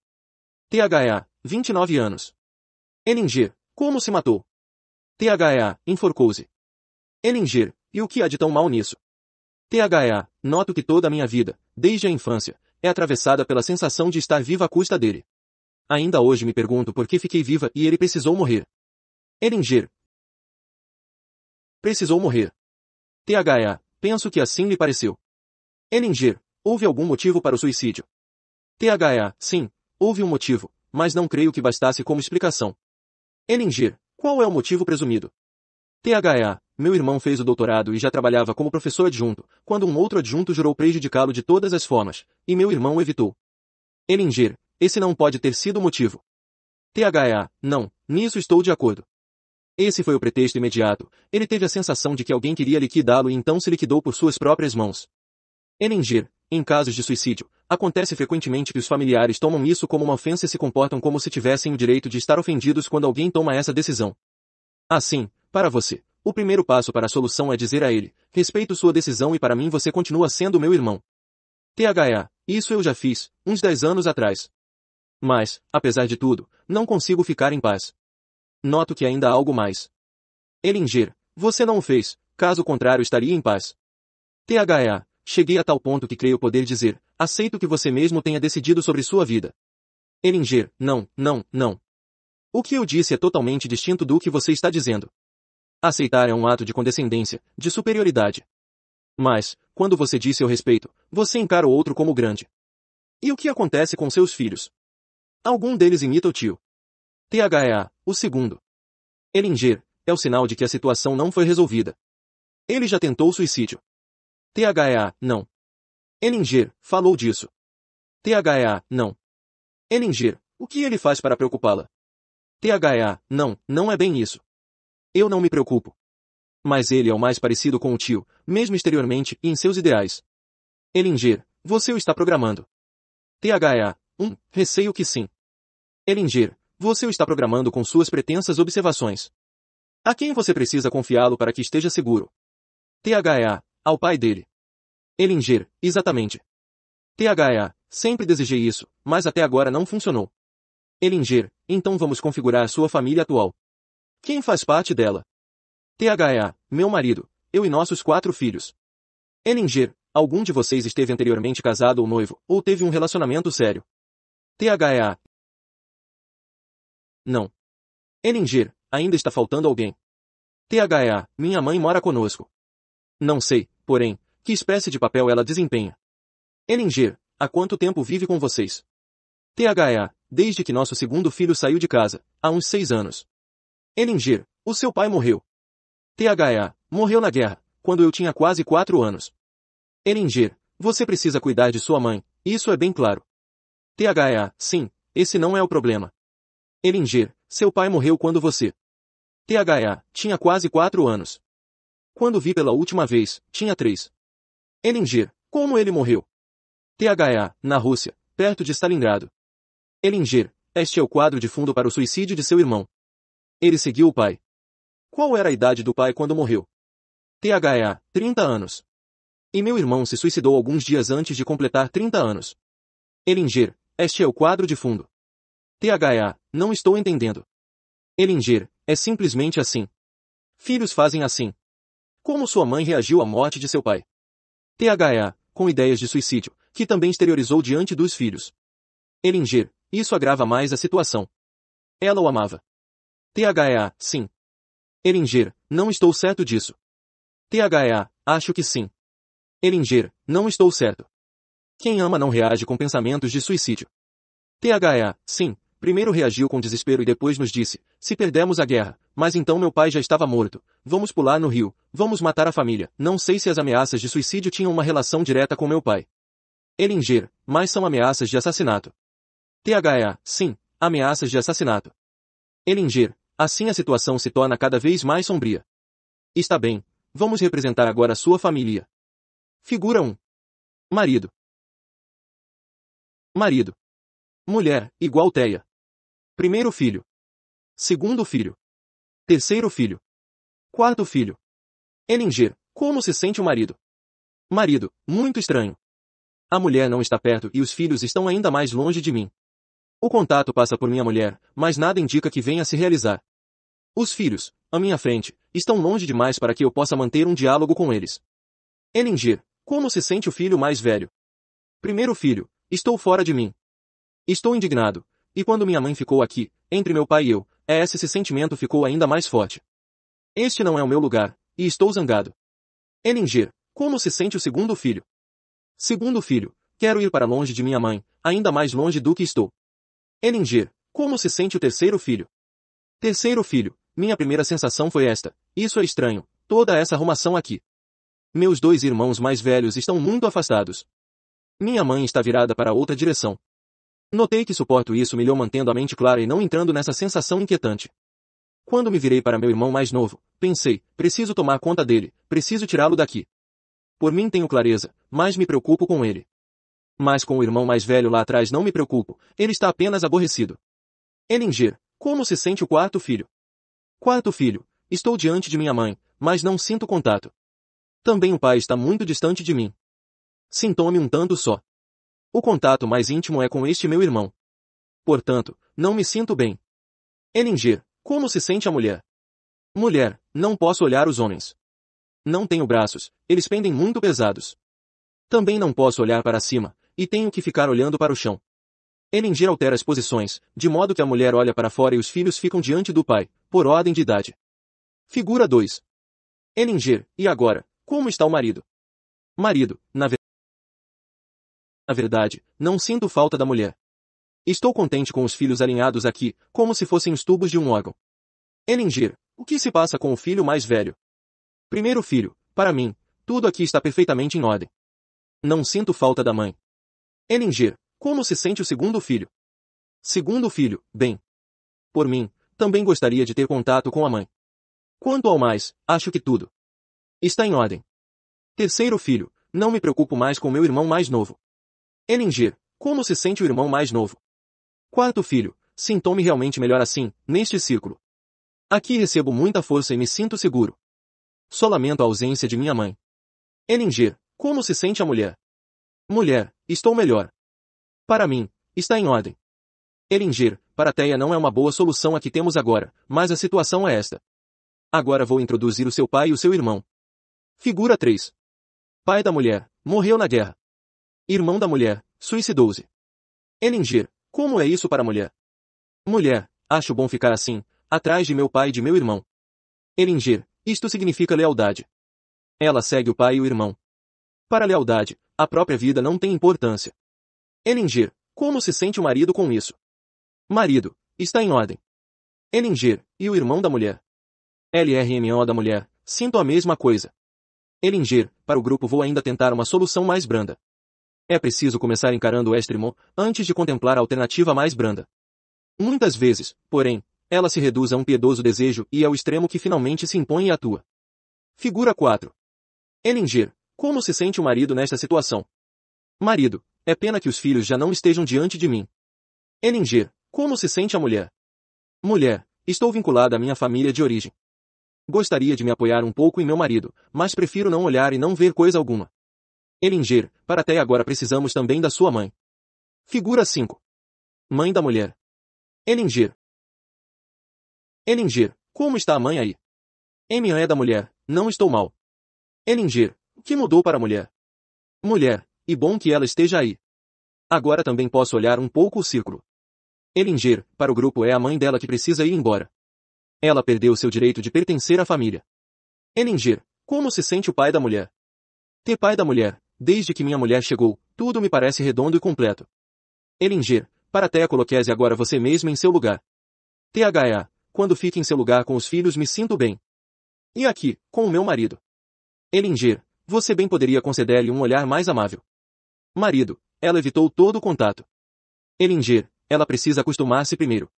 THA, 29 anos. Elinger, como se matou? THA, enforcou-se. Elinger, e o que há de tão mal nisso? THA, noto que toda a minha vida, desde a infância, é atravessada pela sensação de estar viva à custa dele. Ainda hoje me pergunto por que fiquei viva e ele precisou morrer. Eringer. Precisou morrer. THA, penso que assim lhe pareceu. Eringer, houve algum motivo para o suicídio. THA, sim, houve um motivo, mas não creio que bastasse como explicação. Eringer, qual é o motivo presumido? THA, meu irmão fez o doutorado e já trabalhava como professor adjunto, quando um outro adjunto jurou prejudicá-lo de todas as formas, e meu irmão evitou. Eringer, esse não pode ter sido o motivo. THA, não, nisso estou de acordo. Esse foi o pretexto imediato. Ele teve a sensação de que alguém queria liquidá-lo e então se liquidou por suas próprias mãos. Enengir, em casos de suicídio, acontece frequentemente que os familiares tomam isso como uma ofensa e se comportam como se tivessem o direito de estar ofendidos quando alguém toma essa decisão. Assim, para você, o primeiro passo para a solução é dizer a ele, respeito sua decisão e para mim você continua sendo meu irmão. THA, isso eu já fiz, uns 10 anos atrás. Mas, apesar de tudo, não consigo ficar em paz. Noto que ainda há algo mais. Elinger, você não o fez, caso contrário estaria em paz. Tha, cheguei a tal ponto que creio poder dizer, aceito que você mesmo tenha decidido sobre sua vida. Elinger, não, não, não. O que eu disse é totalmente distinto do que você está dizendo. Aceitar é um ato de condescendência, de superioridade. Mas, quando você diz seu respeito, você encara o outro como grande. E o que acontece com seus filhos? Algum deles imita o tio. THEA, o segundo. Elinger, é o sinal de que a situação não foi resolvida. Ele já tentou suicídio. THEA, não. Elinger, falou disso. THEA, não. Elinger, o que ele faz para preocupá-la? THEA, não, não é bem isso. Eu não me preocupo. Mas ele é o mais parecido com o tio, mesmo exteriormente e em seus ideais. Elinger, você o está programando. THEA, um, receio que sim. Elinger, você o está programando com suas pretensas observações. A quem você precisa confiá-lo para que esteja seguro? THEA, ao pai dele. Elinger, exatamente. THEA, sempre desejei isso, mas até agora não funcionou. Elinger, então vamos configurar sua família atual. Quem faz parte dela? THEA, meu marido, eu e nossos quatro filhos. Elinger, algum de vocês esteve anteriormente casado ou noivo, ou teve um relacionamento sério? THEA, não. Elinger, ainda está faltando alguém. Tha, minha mãe mora conosco. Não sei, porém, que espécie de papel ela desempenha. Elinger, há quanto tempo vive com vocês? Tha, desde que nosso segundo filho saiu de casa, há uns seis anos. Elinger, o seu pai morreu. Tha, morreu na guerra, quando eu tinha quase quatro anos. Elinger, você precisa cuidar de sua mãe, isso é bem claro. Tha, sim, esse não é o problema. Elinger, seu pai morreu quando você. THA, tinha quase quatro anos. Quando vi pela última vez, tinha três. Elinger, como ele morreu? THA, na Rússia, perto de Stalingrado. Elinger, este é o quadro de fundo para o suicídio de seu irmão. Ele seguiu o pai. Qual era a idade do pai quando morreu? THA, 30 anos. E meu irmão se suicidou alguns dias antes de completar 30 anos. Elinger, este é o quadro de fundo. THA, não estou entendendo. Elinger, é simplesmente assim. Filhos fazem assim. Como sua mãe reagiu à morte de seu pai? THA, com ideias de suicídio, que também exteriorizou diante dos filhos. Elinger, isso agrava mais a situação. Ela o amava. THA, sim. Elinger, não estou certo disso. THA, acho que sim. Elinger, não estou certo. Quem ama não reage com pensamentos de suicídio. THA, sim, Primeiro reagiu com desespero e depois nos disse, se perdemos a guerra, mas então meu pai já estava morto, vamos pular no rio, vamos matar a família. Não sei se as ameaças de suicídio tinham uma relação direta com meu pai. Elinger, mas são ameaças de assassinato. THEA, sim, ameaças de assassinato. Elinger, assim a situação se torna cada vez mais sombria. Está bem, vamos representar agora sua família. Figura 1. Marido. Marido. Mulher, igual Teia. Primeiro filho. Segundo filho. Terceiro filho. Quarto filho. Elinger, como se sente o marido? Marido, muito estranho. A mulher não está perto e os filhos estão ainda mais longe de mim. O contato passa por minha mulher, mas nada indica que venha a se realizar. Os filhos, à minha frente, estão longe demais para que eu possa manter um diálogo com eles. Elinger, como se sente o filho mais velho? Primeiro filho, estou fora de mim. Estou indignado, e quando minha mãe ficou aqui, entre meu pai e eu, é esse sentimento ficou ainda mais forte. Este não é o meu lugar, e estou zangado. Elinger, como se sente o segundo filho? Segundo filho, quero ir para longe de minha mãe, ainda mais longe do que estou. Elinger, como se sente o terceiro filho? Terceiro filho, minha primeira sensação foi esta, isso é estranho, toda essa arrumação aqui. Meus dois irmãos mais velhos estão muito afastados. Minha mãe está virada para outra direção, Notei que suporto isso melhor mantendo a mente clara e não entrando nessa sensação inquietante. Quando me virei para meu irmão mais novo, pensei, preciso tomar conta dele, preciso tirá-lo daqui. Por mim tenho clareza, mas me preocupo com ele. Mas com o irmão mais velho lá atrás não me preocupo, ele está apenas aborrecido. Elinger, como se sente o quarto filho? Quarto filho, estou diante de minha mãe, mas não sinto contato. Também o pai está muito distante de mim. Sintome um tanto só. O contato mais íntimo é com este meu irmão. Portanto, não me sinto bem. Elingir, como se sente a mulher? Mulher, não posso olhar os homens. Não tenho braços, eles pendem muito pesados. Também não posso olhar para cima, e tenho que ficar olhando para o chão. Elingir altera as posições, de modo que a mulher olha para fora e os filhos ficam diante do pai, por ordem de idade. Figura 2. Elingir, e agora, como está o marido? Marido, na verdade na verdade, não sinto falta da mulher. Estou contente com os filhos alinhados aqui, como se fossem os tubos de um órgão. Elinger, o que se passa com o filho mais velho? Primeiro filho, para mim, tudo aqui está perfeitamente em ordem. Não sinto falta da mãe. Elinger, como se sente o segundo filho? Segundo filho, bem. Por mim, também gostaria de ter contato com a mãe. Quanto ao mais, acho que tudo está em ordem. Terceiro filho, não me preocupo mais com meu irmão mais novo. Elingir, como se sente o irmão mais novo? Quarto filho, sinto-me realmente melhor assim, neste círculo. Aqui recebo muita força e me sinto seguro. Só lamento a ausência de minha mãe. Elingir, como se sente a mulher? Mulher, estou melhor. Para mim, está em ordem. Elingir, para Teia não é uma boa solução a que temos agora, mas a situação é esta. Agora vou introduzir o seu pai e o seu irmão. Figura 3. Pai da mulher, morreu na guerra irmão da mulher, suicidou-se. Elingir, como é isso para a mulher? Mulher, acho bom ficar assim, atrás de meu pai e de meu irmão. Elingir, isto significa lealdade. Ela segue o pai e o irmão. Para a lealdade, a própria vida não tem importância. Elingir, como se sente o marido com isso? Marido, está em ordem. Elingir, e o irmão da mulher? LRMO da mulher, sinto a mesma coisa. Elingir, para o grupo vou ainda tentar uma solução mais branda. É preciso começar encarando o extremo antes de contemplar a alternativa mais branda. Muitas vezes, porém, ela se reduz a um piedoso desejo e ao extremo que finalmente se impõe e atua. Figura 4. Elinger, como se sente o marido nesta situação? Marido, é pena que os filhos já não estejam diante de mim. Elinger, como se sente a mulher? Mulher, estou vinculada à minha família de origem. Gostaria de me apoiar um pouco em meu marido, mas prefiro não olhar e não ver coisa alguma. Elinger, para até agora precisamos também da sua mãe. Figura 5. Mãe da mulher. Elinger. Elinger, como está a mãe aí? Minha é da mulher, não estou mal. Elinger, o que mudou para a mulher? Mulher, e bom que ela esteja aí. Agora também posso olhar um pouco o círculo. Elinger, para o grupo é a mãe dela que precisa ir embora. Ela perdeu seu direito de pertencer à família. Elinger, como se sente o pai da mulher? Ter pai da mulher, Desde que minha mulher chegou, tudo me parece redondo e completo. Elinger, para Thea coloquese agora você mesmo em seu lugar. THA, quando fique em seu lugar com os filhos me sinto bem. E aqui, com o meu marido. Elinger, você bem poderia conceder-lhe um olhar mais amável. Marido, ela evitou todo o contato. Elinger, ela precisa acostumar-se primeiro.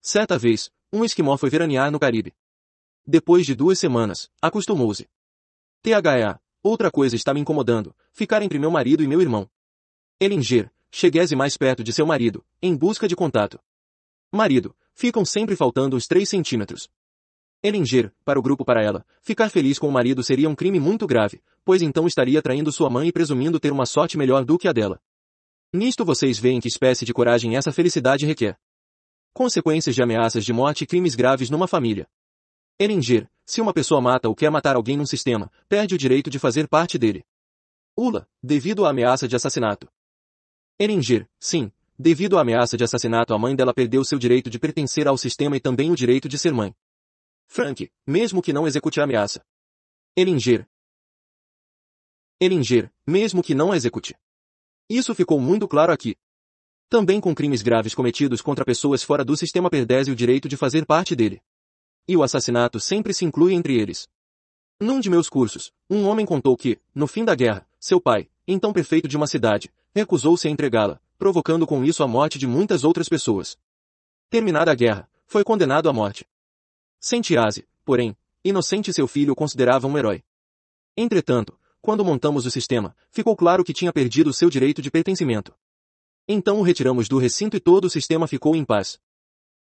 Certa vez, um esquimó foi veranear no Caribe. Depois de duas semanas, acostumou-se. THA, Outra coisa está me incomodando, ficar entre meu marido e meu irmão. Elinger, cheguese mais perto de seu marido, em busca de contato. Marido, ficam sempre faltando os 3 centímetros. Elinger, para o grupo para ela, ficar feliz com o marido seria um crime muito grave, pois então estaria traindo sua mãe e presumindo ter uma sorte melhor do que a dela. Nisto vocês veem que espécie de coragem essa felicidade requer. Consequências de ameaças de morte e crimes graves numa família. Eringer, se uma pessoa mata ou quer matar alguém num sistema, perde o direito de fazer parte dele. ULA, devido à ameaça de assassinato. Eringer, sim, devido à ameaça de assassinato a mãe dela perdeu seu direito de pertencer ao sistema e também o direito de ser mãe. Frank, mesmo que não execute a ameaça. Eringer. Eringer, mesmo que não execute. Isso ficou muito claro aqui. Também com crimes graves cometidos contra pessoas fora do sistema perdese o direito de fazer parte dele e o assassinato sempre se inclui entre eles. Num de meus cursos, um homem contou que, no fim da guerra, seu pai, então prefeito de uma cidade, recusou-se a entregá-la, provocando com isso a morte de muitas outras pessoas. Terminada a guerra, foi condenado à morte. Sentiase, porém, inocente seu filho o considerava um herói. Entretanto, quando montamos o sistema, ficou claro que tinha perdido seu direito de pertencimento. Então o retiramos do recinto e todo o sistema ficou em paz.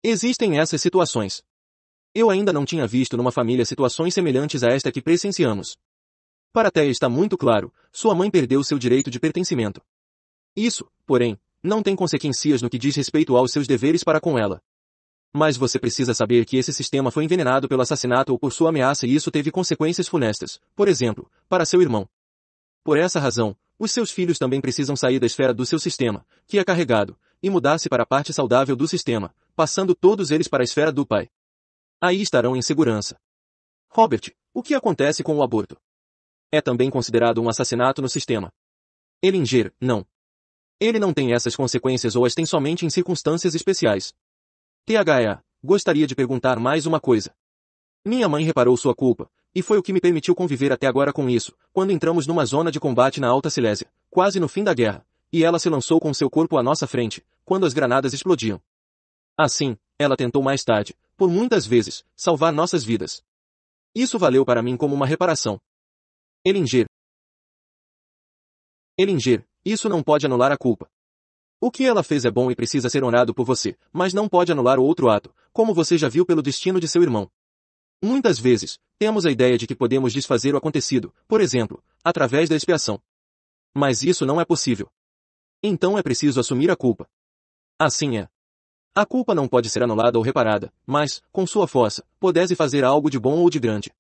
Existem essas situações. Eu ainda não tinha visto numa família situações semelhantes a esta que presenciamos. Para Thea está muito claro, sua mãe perdeu seu direito de pertencimento. Isso, porém, não tem consequências no que diz respeito aos seus deveres para com ela. Mas você precisa saber que esse sistema foi envenenado pelo assassinato ou por sua ameaça e isso teve consequências funestas, por exemplo, para seu irmão. Por essa razão, os seus filhos também precisam sair da esfera do seu sistema, que é carregado, e mudar-se para a parte saudável do sistema, passando todos eles para a esfera do pai. Aí estarão em segurança. Robert, o que acontece com o aborto? É também considerado um assassinato no sistema. Elinger, não. Ele não tem essas consequências ou as tem somente em circunstâncias especiais. THEA, gostaria de perguntar mais uma coisa. Minha mãe reparou sua culpa, e foi o que me permitiu conviver até agora com isso, quando entramos numa zona de combate na Alta Silésia, quase no fim da guerra, e ela se lançou com seu corpo à nossa frente, quando as granadas explodiam. Assim, ela tentou mais tarde, por muitas vezes, salvar nossas vidas. Isso valeu para mim como uma reparação. Elinger. Elinger, isso não pode anular a culpa. O que ela fez é bom e precisa ser honrado por você, mas não pode anular o outro ato, como você já viu pelo destino de seu irmão. Muitas vezes, temos a ideia de que podemos desfazer o acontecido, por exemplo, através da expiação. Mas isso não é possível. Então é preciso assumir a culpa. Assim é. A culpa não pode ser anulada ou reparada, mas, com sua força, pudesse fazer algo de bom ou de grande.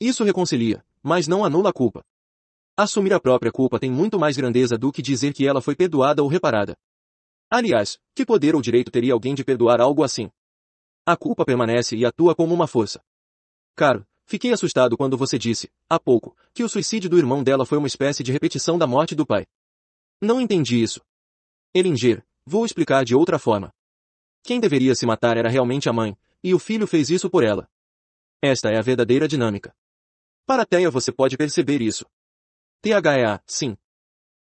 Isso reconcilia, mas não anula a culpa. Assumir a própria culpa tem muito mais grandeza do que dizer que ela foi perdoada ou reparada. Aliás, que poder ou direito teria alguém de perdoar algo assim? A culpa permanece e atua como uma força. Caro, fiquei assustado quando você disse, há pouco, que o suicídio do irmão dela foi uma espécie de repetição da morte do pai. Não entendi isso. Elinger, vou explicar de outra forma. Quem deveria se matar era realmente a mãe, e o filho fez isso por ela. Esta é a verdadeira dinâmica. Para Theia você pode perceber isso. THEA, sim.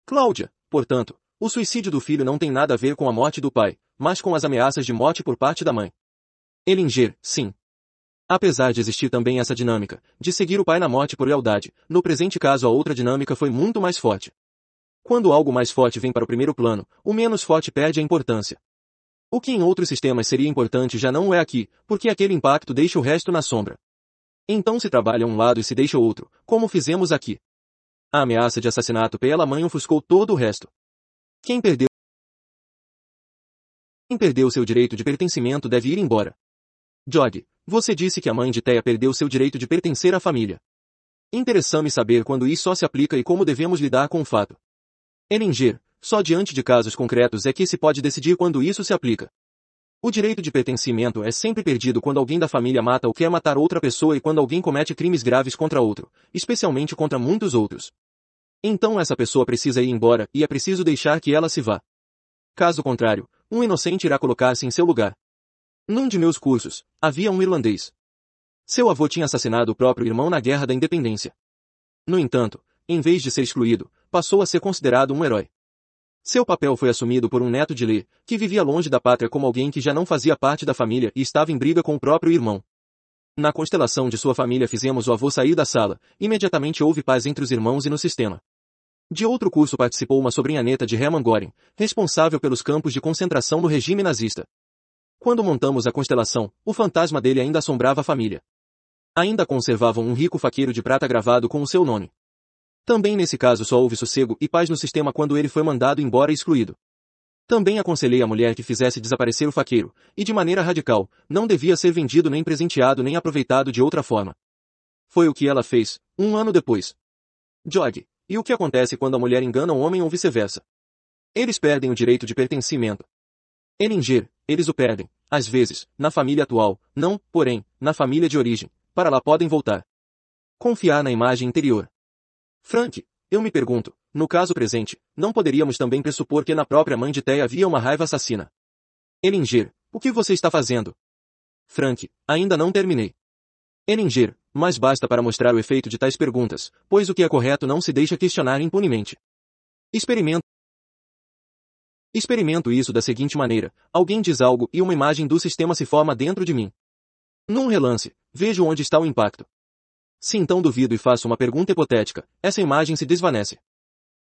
Cláudia, portanto, o suicídio do filho não tem nada a ver com a morte do pai, mas com as ameaças de morte por parte da mãe. Elinger, sim. Apesar de existir também essa dinâmica, de seguir o pai na morte por lealdade, no presente caso a outra dinâmica foi muito mais forte. Quando algo mais forte vem para o primeiro plano, o menos forte perde a importância. O que em outros sistemas seria importante já não é aqui, porque aquele impacto deixa o resto na sombra. Então se trabalha um lado e se deixa outro, como fizemos aqui. A ameaça de assassinato pela mãe ofuscou todo o resto. Quem perdeu quem perdeu seu direito de pertencimento deve ir embora. Jog, você disse que a mãe de Thea perdeu seu direito de pertencer à família. Interessante saber quando isso só se aplica e como devemos lidar com o fato. Elinger, só diante de casos concretos é que se pode decidir quando isso se aplica. O direito de pertencimento é sempre perdido quando alguém da família mata ou quer matar outra pessoa e quando alguém comete crimes graves contra outro, especialmente contra muitos outros. Então essa pessoa precisa ir embora e é preciso deixar que ela se vá. Caso contrário, um inocente irá colocar-se em seu lugar. Num de meus cursos, havia um irlandês. Seu avô tinha assassinado o próprio irmão na Guerra da Independência. No entanto, em vez de ser excluído, passou a ser considerado um herói. Seu papel foi assumido por um neto de Lee, que vivia longe da pátria como alguém que já não fazia parte da família e estava em briga com o próprio irmão. Na constelação de sua família fizemos o avô sair da sala, imediatamente houve paz entre os irmãos e no sistema. De outro curso participou uma sobrinha neta de Hermann Göring, responsável pelos campos de concentração no regime nazista. Quando montamos a constelação, o fantasma dele ainda assombrava a família. Ainda conservavam um rico faqueiro de prata gravado com o seu nome. Também nesse caso só houve sossego e paz no sistema quando ele foi mandado embora e excluído. Também aconselhei a mulher que fizesse desaparecer o faqueiro, e de maneira radical, não devia ser vendido nem presenteado nem aproveitado de outra forma. Foi o que ela fez, um ano depois. Jog, e o que acontece quando a mulher engana um homem ou vice-versa? Eles perdem o direito de pertencimento. Elinger, eles o perdem, às vezes, na família atual, não, porém, na família de origem, para lá podem voltar. Confiar na imagem interior. Frank, eu me pergunto, no caso presente, não poderíamos também pressupor que na própria mãe de Thea havia uma raiva assassina. Elinger, o que você está fazendo? Frank, ainda não terminei. Elinger, mas basta para mostrar o efeito de tais perguntas, pois o que é correto não se deixa questionar impunemente. Experimento. Experimento isso da seguinte maneira. Alguém diz algo e uma imagem do sistema se forma dentro de mim. Num relance, vejo onde está o impacto. Se então duvido e faço uma pergunta hipotética, essa imagem se desvanece.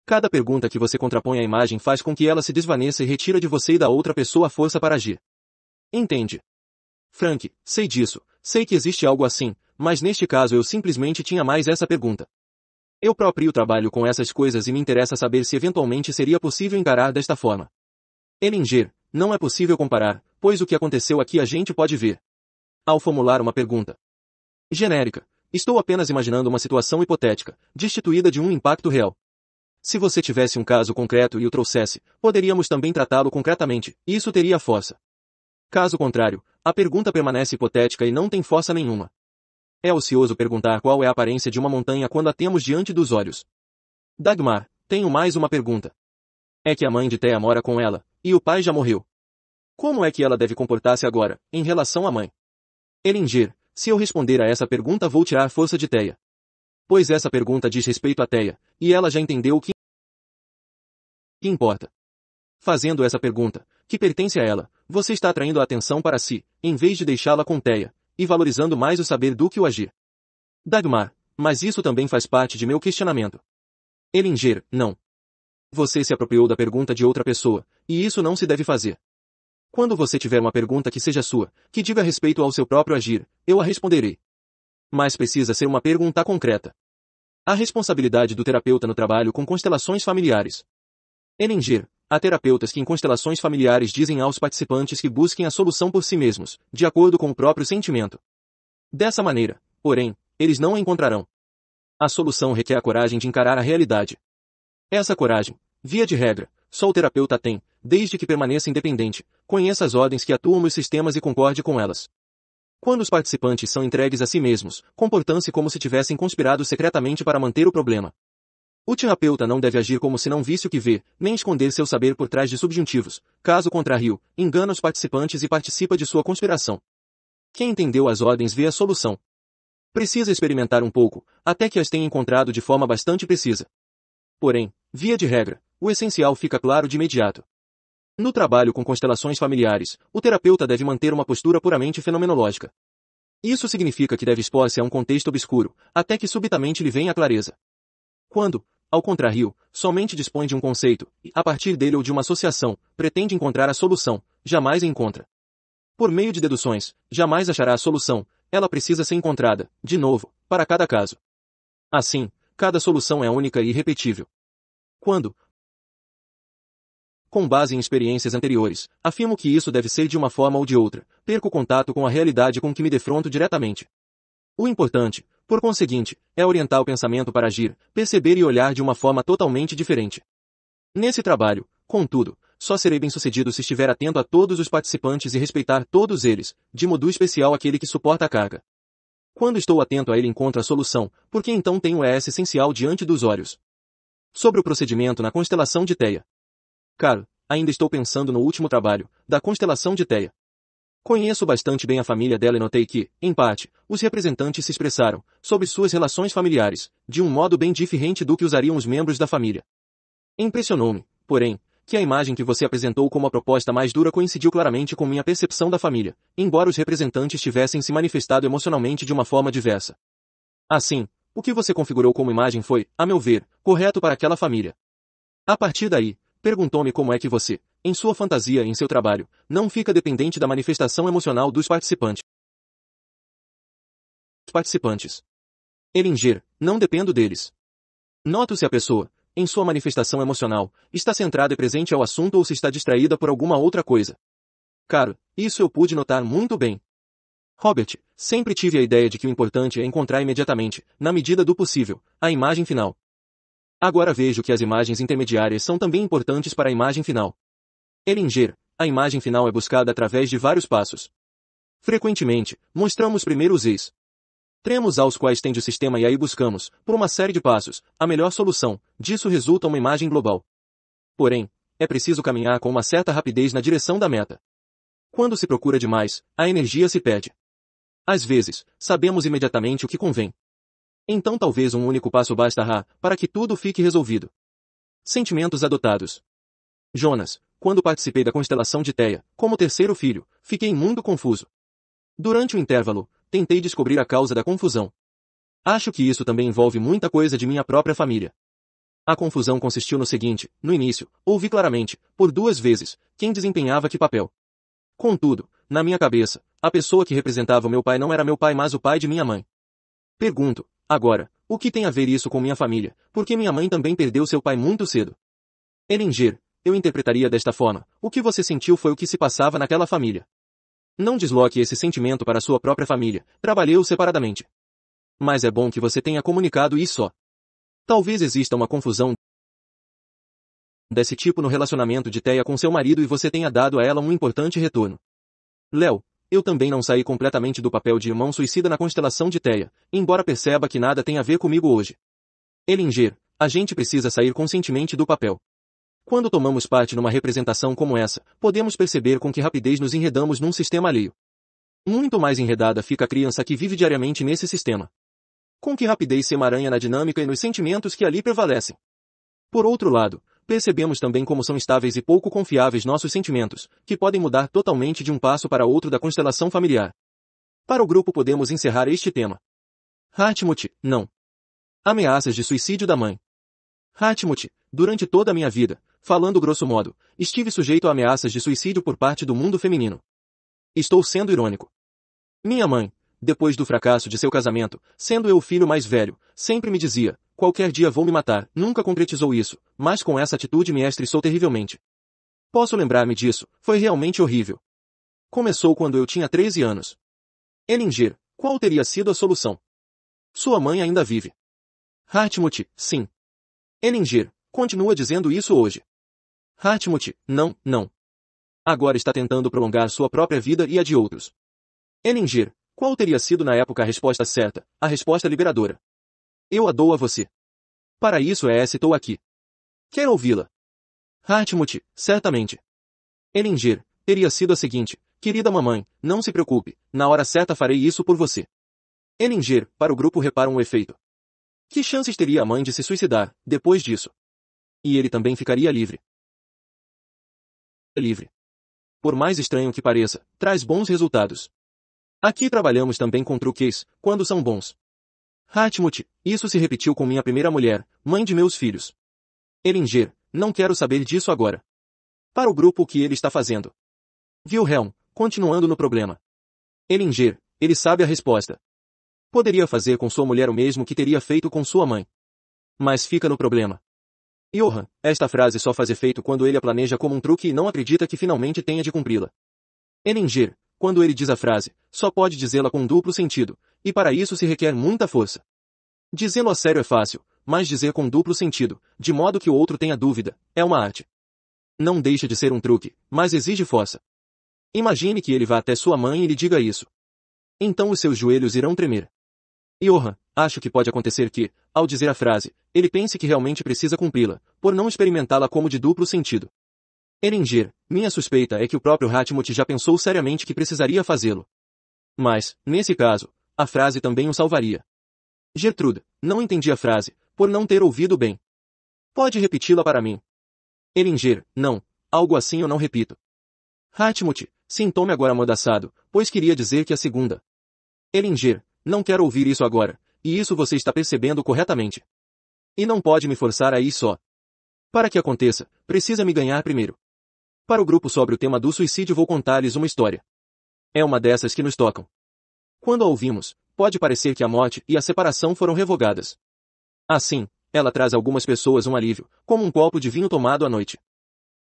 Cada pergunta que você contrapõe à imagem faz com que ela se desvaneça e retira de você e da outra pessoa a força para agir. Entende? Frank, sei disso, sei que existe algo assim, mas neste caso eu simplesmente tinha mais essa pergunta. Eu próprio trabalho com essas coisas e me interessa saber se eventualmente seria possível encarar desta forma. Elinger, não é possível comparar, pois o que aconteceu aqui a gente pode ver. Ao formular uma pergunta genérica, Estou apenas imaginando uma situação hipotética, destituída de um impacto real. Se você tivesse um caso concreto e o trouxesse, poderíamos também tratá-lo concretamente, e isso teria força. Caso contrário, a pergunta permanece hipotética e não tem força nenhuma. É ocioso perguntar qual é a aparência de uma montanha quando a temos diante dos olhos. Dagmar, tenho mais uma pergunta. É que a mãe de Thea mora com ela, e o pai já morreu. Como é que ela deve comportar-se agora, em relação à mãe? Elingir, se eu responder a essa pergunta vou tirar a força de Teia. Pois essa pergunta diz respeito a Teia, e ela já entendeu o que importa. Fazendo essa pergunta, que pertence a ela, você está atraindo a atenção para si, em vez de deixá-la com Teia, e valorizando mais o saber do que o agir. Dagmar, mas isso também faz parte de meu questionamento. Elinger, não. Você se apropriou da pergunta de outra pessoa, e isso não se deve fazer. Quando você tiver uma pergunta que seja sua, que diga respeito ao seu próprio agir, eu a responderei. Mas precisa ser uma pergunta concreta. A responsabilidade do terapeuta no trabalho com constelações familiares. Eninger, há terapeutas que em constelações familiares dizem aos participantes que busquem a solução por si mesmos, de acordo com o próprio sentimento. Dessa maneira, porém, eles não a encontrarão. A solução requer a coragem de encarar a realidade. Essa coragem, via de regra, só o terapeuta tem, desde que permaneça independente, conheça as ordens que atuam nos sistemas e concorde com elas. Quando os participantes são entregues a si mesmos, comportam-se como se tivessem conspirado secretamente para manter o problema. O terapeuta não deve agir como se não visse o que vê, nem esconder seu saber por trás de subjuntivos, caso contrário, engana os participantes e participa de sua conspiração. Quem entendeu as ordens vê a solução. Precisa experimentar um pouco, até que as tenha encontrado de forma bastante precisa. Porém, via de regra, o essencial fica claro de imediato. No trabalho com constelações familiares, o terapeuta deve manter uma postura puramente fenomenológica. Isso significa que deve expor-se a um contexto obscuro, até que subitamente lhe venha a clareza. Quando, ao contrário, somente dispõe de um conceito, e, a partir dele ou de uma associação, pretende encontrar a solução, jamais a encontra. Por meio de deduções, jamais achará a solução, ela precisa ser encontrada, de novo, para cada caso. Assim, cada solução é única e irrepetível. Quando, com base em experiências anteriores, afirmo que isso deve ser de uma forma ou de outra, perco contato com a realidade com que me defronto diretamente. O importante, por conseguinte, é orientar o pensamento para agir, perceber e olhar de uma forma totalmente diferente. Nesse trabalho, contudo, só serei bem-sucedido se estiver atento a todos os participantes e respeitar todos eles, de modo especial aquele que suporta a carga. Quando estou atento a ele encontro a solução, porque então tenho o essencial diante dos olhos. Sobre o procedimento na constelação de Teia. Caro, ainda estou pensando no último trabalho, da constelação de Teia. Conheço bastante bem a família dela e notei que, em parte, os representantes se expressaram, sobre suas relações familiares, de um modo bem diferente do que usariam os membros da família. Impressionou-me, porém, que a imagem que você apresentou como a proposta mais dura coincidiu claramente com minha percepção da família, embora os representantes tivessem se manifestado emocionalmente de uma forma diversa. Assim, o que você configurou como imagem foi, a meu ver, correto para aquela família. A partir daí, Perguntou-me como é que você, em sua fantasia e em seu trabalho, não fica dependente da manifestação emocional dos participantes. Participantes. Elinger, não dependo deles. Noto se a pessoa, em sua manifestação emocional, está centrada e presente ao assunto ou se está distraída por alguma outra coisa. Caro, isso eu pude notar muito bem. Robert, sempre tive a ideia de que o importante é encontrar imediatamente, na medida do possível, a imagem final. Agora vejo que as imagens intermediárias são também importantes para a imagem final. Elinger, a imagem final é buscada através de vários passos. Frequentemente, mostramos primeiro os is. Tremos aos quais tende o sistema e aí buscamos, por uma série de passos, a melhor solução, disso resulta uma imagem global. Porém, é preciso caminhar com uma certa rapidez na direção da meta. Quando se procura demais, a energia se perde. Às vezes, sabemos imediatamente o que convém, então talvez um único passo bastará, para que tudo fique resolvido. Sentimentos adotados. Jonas, quando participei da constelação de Teia, como terceiro filho, fiquei muito confuso. Durante o intervalo, tentei descobrir a causa da confusão. Acho que isso também envolve muita coisa de minha própria família. A confusão consistiu no seguinte, no início, ouvi claramente, por duas vezes, quem desempenhava que papel. Contudo, na minha cabeça, a pessoa que representava meu pai não era meu pai mas o pai de minha mãe. Pergunto, Agora, o que tem a ver isso com minha família? Porque minha mãe também perdeu seu pai muito cedo. Eringer, eu interpretaria desta forma. O que você sentiu foi o que se passava naquela família. Não desloque esse sentimento para sua própria família. trabalhei separadamente. Mas é bom que você tenha comunicado isso só. Talvez exista uma confusão desse tipo no relacionamento de Teia com seu marido e você tenha dado a ela um importante retorno. Léo, eu também não saí completamente do papel de irmão suicida na constelação de Teia, embora perceba que nada tem a ver comigo hoje. Elinger, a gente precisa sair conscientemente do papel. Quando tomamos parte numa representação como essa, podemos perceber com que rapidez nos enredamos num sistema alheio. Muito mais enredada fica a criança que vive diariamente nesse sistema. Com que rapidez se emaranha na dinâmica e nos sentimentos que ali prevalecem. Por outro lado, percebemos também como são estáveis e pouco confiáveis nossos sentimentos, que podem mudar totalmente de um passo para outro da constelação familiar. Para o grupo podemos encerrar este tema. Hartmut, não. Ameaças de suicídio da mãe. Hartmut, durante toda a minha vida, falando grosso modo, estive sujeito a ameaças de suicídio por parte do mundo feminino. Estou sendo irônico. Minha mãe, depois do fracasso de seu casamento, sendo eu o filho mais velho, sempre me dizia, qualquer dia vou me matar, nunca concretizou isso, mas com essa atitude me estressou terrivelmente. Posso lembrar-me disso, foi realmente horrível. Começou quando eu tinha 13 anos. Elinger, qual teria sido a solução? Sua mãe ainda vive. Hartmut, sim. Elinger, continua dizendo isso hoje. Hartmut, não, não. Agora está tentando prolongar sua própria vida e a de outros. Elinger, qual teria sido na época a resposta certa, a resposta liberadora? Eu a dou a você. Para isso é essa. estou aqui. Quer ouvi-la? Hartmut, certamente. Elinger, teria sido a seguinte, querida mamãe, não se preocupe, na hora certa farei isso por você. Elinger, para o grupo repara um efeito. Que chances teria a mãe de se suicidar, depois disso? E ele também ficaria livre. Livre. Por mais estranho que pareça, traz bons resultados. Aqui trabalhamos também com truques, quando são bons. Hartmut, isso se repetiu com minha primeira mulher, mãe de meus filhos. Eringer, não quero saber disso agora. Para o grupo o que ele está fazendo. Wilhelm, continuando no problema. Eringer, ele sabe a resposta. Poderia fazer com sua mulher o mesmo que teria feito com sua mãe. Mas fica no problema. Johan, esta frase só faz efeito quando ele a planeja como um truque e não acredita que finalmente tenha de cumpri-la. Eringer, quando ele diz a frase, só pode dizê-la com duplo sentido, e para isso se requer muita força. Dizê-lo a sério é fácil, mas dizer com duplo sentido, de modo que o outro tenha dúvida, é uma arte. Não deixa de ser um truque, mas exige força. Imagine que ele vá até sua mãe e lhe diga isso. Então os seus joelhos irão tremer. E acho que pode acontecer que, ao dizer a frase, ele pense que realmente precisa cumpri-la, por não experimentá-la como de duplo sentido. Erengir, minha suspeita é que o próprio Hatmut já pensou seriamente que precisaria fazê-lo. Mas, nesse caso, a frase também o salvaria. Gertrude, não entendi a frase, por não ter ouvido bem. Pode repeti-la para mim. Eringer, não, algo assim eu não repito. Hatmut, sintome agora amordaçado, pois queria dizer que é a segunda. Eringer, não quero ouvir isso agora, e isso você está percebendo corretamente. E não pode me forçar a ir só. Para que aconteça, precisa me ganhar primeiro. Para o grupo sobre o tema do suicídio vou contar-lhes uma história. É uma dessas que nos tocam. Quando a ouvimos, pode parecer que a morte e a separação foram revogadas. Assim, ela traz a algumas pessoas um alívio, como um copo de vinho tomado à noite.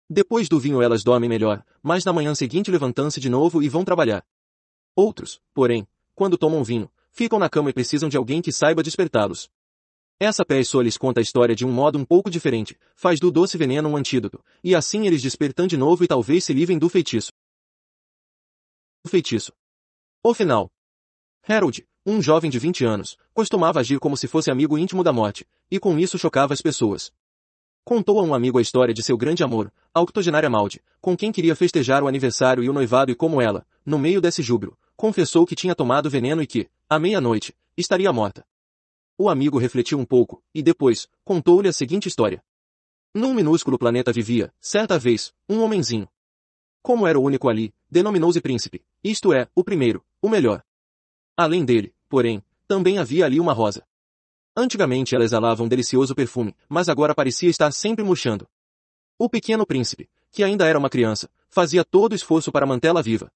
Depois do vinho elas dormem melhor, mas na manhã seguinte levantam-se de novo e vão trabalhar. Outros, porém, quando tomam vinho, ficam na cama e precisam de alguém que saiba despertá-los. Essa pé só lhes conta a história de um modo um pouco diferente, faz do doce veneno um antídoto, e assim eles despertam de novo e talvez se livrem do feitiço. O feitiço. O final. Harold, um jovem de 20 anos, costumava agir como se fosse amigo íntimo da morte, e com isso chocava as pessoas. Contou a um amigo a história de seu grande amor, a octogenária Maldi, com quem queria festejar o aniversário e o noivado e como ela, no meio desse júbilo, confessou que tinha tomado veneno e que, à meia-noite, estaria morta. O amigo refletiu um pouco, e depois, contou-lhe a seguinte história. Num minúsculo planeta vivia, certa vez, um homenzinho. Como era o único ali, denominou-se príncipe, isto é, o primeiro, o melhor. Além dele, porém, também havia ali uma rosa. Antigamente ela exalava um delicioso perfume, mas agora parecia estar sempre murchando. O pequeno príncipe, que ainda era uma criança, fazia todo o esforço para mantê-la viva.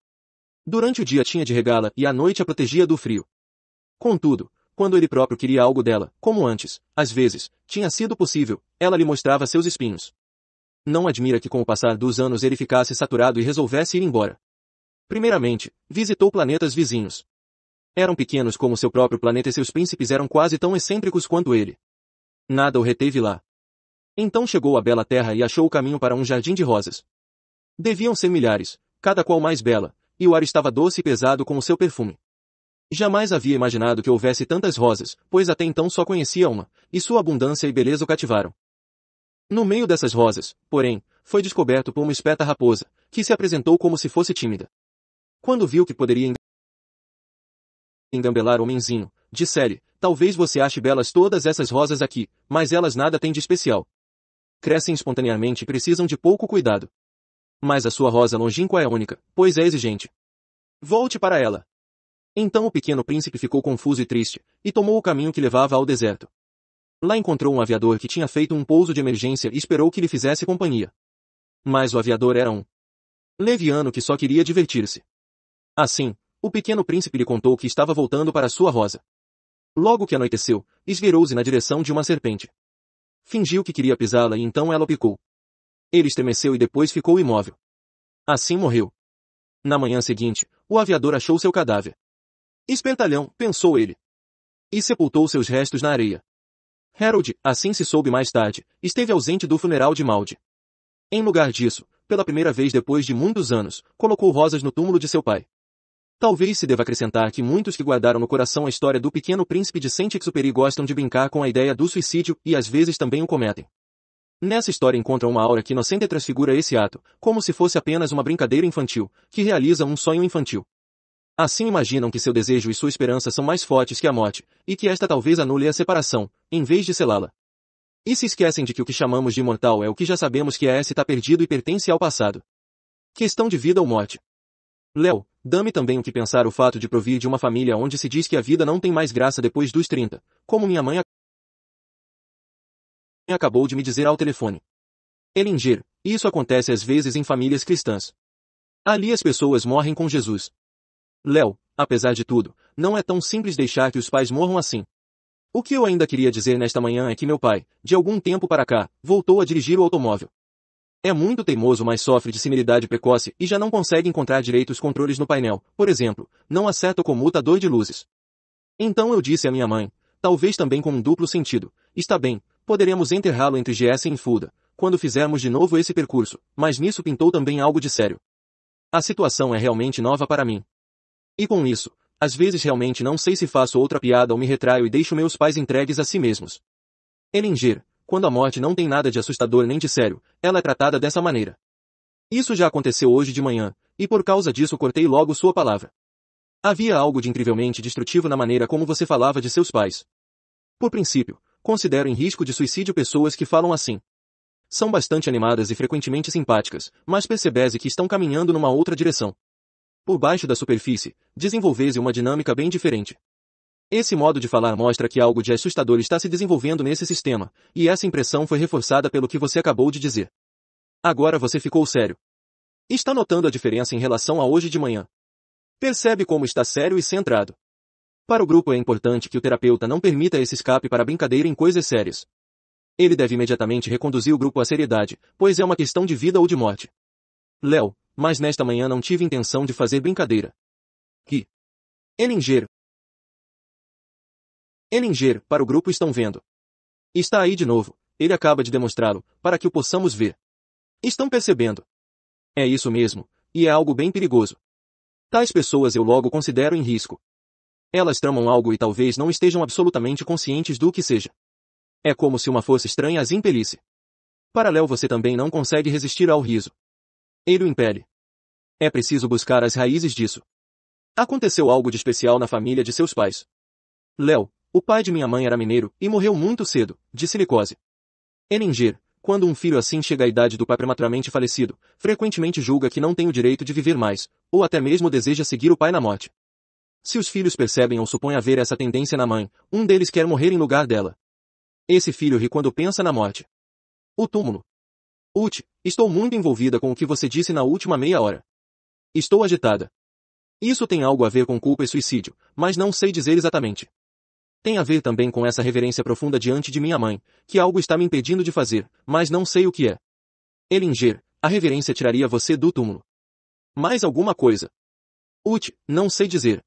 Durante o dia tinha de regá-la e à noite a protegia do frio. Contudo, quando ele próprio queria algo dela, como antes, às vezes, tinha sido possível, ela lhe mostrava seus espinhos. Não admira que com o passar dos anos ele ficasse saturado e resolvesse ir embora. Primeiramente, visitou planetas vizinhos. Eram pequenos como seu próprio planeta e seus príncipes eram quase tão excêntricos quanto ele. Nada o reteve lá. Então chegou à bela terra e achou o caminho para um jardim de rosas. Deviam ser milhares, cada qual mais bela, e o ar estava doce e pesado com o seu perfume. Jamais havia imaginado que houvesse tantas rosas, pois até então só conhecia uma, e sua abundância e beleza o cativaram. No meio dessas rosas, porém, foi descoberto por uma espeta raposa, que se apresentou como se fosse tímida. Quando viu que poderia engambelar o homenzinho, disse-lhe, talvez você ache belas todas essas rosas aqui, mas elas nada têm de especial. Crescem espontaneamente e precisam de pouco cuidado. Mas a sua rosa longínqua é única, pois é exigente. Volte para ela. Então o pequeno príncipe ficou confuso e triste, e tomou o caminho que levava ao deserto. Lá encontrou um aviador que tinha feito um pouso de emergência e esperou que lhe fizesse companhia. Mas o aviador era um leviano que só queria divertir-se. Assim, o pequeno príncipe lhe contou que estava voltando para sua rosa. Logo que anoiteceu, esvirou-se na direção de uma serpente. Fingiu que queria pisá-la e então ela o picou. Ele estremeceu e depois ficou imóvel. Assim morreu. Na manhã seguinte, o aviador achou seu cadáver. Espertalhão, pensou ele. E sepultou seus restos na areia. Harold, assim se soube mais tarde, esteve ausente do funeral de Maldi. Em lugar disso, pela primeira vez depois de muitos anos, colocou rosas no túmulo de seu pai. Talvez se deva acrescentar que muitos que guardaram no coração a história do pequeno príncipe de Saint-Exupéry gostam de brincar com a ideia do suicídio e às vezes também o cometem. Nessa história encontra uma aura que inocente transfigura esse ato, como se fosse apenas uma brincadeira infantil, que realiza um sonho infantil. Assim imaginam que seu desejo e sua esperança são mais fortes que a morte, e que esta talvez anule a separação, em vez de selá-la. E se esquecem de que o que chamamos de imortal é o que já sabemos que é S está perdido e pertence ao passado. Questão de vida ou morte. Léo, dame também o que pensar o fato de provir de uma família onde se diz que a vida não tem mais graça depois dos 30, como minha mãe acabou de me dizer ao telefone. Elinger, isso acontece às vezes em famílias cristãs. Ali as pessoas morrem com Jesus. Léo, apesar de tudo, não é tão simples deixar que os pais morram assim. O que eu ainda queria dizer nesta manhã é que meu pai, de algum tempo para cá, voltou a dirigir o automóvel. É muito teimoso mas sofre de similidade precoce e já não consegue encontrar direito os controles no painel, por exemplo, não acerta o comutador de luzes. Então eu disse à minha mãe, talvez também com um duplo sentido, está bem, poderemos enterrá-lo entre GS e Fuda, quando fizermos de novo esse percurso, mas nisso pintou também algo de sério. A situação é realmente nova para mim. E com isso, às vezes realmente não sei se faço outra piada ou me retraio e deixo meus pais entregues a si mesmos. Elinger, quando a morte não tem nada de assustador nem de sério, ela é tratada dessa maneira. Isso já aconteceu hoje de manhã, e por causa disso cortei logo sua palavra. Havia algo de incrivelmente destrutivo na maneira como você falava de seus pais. Por princípio, considero em risco de suicídio pessoas que falam assim. São bastante animadas e frequentemente simpáticas, mas percebeze que estão caminhando numa outra direção por baixo da superfície, desenvolvesse uma dinâmica bem diferente. Esse modo de falar mostra que algo de assustador está se desenvolvendo nesse sistema, e essa impressão foi reforçada pelo que você acabou de dizer. Agora você ficou sério. Está notando a diferença em relação a hoje de manhã. Percebe como está sério e centrado. Para o grupo é importante que o terapeuta não permita esse escape para brincadeira em coisas sérias. Ele deve imediatamente reconduzir o grupo à seriedade, pois é uma questão de vida ou de morte. Léo, mas nesta manhã não tive intenção de fazer brincadeira. Que? Eninger. Eninger, para o grupo estão vendo. Está aí de novo, ele acaba de demonstrá-lo, para que o possamos ver. Estão percebendo. É isso mesmo, e é algo bem perigoso. Tais pessoas eu logo considero em risco. Elas tramam algo e talvez não estejam absolutamente conscientes do que seja. É como se uma força estranha as impelisse. Paralel você também não consegue resistir ao riso. Ele o impele. É preciso buscar as raízes disso. Aconteceu algo de especial na família de seus pais. Léo, o pai de minha mãe era mineiro e morreu muito cedo, de silicose. Eninger, quando um filho assim chega à idade do pai prematuramente falecido, frequentemente julga que não tem o direito de viver mais, ou até mesmo deseja seguir o pai na morte. Se os filhos percebem ou supõem haver essa tendência na mãe, um deles quer morrer em lugar dela. Esse filho ri quando pensa na morte. O túmulo, Ut, estou muito envolvida com o que você disse na última meia hora. Estou agitada. Isso tem algo a ver com culpa e suicídio, mas não sei dizer exatamente. Tem a ver também com essa reverência profunda diante de minha mãe, que algo está me impedindo de fazer, mas não sei o que é. Elinger, a reverência tiraria você do túmulo. Mais alguma coisa? Ut, não sei dizer.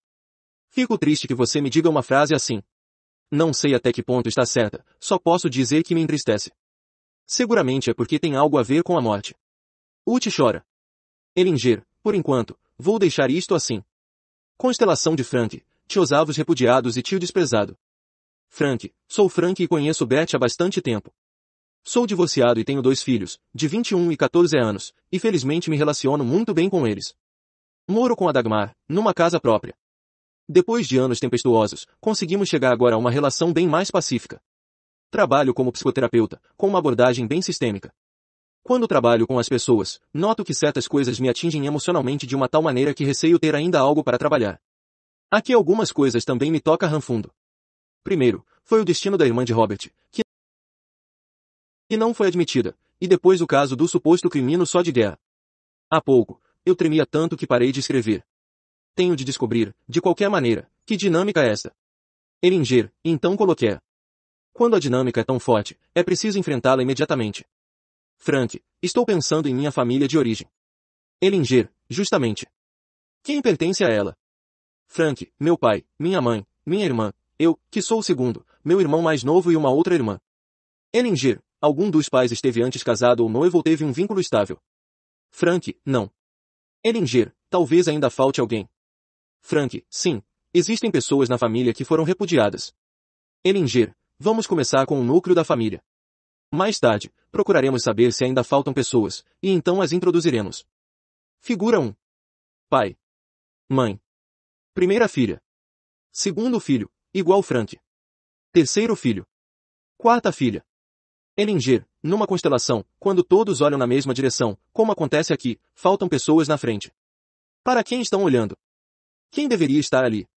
Fico triste que você me diga uma frase assim. Não sei até que ponto está certa, só posso dizer que me entristece. Seguramente é porque tem algo a ver com a morte. Uti chora. Elinger, por enquanto, vou deixar isto assim. Constelação de Frank, tios avos repudiados e tio desprezado. Frank, sou Frank e conheço Beth há bastante tempo. Sou divorciado e tenho dois filhos, de 21 e 14 anos, e felizmente me relaciono muito bem com eles. Moro com a Dagmar, numa casa própria. Depois de anos tempestuosos, conseguimos chegar agora a uma relação bem mais pacífica. Trabalho como psicoterapeuta, com uma abordagem bem sistêmica. Quando trabalho com as pessoas, noto que certas coisas me atingem emocionalmente de uma tal maneira que receio ter ainda algo para trabalhar. Aqui algumas coisas também me toca ranfundo. Primeiro, foi o destino da irmã de Robert, que não foi admitida, e depois o caso do suposto crimino só de guerra. Há pouco, eu tremia tanto que parei de escrever. Tenho de descobrir, de qualquer maneira, que dinâmica é esta. Eringer, então coloquei. Quando a dinâmica é tão forte, é preciso enfrentá-la imediatamente. Frank, estou pensando em minha família de origem. Elinger, justamente. Quem pertence a ela? Frank, meu pai, minha mãe, minha irmã, eu, que sou o segundo, meu irmão mais novo e uma outra irmã. Elinger, algum dos pais esteve antes casado ou noivo ou teve um vínculo estável. Frank, não. Elinger, talvez ainda falte alguém. Frank, sim, existem pessoas na família que foram repudiadas. Elinger, Vamos começar com o núcleo da família. Mais tarde, procuraremos saber se ainda faltam pessoas, e então as introduziremos. Figura 1. Pai. Mãe. Primeira filha. Segundo filho, igual Frank. Terceiro filho. Quarta filha. Elinger, numa constelação, quando todos olham na mesma direção, como acontece aqui, faltam pessoas na frente. Para quem estão olhando? Quem deveria estar ali?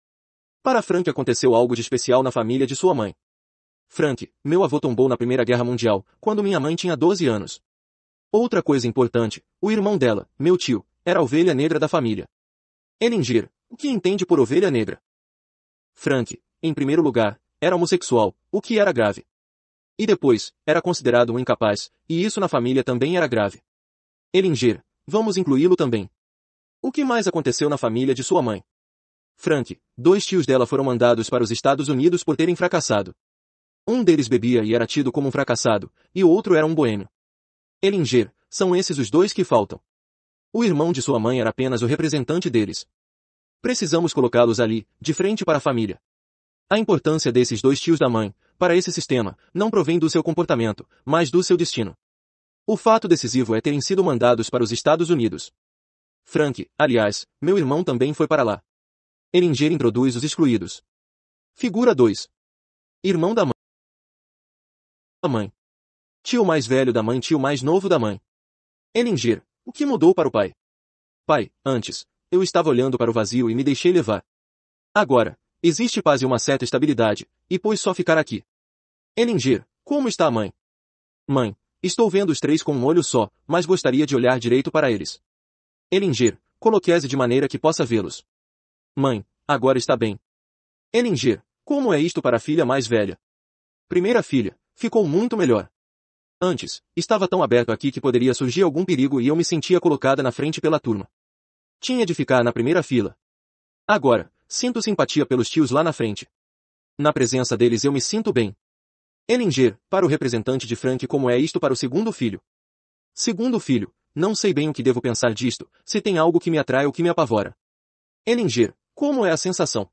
Para Frank aconteceu algo de especial na família de sua mãe. Frank, meu avô tombou na Primeira Guerra Mundial, quando minha mãe tinha 12 anos. Outra coisa importante, o irmão dela, meu tio, era a ovelha negra da família. Elingir, o que entende por ovelha negra? Frank, em primeiro lugar, era homossexual, o que era grave. E depois, era considerado um incapaz, e isso na família também era grave. Elingir, vamos incluí-lo também. O que mais aconteceu na família de sua mãe? Frank, dois tios dela foram mandados para os Estados Unidos por terem fracassado. Um deles bebia e era tido como um fracassado, e o outro era um boêmio. Elinger, são esses os dois que faltam. O irmão de sua mãe era apenas o representante deles. Precisamos colocá-los ali, de frente para a família. A importância desses dois tios da mãe, para esse sistema, não provém do seu comportamento, mas do seu destino. O fato decisivo é terem sido mandados para os Estados Unidos. Frank, aliás, meu irmão também foi para lá. Elinger introduz os excluídos. Figura 2. Irmão da mãe mãe. Tio mais velho da mãe, tio mais novo da mãe. Elingir, o que mudou para o pai? Pai, antes, eu estava olhando para o vazio e me deixei levar. Agora, existe paz e uma certa estabilidade, e pois só ficar aqui. Elingir, como está a mãe? Mãe, estou vendo os três com um olho só, mas gostaria de olhar direito para eles. Elingir, se de maneira que possa vê-los. Mãe, agora está bem. Elingir, como é isto para a filha mais velha? Primeira filha, Ficou muito melhor. Antes, estava tão aberto aqui que poderia surgir algum perigo e eu me sentia colocada na frente pela turma. Tinha de ficar na primeira fila. Agora, sinto simpatia pelos tios lá na frente. Na presença deles eu me sinto bem. Elinger, para o representante de Frank como é isto para o segundo filho. Segundo filho, não sei bem o que devo pensar disto, se tem algo que me atrai ou que me apavora. Elinger, como é a sensação?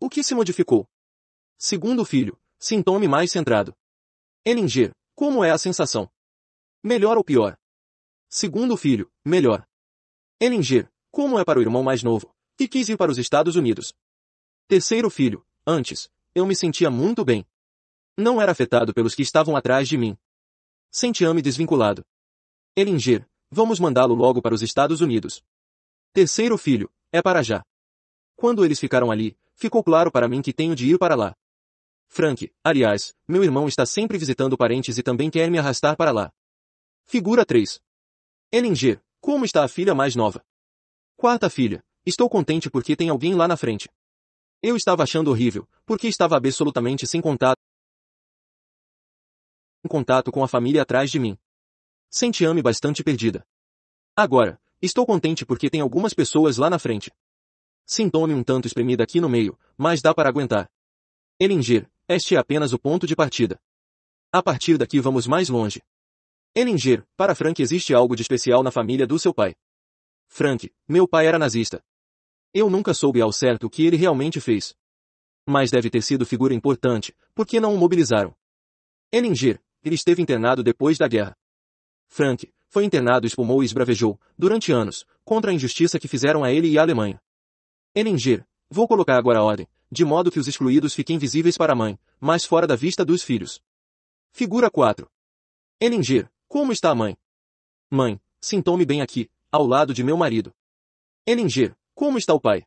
O que se modificou? Segundo filho, sintome mais centrado. Elinger, como é a sensação? Melhor ou pior? Segundo filho, melhor. Elinger, como é para o irmão mais novo, que quis ir para os Estados Unidos? Terceiro filho, antes, eu me sentia muito bem. Não era afetado pelos que estavam atrás de mim. Sentia-me desvinculado. Elinger, vamos mandá-lo logo para os Estados Unidos. Terceiro filho, é para já. Quando eles ficaram ali, ficou claro para mim que tenho de ir para lá. Frank, aliás, meu irmão está sempre visitando parentes e também quer me arrastar para lá. Figura 3. Ellen Como está a filha mais nova? Quarta filha. Estou contente porque tem alguém lá na frente. Eu estava achando horrível, porque estava absolutamente sem contato em contato com a família atrás de mim. Senti-me bastante perdida. Agora, estou contente porque tem algumas pessoas lá na frente. Sinto-me um tanto espremida aqui no meio, mas dá para aguentar. Elinger, este é apenas o ponto de partida. A partir daqui vamos mais longe. Ellinger, para Frank existe algo de especial na família do seu pai. Frank, meu pai era nazista. Eu nunca soube ao certo o que ele realmente fez. Mas deve ter sido figura importante, porque não o mobilizaram. Ellinger, ele esteve internado depois da guerra. Frank, foi internado espumou e esbravejou, durante anos, contra a injustiça que fizeram a ele e à Alemanha. Ellinger, vou colocar agora a ordem, de modo que os excluídos fiquem visíveis para a mãe, mas fora da vista dos filhos. Figura 4. Elinger, como está a mãe? Mãe, sintome me bem aqui, ao lado de meu marido. Elinger, como está o pai?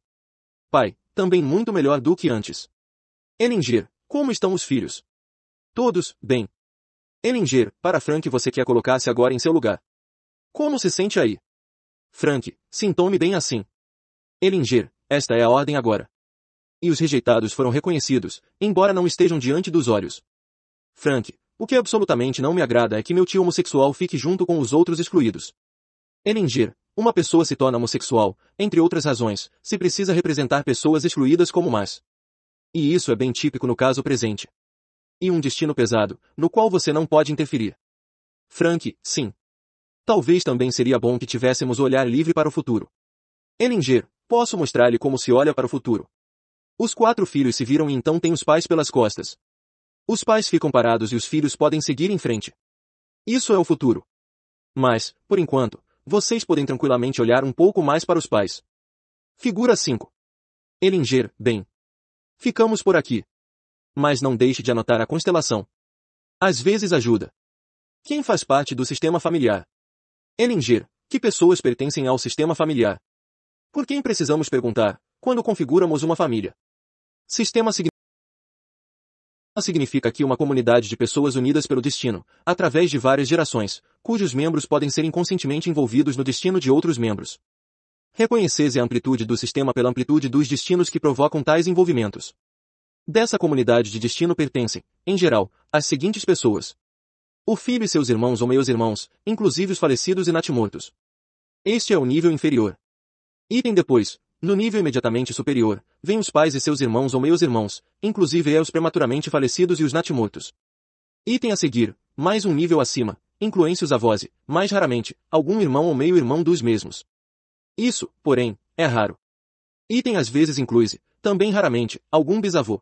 Pai, também muito melhor do que antes. Elinger, como estão os filhos? Todos, bem. Elinger, para Frank você quer colocar-se agora em seu lugar. Como se sente aí? Frank, sintome me bem assim. Elinger, esta é a ordem agora e os rejeitados foram reconhecidos, embora não estejam diante dos olhos. Frank, o que absolutamente não me agrada é que meu tio homossexual fique junto com os outros excluídos. Elinger, uma pessoa se torna homossexual, entre outras razões, se precisa representar pessoas excluídas como mais. E isso é bem típico no caso presente. E um destino pesado, no qual você não pode interferir. Frank, sim. Talvez também seria bom que tivéssemos olhar livre para o futuro. Elinger, posso mostrar-lhe como se olha para o futuro. Os quatro filhos se viram e então têm os pais pelas costas. Os pais ficam parados e os filhos podem seguir em frente. Isso é o futuro. Mas, por enquanto, vocês podem tranquilamente olhar um pouco mais para os pais. Figura 5. Elinger, bem. Ficamos por aqui. Mas não deixe de anotar a constelação. Às vezes ajuda. Quem faz parte do sistema familiar? Elinger, que pessoas pertencem ao sistema familiar? Por quem precisamos perguntar, quando configuramos uma família? Sistema significa aqui uma comunidade de pessoas unidas pelo destino, através de várias gerações, cujos membros podem ser inconscientemente envolvidos no destino de outros membros. Reconhecese a amplitude do sistema pela amplitude dos destinos que provocam tais envolvimentos. Dessa comunidade de destino pertencem, em geral, as seguintes pessoas. O filho e seus irmãos ou meios irmãos, inclusive os falecidos e natimortos. Este é o nível inferior. Item depois, no nível imediatamente superior, vêm os pais e seus irmãos ou meios irmãos, inclusive é os prematuramente falecidos e os natimortos. Item a seguir, mais um nível acima, incluem-se os avós e, mais raramente, algum irmão ou meio-irmão dos mesmos. Isso, porém, é raro. Item às vezes inclui-se, também raramente, algum bisavô.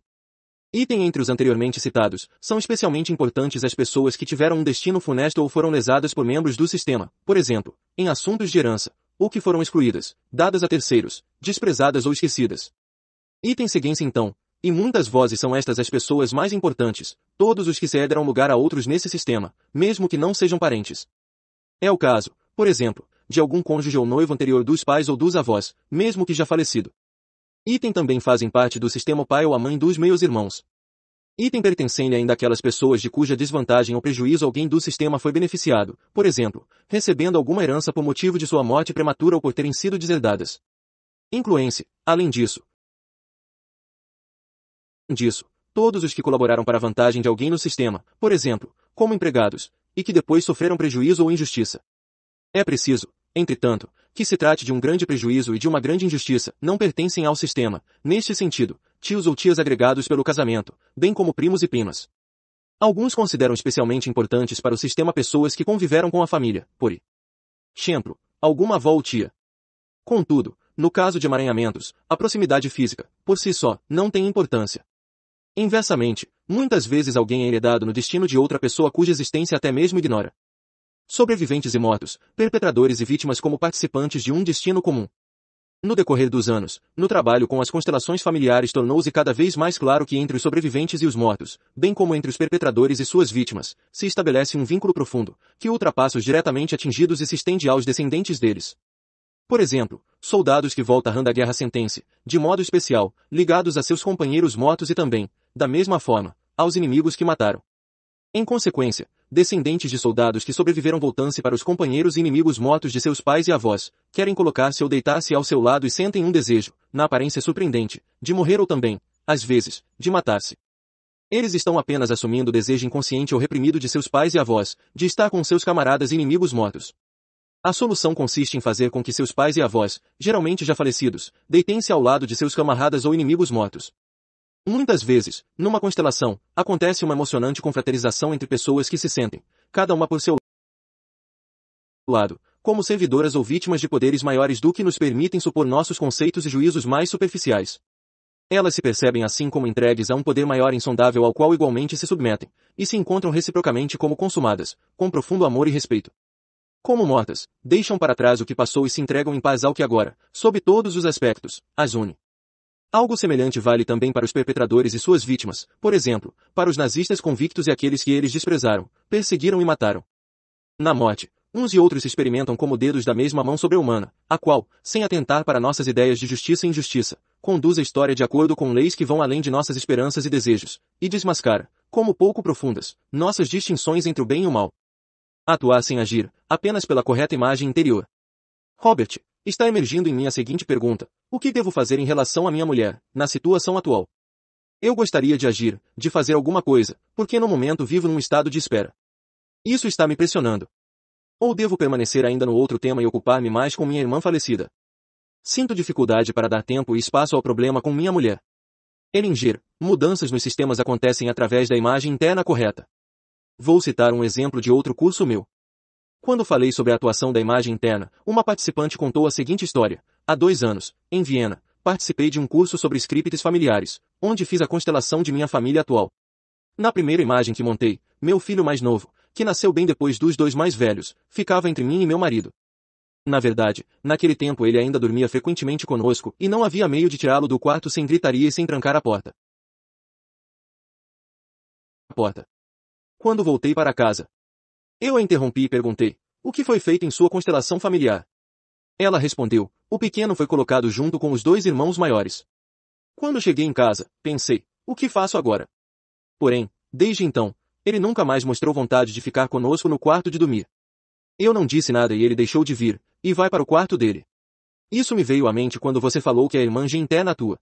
Item entre os anteriormente citados, são especialmente importantes as pessoas que tiveram um destino funesto ou foram lesadas por membros do sistema, por exemplo, em assuntos de herança, ou que foram excluídas, dadas a terceiros, desprezadas ou esquecidas. Item seguinte então, e muitas vozes são estas as pessoas mais importantes, todos os que cederam lugar a outros nesse sistema, mesmo que não sejam parentes. É o caso, por exemplo, de algum cônjuge ou noivo anterior dos pais ou dos avós, mesmo que já falecido. Item também fazem parte do sistema o pai ou a mãe dos meus irmãos, Item pertencem ainda aquelas pessoas de cuja desvantagem ou prejuízo alguém do sistema foi beneficiado, por exemplo, recebendo alguma herança por motivo de sua morte prematura ou por terem sido deserdadas. Incluem-se, além disso, disso, todos os que colaboraram para a vantagem de alguém no sistema, por exemplo, como empregados, e que depois sofreram prejuízo ou injustiça. É preciso, entretanto, que se trate de um grande prejuízo e de uma grande injustiça, não pertencem ao sistema, neste sentido, tios ou tias agregados pelo casamento, bem como primos e primas. Alguns consideram especialmente importantes para o sistema pessoas que conviveram com a família, por exemplo, alguma avó ou tia. Contudo, no caso de emaranhamentos, a proximidade física, por si só, não tem importância. Inversamente, muitas vezes alguém é heredado no destino de outra pessoa cuja existência até mesmo ignora sobreviventes e mortos, perpetradores e vítimas como participantes de um destino comum. No decorrer dos anos, no trabalho com as constelações familiares tornou-se cada vez mais claro que entre os sobreviventes e os mortos, bem como entre os perpetradores e suas vítimas, se estabelece um vínculo profundo, que ultrapassa os diretamente atingidos e se estende aos descendentes deles. Por exemplo, soldados que voltam da guerra sentem-se, de modo especial, ligados a seus companheiros mortos e também, da mesma forma, aos inimigos que mataram. Em consequência, descendentes de soldados que sobreviveram voltam-se para os companheiros e inimigos mortos de seus pais e avós, querem colocar-se ou deitar-se ao seu lado e sentem um desejo, na aparência surpreendente, de morrer ou também, às vezes, de matar-se. Eles estão apenas assumindo o desejo inconsciente ou reprimido de seus pais e avós, de estar com seus camaradas e inimigos mortos. A solução consiste em fazer com que seus pais e avós, geralmente já falecidos, deitem-se ao lado de seus camaradas ou inimigos mortos. Muitas vezes, numa constelação, acontece uma emocionante confraternização entre pessoas que se sentem, cada uma por seu lado, como servidoras ou vítimas de poderes maiores do que nos permitem supor nossos conceitos e juízos mais superficiais. Elas se percebem assim como entregues a um poder maior insondável ao qual igualmente se submetem, e se encontram reciprocamente como consumadas, com profundo amor e respeito. Como mortas, deixam para trás o que passou e se entregam em paz ao que agora, sob todos os aspectos, as une. Algo semelhante vale também para os perpetradores e suas vítimas, por exemplo, para os nazistas convictos e aqueles que eles desprezaram, perseguiram e mataram. Na morte, uns e outros experimentam como dedos da mesma mão sobre-humana, a qual, sem atentar para nossas ideias de justiça e injustiça, conduz a história de acordo com leis que vão além de nossas esperanças e desejos, e desmascara, como pouco profundas, nossas distinções entre o bem e o mal. Atuar sem agir, apenas pela correta imagem interior. Robert, está emergindo em mim a seguinte pergunta: o que devo fazer em relação à minha mulher, na situação atual? Eu gostaria de agir, de fazer alguma coisa, porque no momento vivo num estado de espera. Isso está me pressionando. Ou devo permanecer ainda no outro tema e ocupar-me mais com minha irmã falecida? Sinto dificuldade para dar tempo e espaço ao problema com minha mulher. Elinger, mudanças nos sistemas acontecem através da imagem interna correta. Vou citar um exemplo de outro curso meu. Quando falei sobre a atuação da imagem interna, uma participante contou a seguinte história. Há dois anos, em Viena, participei de um curso sobre scripts familiares, onde fiz a constelação de minha família atual. Na primeira imagem que montei, meu filho mais novo, que nasceu bem depois dos dois mais velhos, ficava entre mim e meu marido. Na verdade, naquele tempo ele ainda dormia frequentemente conosco e não havia meio de tirá-lo do quarto sem gritaria e sem trancar a porta. Porta. Quando voltei para casa, eu a interrompi e perguntei, o que foi feito em sua constelação familiar? Ela respondeu, o pequeno foi colocado junto com os dois irmãos maiores. Quando cheguei em casa, pensei, o que faço agora? Porém, desde então, ele nunca mais mostrou vontade de ficar conosco no quarto de dormir. Eu não disse nada e ele deixou de vir, e vai para o quarto dele. Isso me veio à mente quando você falou que a irmã interna atua.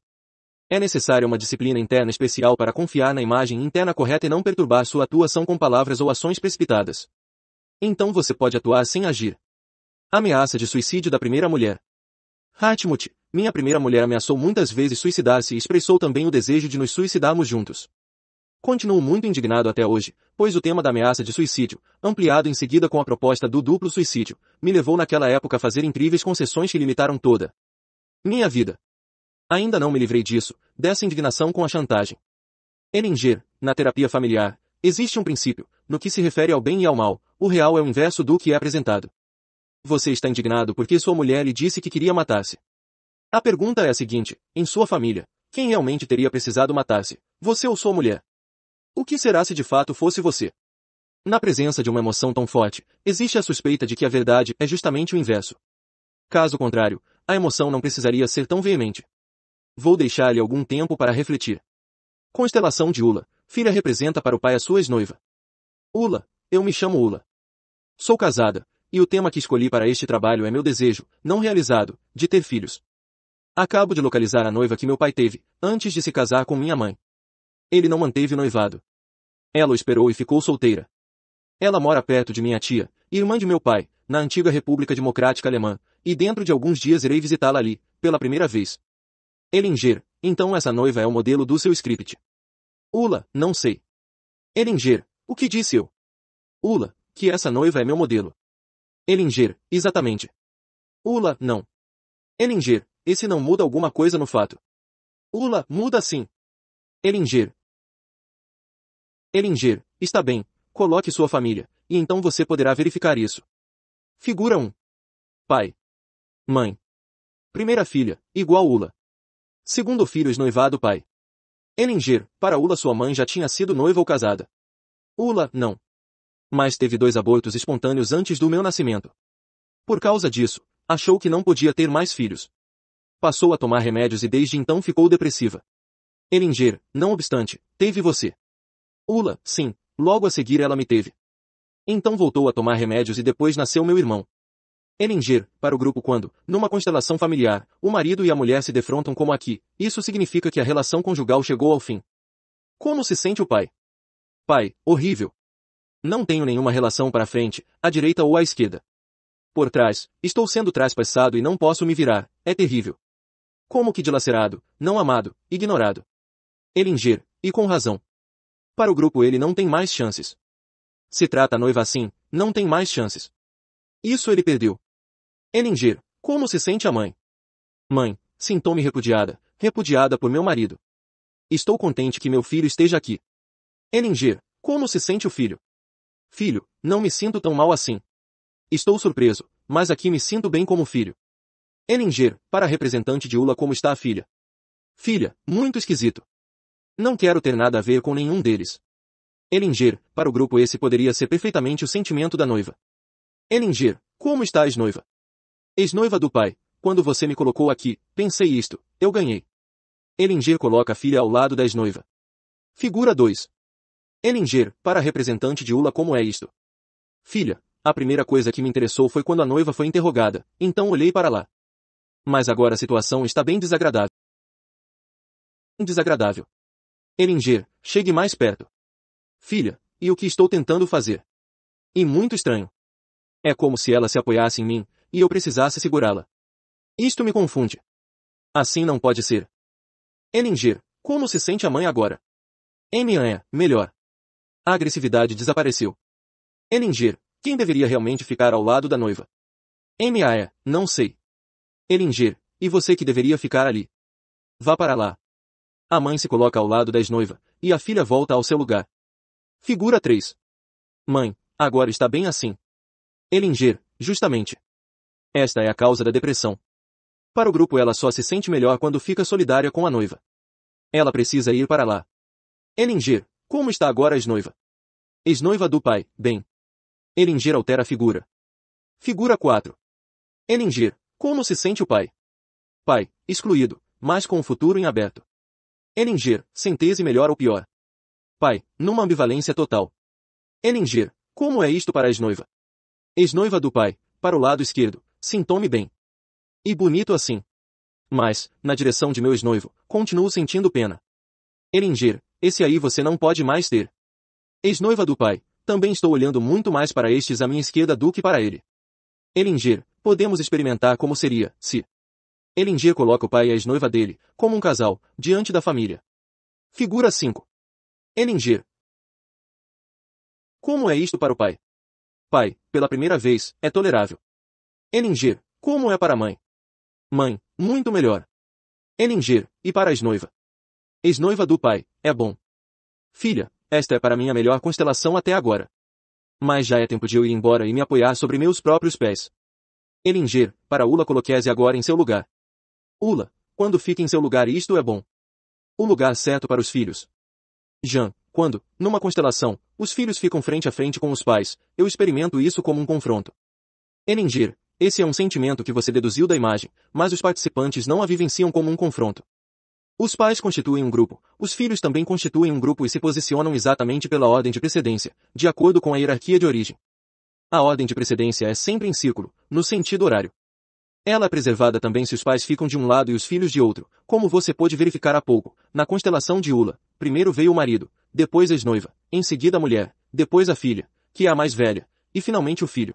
É, é necessária uma disciplina interna especial para confiar na imagem interna correta e não perturbar sua atuação com palavras ou ações precipitadas. Então você pode atuar sem agir. Ameaça de suicídio da primeira mulher. Hatmut, minha primeira mulher ameaçou muitas vezes suicidar-se e expressou também o desejo de nos suicidarmos juntos. Continuo muito indignado até hoje, pois o tema da ameaça de suicídio, ampliado em seguida com a proposta do duplo suicídio, me levou naquela época a fazer incríveis concessões que limitaram toda minha vida. Ainda não me livrei disso, dessa indignação com a chantagem. Eringer, na terapia familiar, existe um princípio, no que se refere ao bem e ao mal, o real é o inverso do que é apresentado. Você está indignado porque sua mulher lhe disse que queria matar-se. A pergunta é a seguinte, em sua família, quem realmente teria precisado matar-se, você ou sua mulher? O que será se de fato fosse você? Na presença de uma emoção tão forte, existe a suspeita de que a verdade é justamente o inverso. Caso contrário, a emoção não precisaria ser tão veemente. Vou deixar-lhe algum tempo para refletir. Constelação de Ula, filha representa para o pai a sua ex-noiva. Ula, eu me chamo Ula. Sou casada, e o tema que escolhi para este trabalho é meu desejo, não realizado, de ter filhos. Acabo de localizar a noiva que meu pai teve, antes de se casar com minha mãe. Ele não manteve o noivado. Ela o esperou e ficou solteira. Ela mora perto de minha tia, irmã de meu pai, na antiga República Democrática Alemã, e dentro de alguns dias irei visitá-la ali, pela primeira vez. Elinger, então essa noiva é o modelo do seu script. Ula, não sei. Elinger, o que disse eu? Ula, que essa noiva é meu modelo. Elinger, exatamente. Ula, não. Elinger, esse não muda alguma coisa no fato. Ula, muda sim. Elinger. Elinger, está bem, coloque sua família, e então você poderá verificar isso. Figura 1. Pai. Mãe. Primeira filha, igual Ula. Segundo filho esnoivado pai. Elinger, para Ula sua mãe já tinha sido noiva ou casada. Ula, não. Mas teve dois abortos espontâneos antes do meu nascimento. Por causa disso, achou que não podia ter mais filhos. Passou a tomar remédios e desde então ficou depressiva. Eringer, não obstante, teve você. Ula, sim, logo a seguir ela me teve. Então voltou a tomar remédios e depois nasceu meu irmão. Eringer, para o grupo quando, numa constelação familiar, o marido e a mulher se defrontam como aqui, isso significa que a relação conjugal chegou ao fim. Como se sente o pai? Pai, horrível. Não tenho nenhuma relação para frente, à direita ou à esquerda. Por trás, estou sendo traspassado e não posso me virar, é terrível. Como que dilacerado, não amado, ignorado. Elinger, e com razão. Para o grupo ele não tem mais chances. Se trata a noiva assim, não tem mais chances. Isso ele perdeu. Elinger, como se sente a mãe? Mãe, sinto-me repudiada, repudiada por meu marido. Estou contente que meu filho esteja aqui. Elinger, como se sente o filho? Filho, não me sinto tão mal assim. Estou surpreso, mas aqui me sinto bem como filho. Elinger, para a representante de Ula como está a filha? Filha, muito esquisito. Não quero ter nada a ver com nenhum deles. Elinger, para o grupo esse poderia ser perfeitamente o sentimento da noiva. Elinger, como está a ex-noiva? Ex-noiva do pai, quando você me colocou aqui, pensei isto, eu ganhei. Elinger coloca a filha ao lado da ex-noiva. Figura 2. Elinger, para representante de Ula como é isto? Filha, a primeira coisa que me interessou foi quando a noiva foi interrogada, então olhei para lá. Mas agora a situação está bem desagradável. Desagradável. Elinger, chegue mais perto. Filha, e o que estou tentando fazer? E muito estranho. É como se ela se apoiasse em mim, e eu precisasse segurá-la. Isto me confunde. Assim não pode ser. Elinger, como se sente a mãe agora? Minha é, melhor. A agressividade desapareceu. Elinger, quem deveria realmente ficar ao lado da noiva? MAE, não sei. Elinger, e você que deveria ficar ali? Vá para lá. A mãe se coloca ao lado da ex-noiva, e a filha volta ao seu lugar. Figura 3. Mãe, agora está bem assim. Elinger, justamente. Esta é a causa da depressão. Para o grupo ela só se sente melhor quando fica solidária com a noiva. Ela precisa ir para lá. Elinger, como está agora a esnoiva? Esnoiva do pai, bem. Elingir altera a figura. Figura 4. Elingir, como se sente o pai? Pai, excluído, mas com o futuro em aberto. Elingir, tese melhor ou pior? Pai, numa ambivalência total. Elingir, como é isto para a esnoiva? Esnoiva do pai, para o lado esquerdo, sintome bem. E bonito assim. Mas, na direção de meu esnoivo, continuo sentindo pena. Elingir, esse aí você não pode mais ter. Ex-noiva do pai, também estou olhando muito mais para estes à minha esquerda do que para ele. Elinger, podemos experimentar como seria, se... Elinger coloca o pai e a ex-noiva dele, como um casal, diante da família. Figura 5. Elinger. Como é isto para o pai? Pai, pela primeira vez, é tolerável. Elinger, como é para a mãe? Mãe, muito melhor. Elinger, e para a ex-noiva? Ex-noiva do pai, é bom. Filha, esta é para mim a melhor constelação até agora. Mas já é tempo de eu ir embora e me apoiar sobre meus próprios pés. Elinger, para Ula coloquese agora em seu lugar. Ula, quando fica em seu lugar isto é bom. O lugar certo para os filhos. Jean, quando, numa constelação, os filhos ficam frente a frente com os pais, eu experimento isso como um confronto. Elinger, esse é um sentimento que você deduziu da imagem, mas os participantes não a vivenciam como um confronto. Os pais constituem um grupo, os filhos também constituem um grupo e se posicionam exatamente pela ordem de precedência, de acordo com a hierarquia de origem. A ordem de precedência é sempre em círculo, no sentido horário. Ela é preservada também se os pais ficam de um lado e os filhos de outro, como você pôde verificar há pouco, na constelação de Ula. Primeiro veio o marido, depois a esnoiva, noiva em seguida a mulher, depois a filha, que é a mais velha, e finalmente o filho.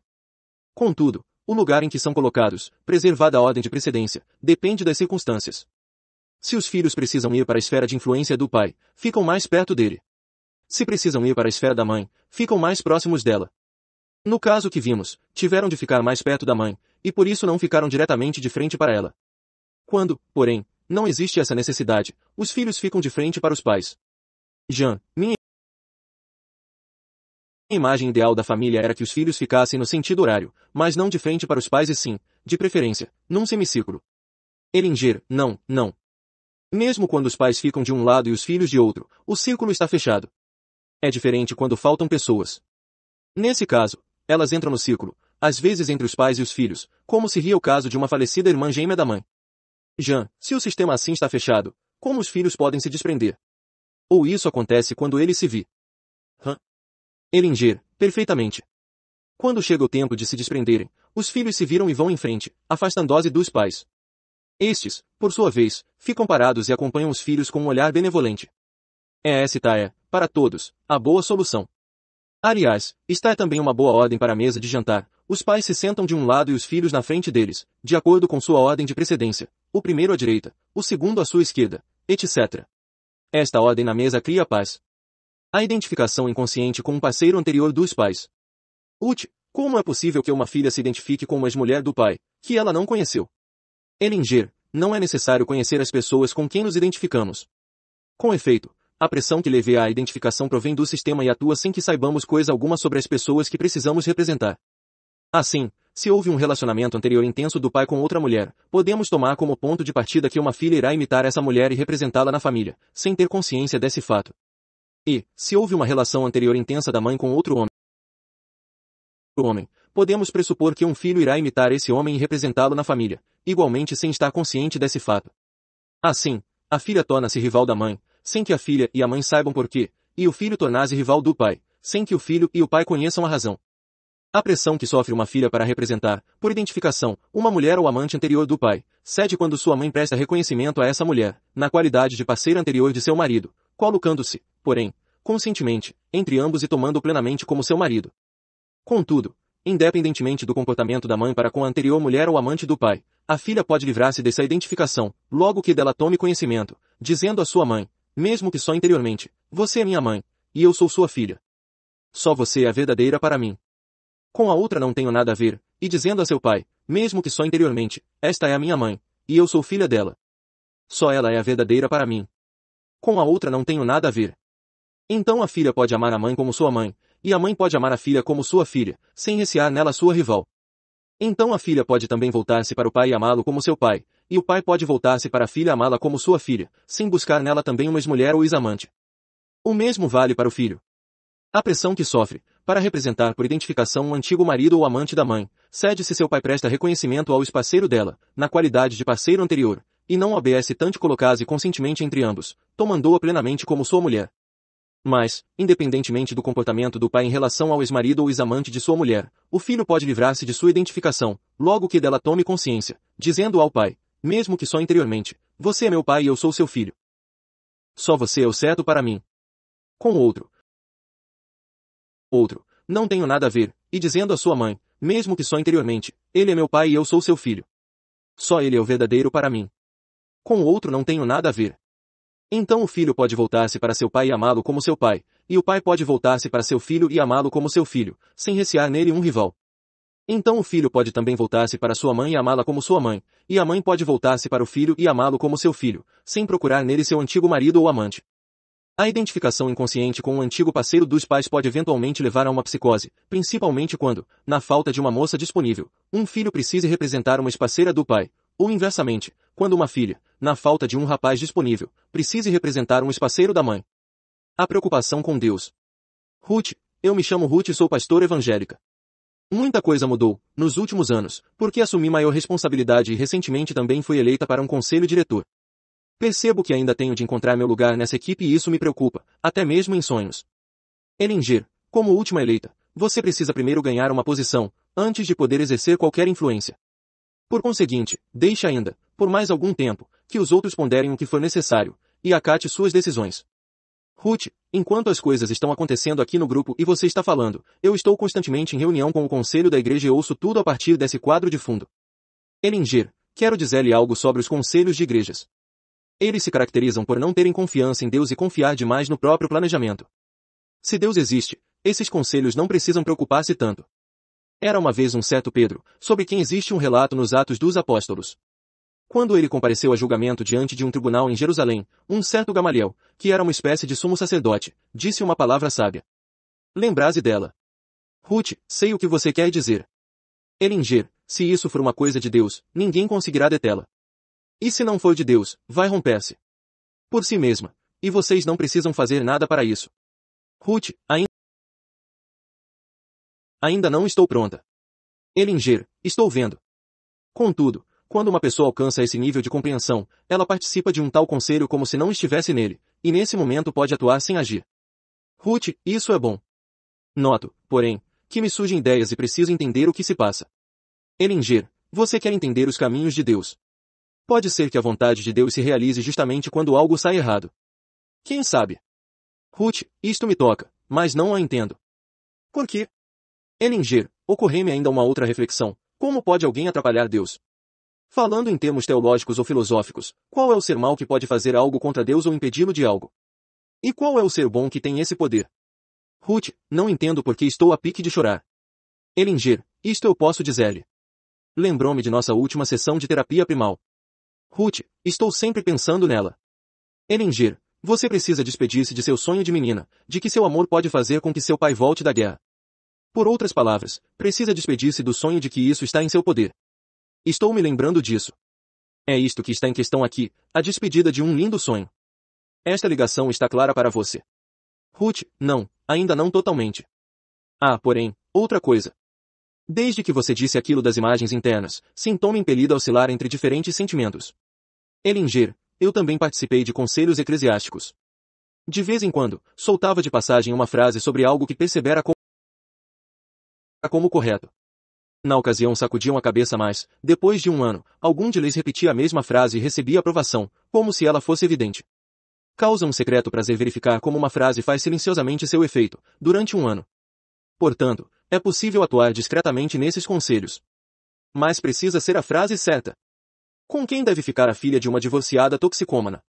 Contudo, o lugar em que são colocados, preservada a ordem de precedência, depende das circunstâncias. Se os filhos precisam ir para a esfera de influência do pai, ficam mais perto dele. Se precisam ir para a esfera da mãe, ficam mais próximos dela. No caso que vimos, tiveram de ficar mais perto da mãe, e por isso não ficaram diretamente de frente para ela. Quando, porém, não existe essa necessidade, os filhos ficam de frente para os pais. Jean, minha imagem ideal da família era que os filhos ficassem no sentido horário, mas não de frente para os pais e sim, de preferência, num semicírculo. Elinger, não, não. Mesmo quando os pais ficam de um lado e os filhos de outro, o círculo está fechado. É diferente quando faltam pessoas. Nesse caso, elas entram no círculo, às vezes entre os pais e os filhos, como se ria o caso de uma falecida irmã gêmea da mãe. Jean, se o sistema assim está fechado, como os filhos podem se desprender? Ou isso acontece quando ele se vi? Hã? Elinger, perfeitamente. Quando chega o tempo de se desprenderem, os filhos se viram e vão em frente, afastando-se dos pais. Estes, por sua vez, ficam parados e acompanham os filhos com um olhar benevolente. É essa é, para todos, a boa solução. Aliás, está é também uma boa ordem para a mesa de jantar. Os pais se sentam de um lado e os filhos na frente deles, de acordo com sua ordem de precedência, o primeiro à direita, o segundo à sua esquerda, etc. Esta ordem na mesa cria paz. A identificação inconsciente com um parceiro anterior dos pais. Ut, como é possível que uma filha se identifique com uma ex-mulher do pai, que ela não conheceu? Elinger, não é necessário conhecer as pessoas com quem nos identificamos. Com efeito, a pressão que levei à identificação provém do sistema e atua sem que saibamos coisa alguma sobre as pessoas que precisamos representar. Assim, se houve um relacionamento anterior intenso do pai com outra mulher, podemos tomar como ponto de partida que uma filha irá imitar essa mulher e representá-la na família, sem ter consciência desse fato. E, se houve uma relação anterior intensa da mãe com outro homem, podemos pressupor que um filho irá imitar esse homem e representá-lo na família, igualmente sem estar consciente desse fato. Assim, a filha torna-se rival da mãe, sem que a filha e a mãe saibam por quê, e o filho torna-se rival do pai, sem que o filho e o pai conheçam a razão. A pressão que sofre uma filha para representar, por identificação, uma mulher ou amante anterior do pai, cede quando sua mãe presta reconhecimento a essa mulher, na qualidade de parceira anterior de seu marido, colocando-se, porém, conscientemente, entre ambos e tomando plenamente como seu marido. Contudo, Independentemente do comportamento da mãe para com a anterior mulher ou amante do pai, a filha pode livrar-se dessa identificação, logo que dela tome conhecimento, dizendo à sua mãe, mesmo que só interiormente, você é minha mãe, e eu sou sua filha. Só você é a verdadeira para mim. Com a outra não tenho nada a ver, e dizendo a seu pai, mesmo que só interiormente, esta é a minha mãe, e eu sou filha dela. Só ela é a verdadeira para mim. Com a outra não tenho nada a ver. Então a filha pode amar a mãe como sua mãe, e a mãe pode amar a filha como sua filha, sem recear nela sua rival. Então a filha pode também voltar-se para o pai e amá-lo como seu pai, e o pai pode voltar-se para a filha amá-la como sua filha, sem buscar nela também uma ex-mulher ou ex-amante. O mesmo vale para o filho. A pressão que sofre, para representar por identificação um antigo marido ou amante da mãe, cede se seu pai presta reconhecimento ao espaceiro dela, na qualidade de parceiro anterior, e não obedece tanto colocase consentimento entre ambos, tomando-a plenamente como sua mulher. Mas, independentemente do comportamento do pai em relação ao ex-marido ou ex-amante de sua mulher, o filho pode livrar-se de sua identificação, logo que dela tome consciência, dizendo ao pai, mesmo que só interiormente, você é meu pai e eu sou seu filho. Só você é o certo para mim. Com outro. Outro, não tenho nada a ver, e dizendo à sua mãe, mesmo que só interiormente, ele é meu pai e eu sou seu filho. Só ele é o verdadeiro para mim. Com o outro não tenho nada a ver, então o filho pode voltar-se para seu pai e amá-lo como seu pai, e o pai pode voltar-se para seu filho e amá-lo como seu filho, sem recear nele um rival. Então o filho pode também voltar-se para sua mãe e amá-la como sua mãe, e a mãe pode voltar-se para o filho e amá-lo como seu filho, sem procurar nele seu antigo marido ou amante. A identificação inconsciente com um antigo parceiro dos pais pode eventualmente levar a uma psicose, principalmente quando, na falta de uma moça disponível, um filho precise representar uma espaceira do pai, ou inversamente, quando uma filha, na falta de um rapaz disponível, precise representar um espaceiro da mãe. A preocupação com Deus. Ruth, eu me chamo Ruth e sou pastora evangélica. Muita coisa mudou, nos últimos anos, porque assumi maior responsabilidade e recentemente também fui eleita para um conselho diretor. Percebo que ainda tenho de encontrar meu lugar nessa equipe e isso me preocupa, até mesmo em sonhos. Elinger, como última eleita, você precisa primeiro ganhar uma posição, antes de poder exercer qualquer influência. Por conseguinte, deixe ainda, por mais algum tempo, que os outros ponderem o que for necessário, e acate suas decisões. Ruth, enquanto as coisas estão acontecendo aqui no grupo e você está falando, eu estou constantemente em reunião com o conselho da igreja e ouço tudo a partir desse quadro de fundo. Elingir, quero dizer-lhe algo sobre os conselhos de igrejas. Eles se caracterizam por não terem confiança em Deus e confiar demais no próprio planejamento. Se Deus existe, esses conselhos não precisam preocupar-se tanto. Era uma vez um certo Pedro, sobre quem existe um relato nos Atos dos Apóstolos. Quando ele compareceu a julgamento diante de um tribunal em Jerusalém, um certo Gamaliel, que era uma espécie de sumo sacerdote, disse uma palavra sábia. Lembrase dela. Ruth, sei o que você quer dizer. Elinger, se isso for uma coisa de Deus, ninguém conseguirá detê-la. E se não for de Deus, vai romper-se. Por si mesma. E vocês não precisam fazer nada para isso. Ruth, ainda Ainda não estou pronta. Elinger, estou vendo. Contudo, quando uma pessoa alcança esse nível de compreensão, ela participa de um tal conselho como se não estivesse nele, e nesse momento pode atuar sem agir. Ruth, isso é bom. Noto, porém, que me surgem ideias e preciso entender o que se passa. Elinger, você quer entender os caminhos de Deus. Pode ser que a vontade de Deus se realize justamente quando algo sai errado. Quem sabe? Ruth, isto me toca, mas não a entendo. Por quê? Ellinger, ocorreu-me ainda uma outra reflexão. Como pode alguém atrapalhar Deus? Falando em termos teológicos ou filosóficos, qual é o ser mau que pode fazer algo contra Deus ou impedi-lo de algo? E qual é o ser bom que tem esse poder? Ruth, não entendo porque estou a pique de chorar. Ellinger, isto eu posso dizer-lhe. Lembrou-me de nossa última sessão de terapia primal. Ruth, estou sempre pensando nela. Ellinger, você precisa despedir-se de seu sonho de menina, de que seu amor pode fazer com que seu pai volte da guerra. Por outras palavras, precisa despedir-se do sonho de que isso está em seu poder. Estou me lembrando disso. É isto que está em questão aqui, a despedida de um lindo sonho. Esta ligação está clara para você. Ruth, não, ainda não totalmente. Ah, porém, outra coisa. Desde que você disse aquilo das imagens internas, sintoma impelido a oscilar entre diferentes sentimentos. Elinger, eu também participei de conselhos eclesiásticos. De vez em quando, soltava de passagem uma frase sobre algo que percebera como Tá como correto. Na ocasião sacudiam a cabeça mas, depois de um ano, algum de lhes repetia a mesma frase e recebia aprovação, como se ela fosse evidente. Causa um secreto prazer verificar como uma frase faz silenciosamente seu efeito, durante um ano. Portanto, é possível atuar discretamente nesses conselhos. Mas precisa ser a frase certa. Com quem deve ficar a filha de uma divorciada toxicômana?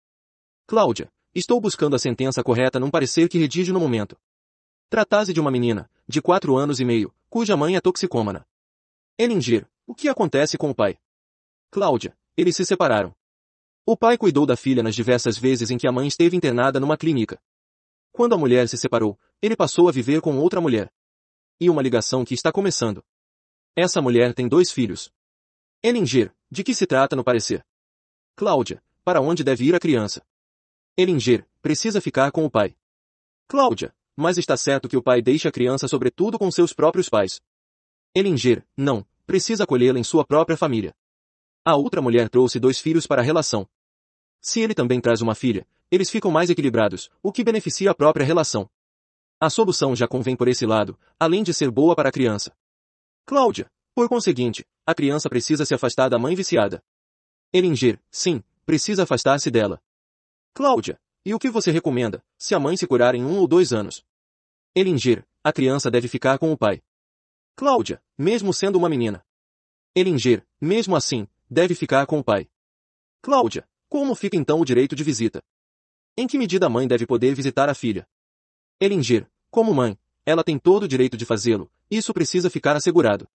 Cláudia, estou buscando a sentença correta num parecer que redige no momento. Tratasse de uma menina, de quatro anos e meio, cuja mãe é toxicômana. Elingir, o que acontece com o pai? Cláudia, eles se separaram. O pai cuidou da filha nas diversas vezes em que a mãe esteve internada numa clínica. Quando a mulher se separou, ele passou a viver com outra mulher. E uma ligação que está começando. Essa mulher tem dois filhos. Elingir, de que se trata no parecer? Cláudia, para onde deve ir a criança? Elingir, precisa ficar com o pai. Cláudia, mas está certo que o pai deixa a criança sobretudo com seus próprios pais. Elinger, não, precisa acolhê-la em sua própria família. A outra mulher trouxe dois filhos para a relação. Se ele também traz uma filha, eles ficam mais equilibrados, o que beneficia a própria relação. A solução já convém por esse lado, além de ser boa para a criança. Cláudia, por conseguinte, a criança precisa se afastar da mãe viciada. Elinger, sim, precisa afastar-se dela. Cláudia, e o que você recomenda, se a mãe se curar em um ou dois anos? Elingir, a criança deve ficar com o pai. Cláudia, mesmo sendo uma menina. Elingir, mesmo assim, deve ficar com o pai. Cláudia, como fica então o direito de visita? Em que medida a mãe deve poder visitar a filha? Elingir, como mãe, ela tem todo o direito de fazê-lo, isso precisa ficar assegurado.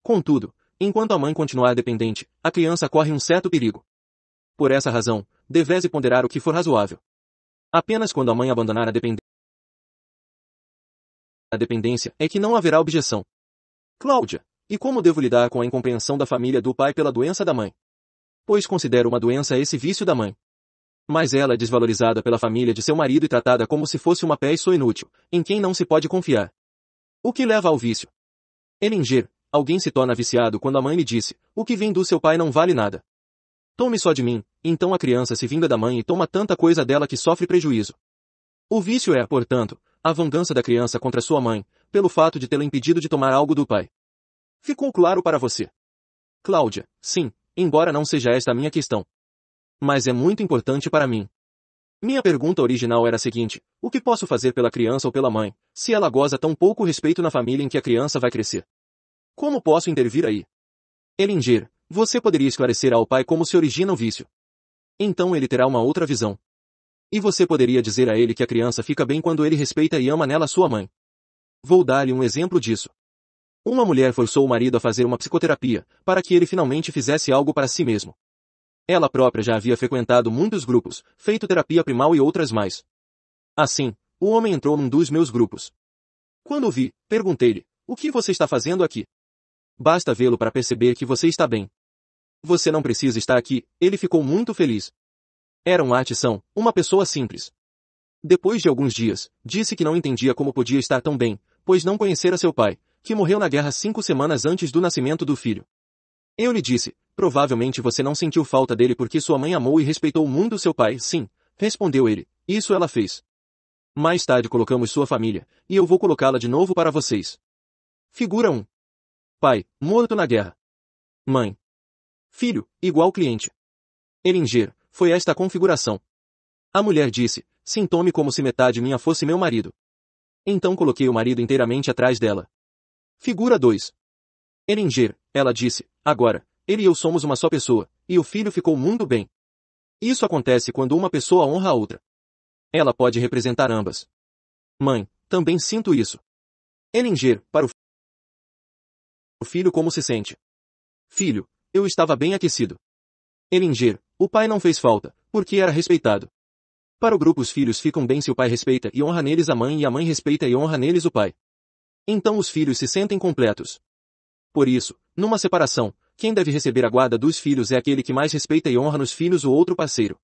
Contudo, enquanto a mãe continuar dependente, a criança corre um certo perigo. Por essa razão, devese ponderar o que for razoável. Apenas quando a mãe abandonar a dependência a dependência, é que não haverá objeção. Cláudia, e como devo lidar com a incompreensão da família do pai pela doença da mãe? Pois considero uma doença esse vício da mãe. Mas ela é desvalorizada pela família de seu marido e tratada como se fosse uma pessoa inútil, em quem não se pode confiar. O que leva ao vício? Elinger, alguém se torna viciado quando a mãe lhe disse, o que vem do seu pai não vale nada. Tome só de mim, então a criança se vinga da mãe e toma tanta coisa dela que sofre prejuízo. O vício é, portanto, a vingança da criança contra sua mãe, pelo fato de tê-la impedido de tomar algo do pai. Ficou claro para você? Cláudia, sim, embora não seja esta a minha questão. Mas é muito importante para mim. Minha pergunta original era a seguinte, o que posso fazer pela criança ou pela mãe, se ela goza tão pouco respeito na família em que a criança vai crescer? Como posso intervir aí? Elinger, você poderia esclarecer ao pai como se origina o vício. Então ele terá uma outra visão. E você poderia dizer a ele que a criança fica bem quando ele respeita e ama nela sua mãe. Vou dar-lhe um exemplo disso. Uma mulher forçou o marido a fazer uma psicoterapia, para que ele finalmente fizesse algo para si mesmo. Ela própria já havia frequentado muitos grupos, feito terapia primal e outras mais. Assim, o homem entrou num dos meus grupos. Quando o vi, perguntei-lhe, o que você está fazendo aqui? Basta vê-lo para perceber que você está bem. Você não precisa estar aqui. Ele ficou muito feliz. Era um atição, uma pessoa simples. Depois de alguns dias, disse que não entendia como podia estar tão bem, pois não conhecera seu pai, que morreu na guerra cinco semanas antes do nascimento do filho. Eu lhe disse, provavelmente você não sentiu falta dele porque sua mãe amou e respeitou muito seu pai, sim, respondeu ele, isso ela fez. Mais tarde colocamos sua família, e eu vou colocá-la de novo para vocês. Figura 1. Pai, morto na guerra. Mãe, filho, igual cliente. Eringer, foi esta a configuração. A mulher disse, sintome me como se metade minha fosse meu marido. Então coloquei o marido inteiramente atrás dela. Figura 2. Eringer, ela disse, agora, ele e eu somos uma só pessoa, e o filho ficou muito bem. Isso acontece quando uma pessoa honra a outra. Ela pode representar ambas. Mãe, também sinto isso. Elinger, para o filho como se sente. Filho, eu estava bem aquecido. Elinger, o pai não fez falta, porque era respeitado. Para o grupo os filhos ficam bem se o pai respeita e honra neles a mãe e a mãe respeita e honra neles o pai. Então os filhos se sentem completos. Por isso, numa separação, quem deve receber a guarda dos filhos é aquele que mais respeita e honra nos filhos o outro parceiro.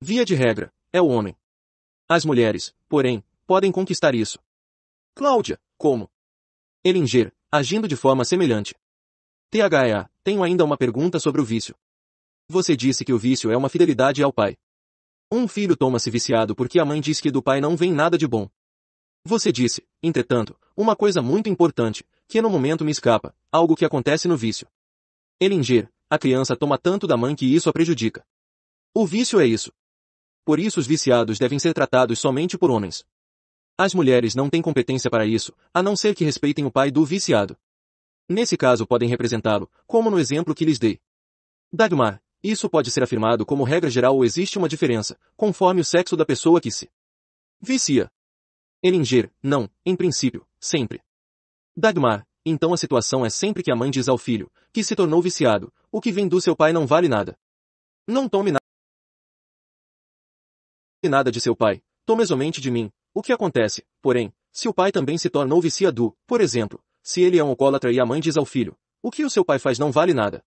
Via de regra, é o homem. As mulheres, porém, podem conquistar isso. Cláudia, como? Elinger, agindo de forma semelhante. THEA, tenho ainda uma pergunta sobre o vício. Você disse que o vício é uma fidelidade ao pai. Um filho toma-se viciado porque a mãe diz que do pai não vem nada de bom. Você disse, entretanto, uma coisa muito importante, que no momento me escapa, algo que acontece no vício. Ele ingere, a criança toma tanto da mãe que isso a prejudica. O vício é isso. Por isso os viciados devem ser tratados somente por homens. As mulheres não têm competência para isso, a não ser que respeitem o pai do viciado. Nesse caso podem representá-lo, como no exemplo que lhes dei. Dagmar, isso pode ser afirmado como regra geral ou existe uma diferença, conforme o sexo da pessoa que se vicia. Elinger, não, em princípio, sempre. Dagmar, então a situação é sempre que a mãe diz ao filho, que se tornou viciado, o que vem do seu pai não vale nada. Não tome nada de seu pai, tome somente de mim. O que acontece, porém, se o pai também se tornou viciado, por exemplo, se ele é um alcoólatra e a mãe diz ao filho, o que o seu pai faz não vale nada.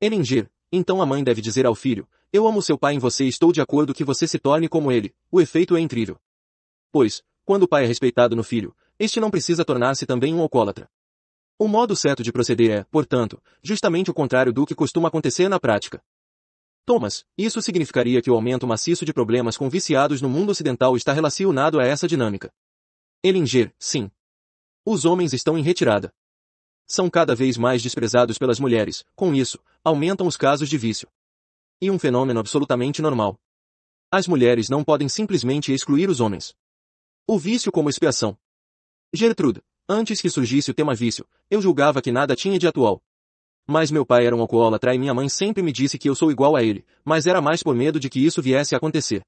Elinger, então a mãe deve dizer ao filho, eu amo seu pai em você e estou de acordo que você se torne como ele, o efeito é incrível. Pois, quando o pai é respeitado no filho, este não precisa tornar-se também um alcoólatra. O modo certo de proceder é, portanto, justamente o contrário do que costuma acontecer na prática. Thomas, isso significaria que o aumento maciço de problemas com viciados no mundo ocidental está relacionado a essa dinâmica. Elinger, sim, os homens estão em retirada. São cada vez mais desprezados pelas mulheres, com isso, aumentam os casos de vício. E um fenômeno absolutamente normal. As mulheres não podem simplesmente excluir os homens. O vício como expiação. Gertrude, antes que surgisse o tema vício, eu julgava que nada tinha de atual. Mas meu pai era um alcoólatra e minha mãe sempre me disse que eu sou igual a ele, mas era mais por medo de que isso viesse a acontecer.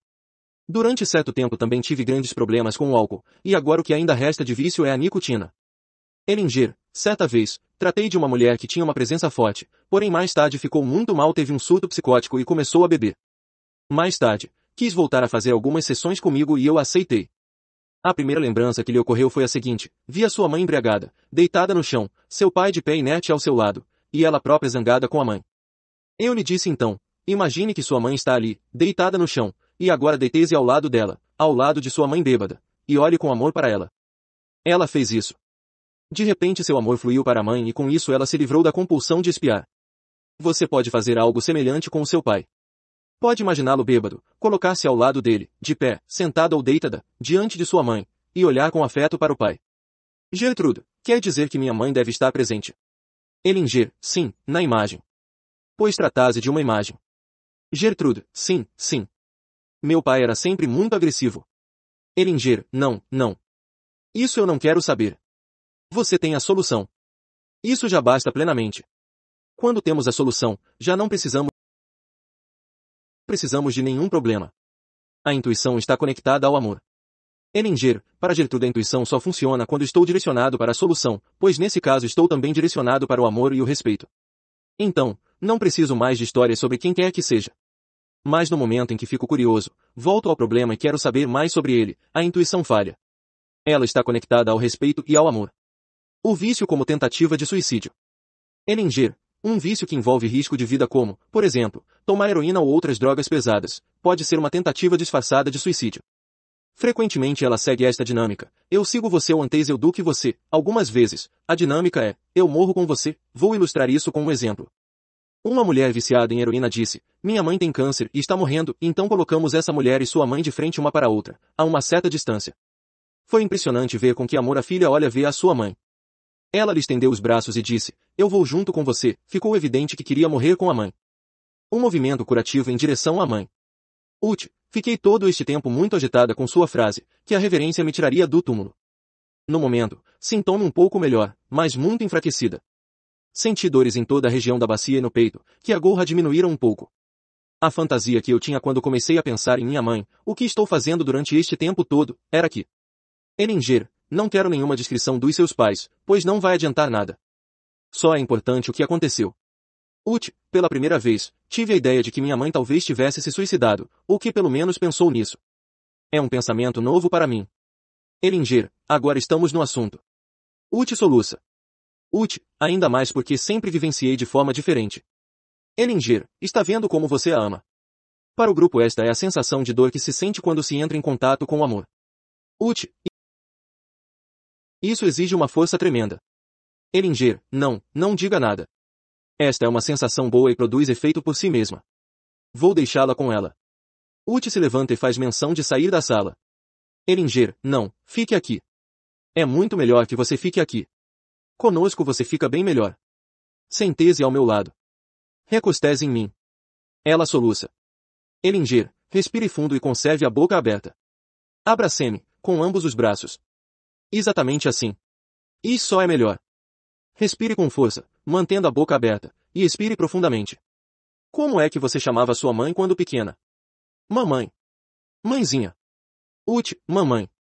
Durante certo tempo também tive grandes problemas com o álcool, e agora o que ainda resta de vício é a nicotina. Elinger, certa vez, tratei de uma mulher que tinha uma presença forte, porém mais tarde ficou muito mal teve um surto psicótico e começou a beber. Mais tarde, quis voltar a fazer algumas sessões comigo e eu aceitei. A primeira lembrança que lhe ocorreu foi a seguinte, via sua mãe embriagada, deitada no chão, seu pai de pé inerte ao seu lado, e ela própria zangada com a mãe. Eu lhe disse então, imagine que sua mãe está ali, deitada no chão, e agora deite se ao lado dela, ao lado de sua mãe bêbada, e olhe com amor para ela. Ela fez isso. De repente seu amor fluiu para a mãe e com isso ela se livrou da compulsão de espiar. Você pode fazer algo semelhante com o seu pai. Pode imaginá-lo bêbado, colocar-se ao lado dele, de pé, sentada ou deitada, diante de sua mãe, e olhar com afeto para o pai. Gertrude, quer dizer que minha mãe deve estar presente. Elinger, sim, na imagem. Pois tratase de uma imagem. Gertrude, sim, sim, meu pai era sempre muito agressivo. Elinger, não, não. Isso eu não quero saber. Você tem a solução. Isso já basta plenamente. Quando temos a solução, já não precisamos precisamos de nenhum problema. A intuição está conectada ao amor. Elinger, para Gertrude a intuição só funciona quando estou direcionado para a solução, pois nesse caso estou também direcionado para o amor e o respeito. Então, não preciso mais de histórias sobre quem quer que seja. Mas no momento em que fico curioso, volto ao problema e quero saber mais sobre ele, a intuição falha. Ela está conectada ao respeito e ao amor. O vício como tentativa de suicídio. Elinger, um vício que envolve risco de vida como, por exemplo, tomar heroína ou outras drogas pesadas, pode ser uma tentativa disfarçada de suicídio. Frequentemente ela segue esta dinâmica. Eu sigo você ou antes eu do que você. Algumas vezes, a dinâmica é, eu morro com você. Vou ilustrar isso com um exemplo. Uma mulher viciada em heroína disse, minha mãe tem câncer e está morrendo, então colocamos essa mulher e sua mãe de frente uma para a outra, a uma certa distância. Foi impressionante ver com que amor a filha olha ver a sua mãe. Ela lhe estendeu os braços e disse, eu vou junto com você, ficou evidente que queria morrer com a mãe. Um movimento curativo em direção à mãe. Ut, fiquei todo este tempo muito agitada com sua frase, que a reverência me tiraria do túmulo. No momento, sintoma um pouco melhor, mas muito enfraquecida. Senti dores em toda a região da bacia e no peito, que a gorra diminuíram um pouco. A fantasia que eu tinha quando comecei a pensar em minha mãe, o que estou fazendo durante este tempo todo, era que... Eringer, não quero nenhuma descrição dos seus pais, pois não vai adiantar nada. Só é importante o que aconteceu. Ut, pela primeira vez, tive a ideia de que minha mãe talvez tivesse se suicidado, ou que pelo menos pensou nisso. É um pensamento novo para mim. Eringer, agora estamos no assunto. Ut soluça. Útil, ainda mais porque sempre vivenciei de forma diferente. Elinger, está vendo como você a ama. Para o grupo esta é a sensação de dor que se sente quando se entra em contato com o amor. Ut. Isso exige uma força tremenda. Elinger, não, não diga nada. Esta é uma sensação boa e produz efeito por si mesma. Vou deixá-la com ela. Ut se levanta e faz menção de sair da sala. Elinger, não, fique aqui. É muito melhor que você fique aqui. Conosco você fica bem melhor. Sente-se ao meu lado. Recoste-se em mim. Ela soluça. Elinger, respire fundo e conserve a boca aberta. Abrace-me com ambos os braços. Exatamente assim. Isso só é melhor. Respire com força, mantendo a boca aberta, e expire profundamente. Como é que você chamava sua mãe quando pequena? Mamãe. Mãezinha. Ute, mamãe.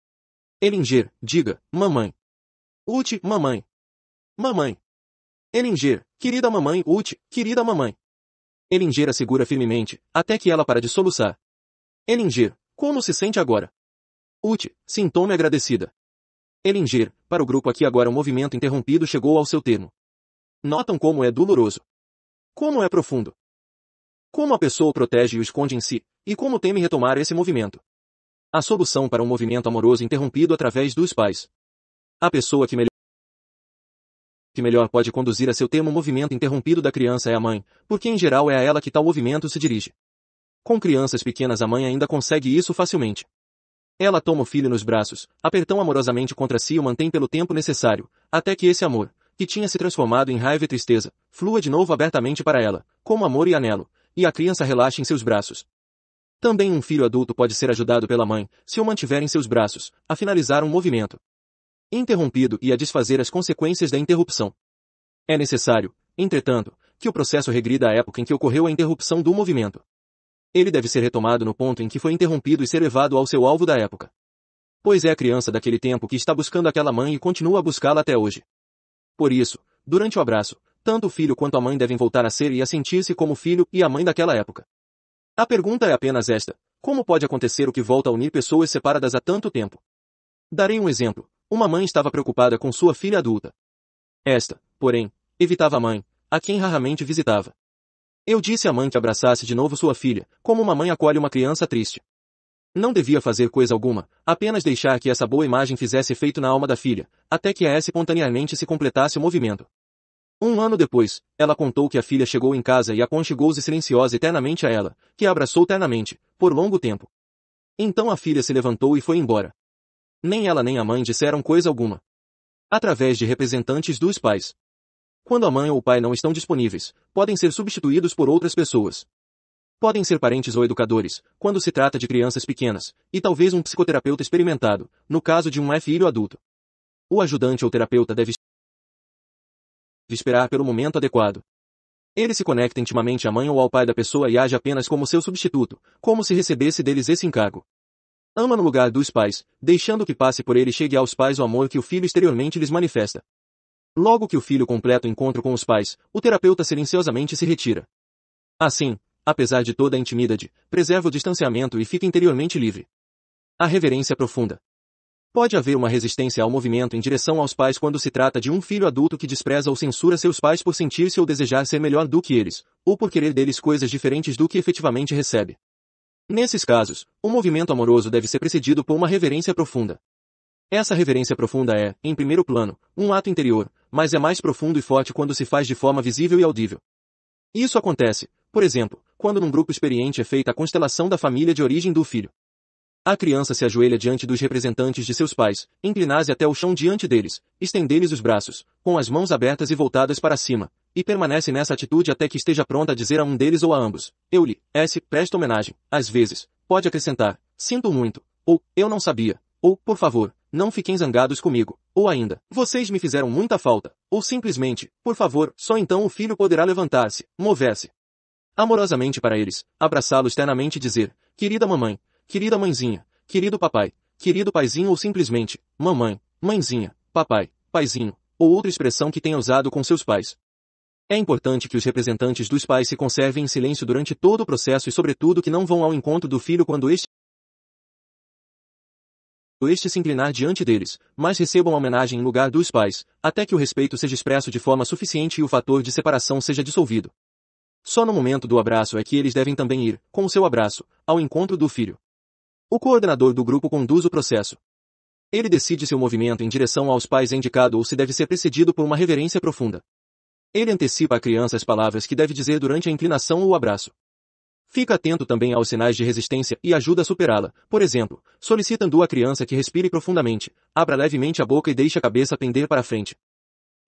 Elinger, diga, mamãe. Ute, mamãe. Mamãe. Elinger, querida mamãe Ut, querida mamãe. Elinger a segura firmemente, até que ela para de soluçar. Elinger, como se sente agora? Ut, sintome agradecida. Elinger, para o grupo aqui agora o movimento interrompido chegou ao seu termo. Notam como é doloroso. Como é profundo. Como a pessoa o protege e o esconde em si, e como teme retomar esse movimento. A solução para um movimento amoroso interrompido através dos pais. A pessoa que melhor que melhor pode conduzir a seu tema o movimento interrompido da criança é a mãe, porque em geral é a ela que tal movimento se dirige. Com crianças pequenas a mãe ainda consegue isso facilmente. Ela toma o filho nos braços, apertão amorosamente contra si e o mantém pelo tempo necessário, até que esse amor, que tinha se transformado em raiva e tristeza, flua de novo abertamente para ela, como amor e anelo, e a criança relaxa em seus braços. Também um filho adulto pode ser ajudado pela mãe, se o mantiver em seus braços, a finalizar um movimento interrompido e a desfazer as consequências da interrupção. É necessário, entretanto, que o processo regrida à época em que ocorreu a interrupção do movimento. Ele deve ser retomado no ponto em que foi interrompido e ser levado ao seu alvo da época. Pois é a criança daquele tempo que está buscando aquela mãe e continua a buscá-la até hoje. Por isso, durante o abraço, tanto o filho quanto a mãe devem voltar a ser e a sentir-se como o filho e a mãe daquela época. A pergunta é apenas esta: como pode acontecer o que volta a unir pessoas separadas há tanto tempo? Darei um exemplo. Uma mãe estava preocupada com sua filha adulta. Esta, porém, evitava a mãe, a quem raramente visitava. Eu disse à mãe que abraçasse de novo sua filha, como uma mãe acolhe uma criança triste. Não devia fazer coisa alguma, apenas deixar que essa boa imagem fizesse efeito na alma da filha, até que a espontaneamente se completasse o movimento. Um ano depois, ela contou que a filha chegou em casa e aconchegou-se silenciosa eternamente a ela, que a abraçou ternamente, por longo tempo. Então a filha se levantou e foi embora, nem ela nem a mãe disseram coisa alguma. Através de representantes dos pais. Quando a mãe ou o pai não estão disponíveis, podem ser substituídos por outras pessoas. Podem ser parentes ou educadores, quando se trata de crianças pequenas, e talvez um psicoterapeuta experimentado, no caso de um filho adulto. O ajudante ou terapeuta deve esperar pelo momento adequado. Ele se conecta intimamente à mãe ou ao pai da pessoa e age apenas como seu substituto, como se recebesse deles esse encargo. Ama no lugar dos pais, deixando que passe por ele e chegue aos pais o amor que o filho exteriormente lhes manifesta. Logo que o filho completa o encontro com os pais, o terapeuta silenciosamente se retira. Assim, apesar de toda a intimidade, preserva o distanciamento e fica interiormente livre. A reverência é profunda. Pode haver uma resistência ao movimento em direção aos pais quando se trata de um filho adulto que despreza ou censura seus pais por sentir-se ou desejar ser melhor do que eles, ou por querer deles coisas diferentes do que efetivamente recebe. Nesses casos, o movimento amoroso deve ser precedido por uma reverência profunda. Essa reverência profunda é, em primeiro plano, um ato interior, mas é mais profundo e forte quando se faz de forma visível e audível. Isso acontece, por exemplo, quando num grupo experiente é feita a constelação da família de origem do filho. A criança se ajoelha diante dos representantes de seus pais, inclinase se até o chão diante deles, estende lhes os braços, com as mãos abertas e voltadas para cima, e permanece nessa atitude até que esteja pronta a dizer a um deles ou a ambos, eu lhe, S, presta homenagem, às vezes, pode acrescentar, sinto muito, ou, eu não sabia, ou, por favor, não fiquem zangados comigo, ou ainda, vocês me fizeram muita falta, ou simplesmente, por favor, só então o filho poderá levantar-se, mover-se. Amorosamente para eles, abraçá-los ternamente e dizer, querida mamãe, querida mãezinha, querido papai, querido paizinho ou simplesmente, mamãe, mãezinha, papai, paizinho, ou outra expressão que tenha usado com seus pais. É importante que os representantes dos pais se conservem em silêncio durante todo o processo e sobretudo que não vão ao encontro do filho quando este este se inclinar diante deles, mas recebam a homenagem em lugar dos pais, até que o respeito seja expresso de forma suficiente e o fator de separação seja dissolvido. Só no momento do abraço é que eles devem também ir, com o seu abraço, ao encontro do filho. O coordenador do grupo conduz o processo. Ele decide se o movimento em direção aos pais é indicado ou se deve ser precedido por uma reverência profunda. Ele antecipa à criança as palavras que deve dizer durante a inclinação ou abraço. Fica atento também aos sinais de resistência e ajuda a superá-la. Por exemplo, solicitando à criança que respire profundamente, abra levemente a boca e deixe a cabeça pender para frente.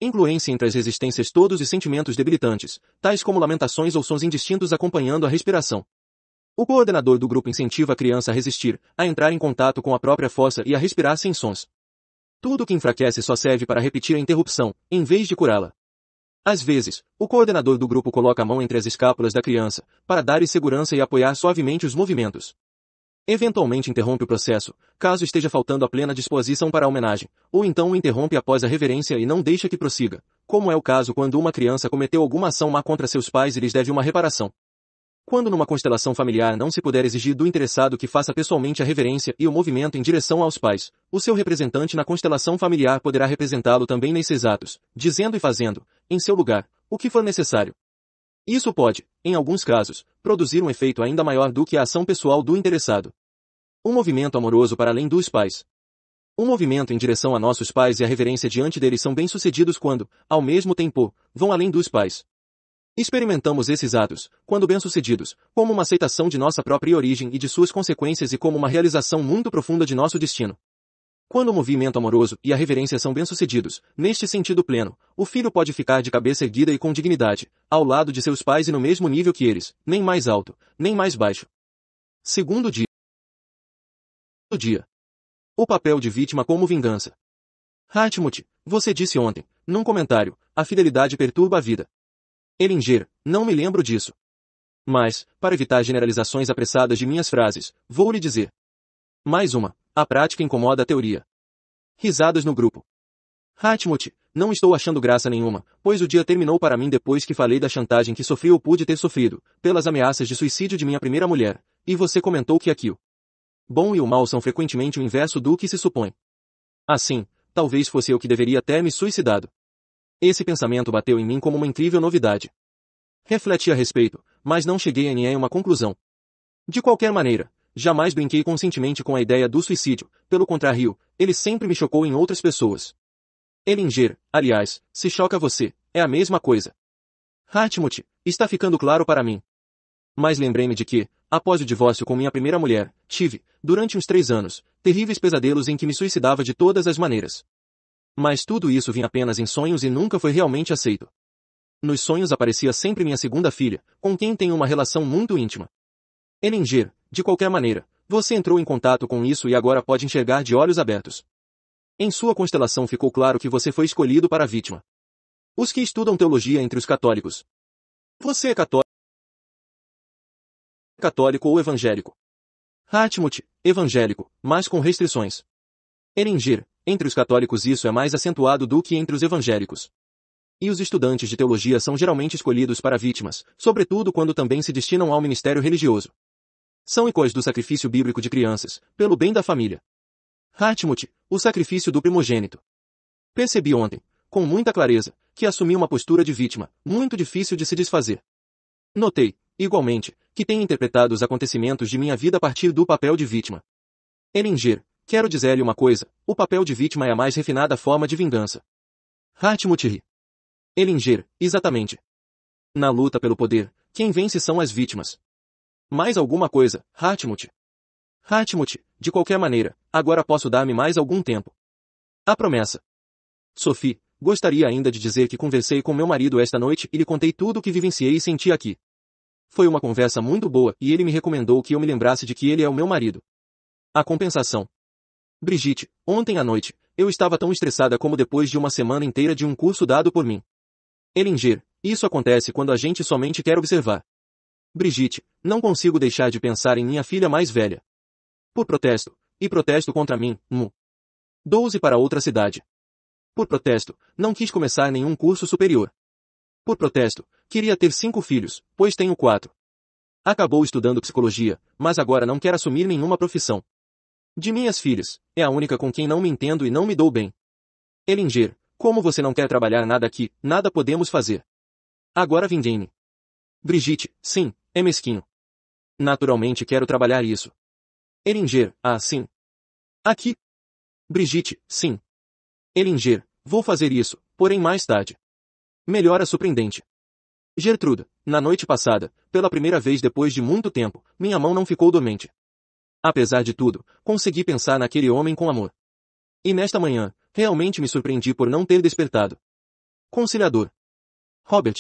Incluem-se entre as resistências todos os sentimentos debilitantes, tais como lamentações ou sons indistintos acompanhando a respiração. O coordenador do grupo incentiva a criança a resistir, a entrar em contato com a própria força e a respirar sem sons. Tudo que enfraquece só serve para repetir a interrupção, em vez de curá-la. Às vezes, o coordenador do grupo coloca a mão entre as escápulas da criança, para dar-lhe segurança e apoiar suavemente os movimentos. Eventualmente interrompe o processo, caso esteja faltando a plena disposição para a homenagem, ou então o interrompe após a reverência e não deixa que prossiga, como é o caso quando uma criança cometeu alguma ação má contra seus pais e lhes deve uma reparação. Quando numa constelação familiar não se puder exigir do interessado que faça pessoalmente a reverência e o movimento em direção aos pais, o seu representante na constelação familiar poderá representá-lo também nesses atos, dizendo e fazendo, em seu lugar, o que for necessário. Isso pode, em alguns casos, produzir um efeito ainda maior do que a ação pessoal do interessado. Um movimento amoroso para além dos pais. Um movimento em direção a nossos pais e a reverência diante deles são bem-sucedidos quando, ao mesmo tempo, vão além dos pais. Experimentamos esses atos, quando bem-sucedidos, como uma aceitação de nossa própria origem e de suas consequências e como uma realização muito profunda de nosso destino. Quando o movimento amoroso e a reverência são bem-sucedidos, neste sentido pleno, o filho pode ficar de cabeça erguida e com dignidade, ao lado de seus pais e no mesmo nível que eles, nem mais alto, nem mais baixo. Segundo dia. dia. O papel de vítima como vingança. Hartmut, você disse ontem, num comentário, a fidelidade perturba a vida. Elinger, não me lembro disso. Mas, para evitar generalizações apressadas de minhas frases, vou lhe dizer. Mais uma, a prática incomoda a teoria. Risadas no grupo. Hatmut, não estou achando graça nenhuma, pois o dia terminou para mim depois que falei da chantagem que sofri ou pude ter sofrido, pelas ameaças de suicídio de minha primeira mulher, e você comentou que aquilo. Bom e o mal são frequentemente o inverso do que se supõe. Assim, talvez fosse eu que deveria ter me suicidado. Esse pensamento bateu em mim como uma incrível novidade. Refleti a respeito, mas não cheguei a nenhuma conclusão. De qualquer maneira, Jamais brinquei conscientemente com a ideia do suicídio, pelo contrário, ele sempre me chocou em outras pessoas. Elinger, aliás, se choca você, é a mesma coisa. Hartmut, está ficando claro para mim. Mas lembrei-me de que, após o divórcio com minha primeira mulher, tive, durante uns três anos, terríveis pesadelos em que me suicidava de todas as maneiras. Mas tudo isso vinha apenas em sonhos e nunca foi realmente aceito. Nos sonhos aparecia sempre minha segunda filha, com quem tenho uma relação muito íntima. Elinger, de qualquer maneira, você entrou em contato com isso e agora pode enxergar de olhos abertos. Em sua constelação ficou claro que você foi escolhido para a vítima. Os que estudam teologia entre os católicos. Você é católico ou evangélico. Hatmut, evangélico, mas com restrições. Eringir, entre os católicos isso é mais acentuado do que entre os evangélicos. E os estudantes de teologia são geralmente escolhidos para vítimas, sobretudo quando também se destinam ao ministério religioso. São icôs do sacrifício bíblico de crianças, pelo bem da família. Hartmut, o sacrifício do primogênito. Percebi ontem, com muita clareza, que assumi uma postura de vítima, muito difícil de se desfazer. Notei, igualmente, que tenho interpretado os acontecimentos de minha vida a partir do papel de vítima. Elinger, quero dizer-lhe uma coisa, o papel de vítima é a mais refinada forma de vingança. Hartmut ri. Elinger, exatamente. Na luta pelo poder, quem vence são as vítimas, mais alguma coisa, Hatmut. Hatmut, de qualquer maneira, agora posso dar-me mais algum tempo. A promessa. Sophie, gostaria ainda de dizer que conversei com meu marido esta noite e lhe contei tudo o que vivenciei e senti aqui. Foi uma conversa muito boa e ele me recomendou que eu me lembrasse de que ele é o meu marido. A compensação. Brigitte, ontem à noite, eu estava tão estressada como depois de uma semana inteira de um curso dado por mim. Elinger, isso acontece quando a gente somente quer observar. Brigitte, não consigo deixar de pensar em minha filha mais velha. Por protesto, e protesto contra mim, mu. 12 para outra cidade. Por protesto, não quis começar nenhum curso superior. Por protesto, queria ter cinco filhos, pois tenho quatro. Acabou estudando psicologia, mas agora não quer assumir nenhuma profissão. De minhas filhas, é a única com quem não me entendo e não me dou bem. Elinger, como você não quer trabalhar nada aqui, nada podemos fazer. Agora vinguei-me. Brigitte, sim, é mesquinho. Naturalmente quero trabalhar isso. Eringer, ah sim. Aqui. Brigitte, sim. Eringer, vou fazer isso, porém mais tarde. Melhora surpreendente. Gertruda, na noite passada, pela primeira vez depois de muito tempo, minha mão não ficou dormente. Apesar de tudo, consegui pensar naquele homem com amor. E nesta manhã, realmente me surpreendi por não ter despertado. Conciliador. Robert,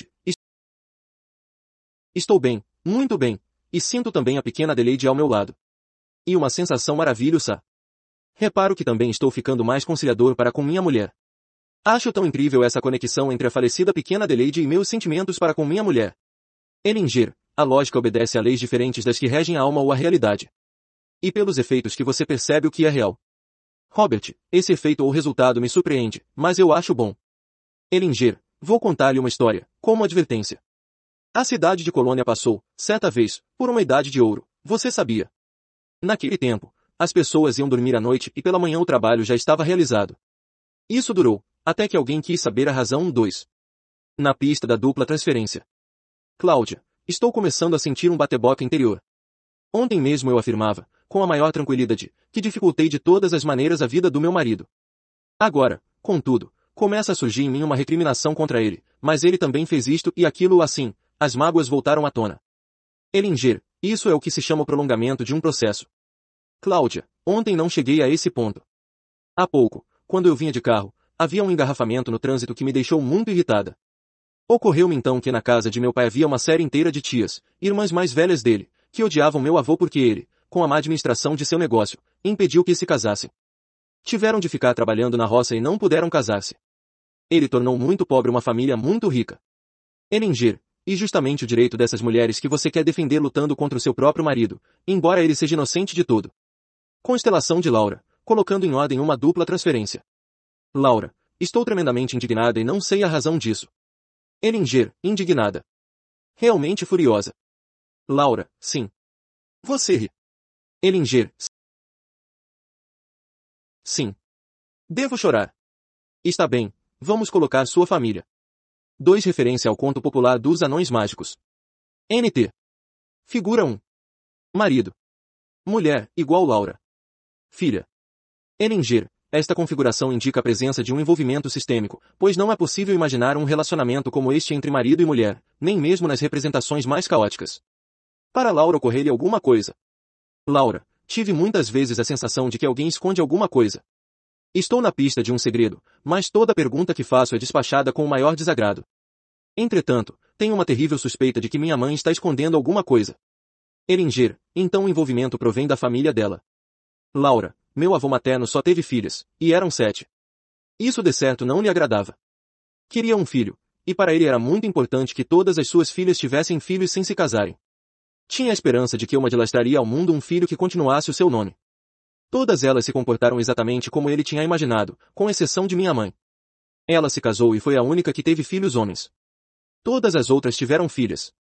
estou bem, muito bem. E sinto também a pequena Adelaide ao meu lado. E uma sensação maravilhosa. Reparo que também estou ficando mais conciliador para com minha mulher. Acho tão incrível essa conexão entre a falecida pequena Adelaide e meus sentimentos para com minha mulher. Elinger, a lógica obedece a leis diferentes das que regem a alma ou a realidade. E pelos efeitos que você percebe o que é real. Robert, esse efeito ou resultado me surpreende, mas eu acho bom. Elinger, vou contar-lhe uma história, como advertência. A cidade de Colônia passou, certa vez, por uma idade de ouro. Você sabia? Naquele tempo, as pessoas iam dormir à noite e pela manhã o trabalho já estava realizado. Isso durou, até que alguém quis saber a razão 2. Na pista da dupla transferência. Cláudia, estou começando a sentir um bateboca interior. Ontem mesmo eu afirmava, com a maior tranquilidade, que dificultei de todas as maneiras a vida do meu marido. Agora, contudo, começa a surgir em mim uma recriminação contra ele, mas ele também fez isto e aquilo assim, as mágoas voltaram à tona. Elinger, isso é o que se chama o prolongamento de um processo. Cláudia, ontem não cheguei a esse ponto. Há pouco, quando eu vinha de carro, havia um engarrafamento no trânsito que me deixou muito irritada. Ocorreu-me então que na casa de meu pai havia uma série inteira de tias, irmãs mais velhas dele, que odiavam meu avô porque ele, com a má administração de seu negócio, impediu que se casassem. Tiveram de ficar trabalhando na roça e não puderam casar-se. Ele tornou muito pobre uma família muito rica. Elinger, e justamente o direito dessas mulheres que você quer defender lutando contra o seu próprio marido, embora ele seja inocente de tudo. Constelação de Laura, colocando em ordem uma dupla transferência. Laura, estou tremendamente indignada e não sei a razão disso. Elinger, indignada. Realmente furiosa. Laura, sim. Você ri. Elinger, sim. Devo chorar. Está bem, vamos colocar sua família. 2. Referência ao conto popular dos anões mágicos. NT. Figura 1. Marido. Mulher, igual Laura. Filha. Eringer. Esta configuração indica a presença de um envolvimento sistêmico, pois não é possível imaginar um relacionamento como este entre marido e mulher, nem mesmo nas representações mais caóticas. Para Laura ocorrer-lhe alguma coisa. Laura, tive muitas vezes a sensação de que alguém esconde alguma coisa. Estou na pista de um segredo, mas toda pergunta que faço é despachada com o maior desagrado. Entretanto, tenho uma terrível suspeita de que minha mãe está escondendo alguma coisa. Eringer, então o envolvimento provém da família dela. Laura, meu avô materno só teve filhas, e eram sete. Isso de certo não lhe agradava. Queria um filho, e para ele era muito importante que todas as suas filhas tivessem filhos sem se casarem. Tinha a esperança de que uma uma dilastraria ao mundo um filho que continuasse o seu nome. Todas elas se comportaram exatamente como ele tinha imaginado, com exceção de minha mãe. Ela se casou e foi a única que teve filhos homens. Todas as outras tiveram filhas.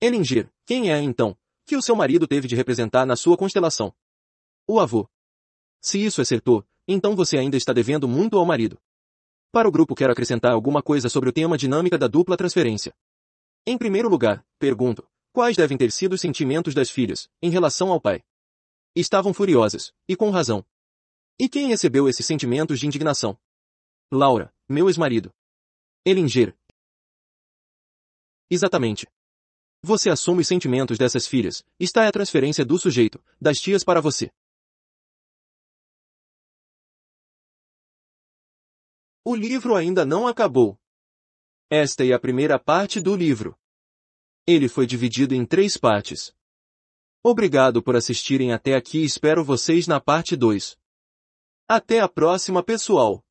Elingir, quem é, então, que o seu marido teve de representar na sua constelação? O avô. Se isso acertou, é então você ainda está devendo muito ao marido. Para o grupo quero acrescentar alguma coisa sobre o tema dinâmica da dupla transferência. Em primeiro lugar, pergunto, quais devem ter sido os sentimentos das filhas, em relação ao pai? Estavam furiosas, e com razão. E quem recebeu esses sentimentos de indignação? Laura, meu ex-marido. Elinger. Exatamente. Você assume os sentimentos dessas filhas, está é a transferência do sujeito, das tias para você. O livro ainda não acabou. Esta é a primeira parte do livro. Ele foi dividido em três partes. Obrigado por assistirem até aqui e espero vocês na parte 2. Até a próxima pessoal!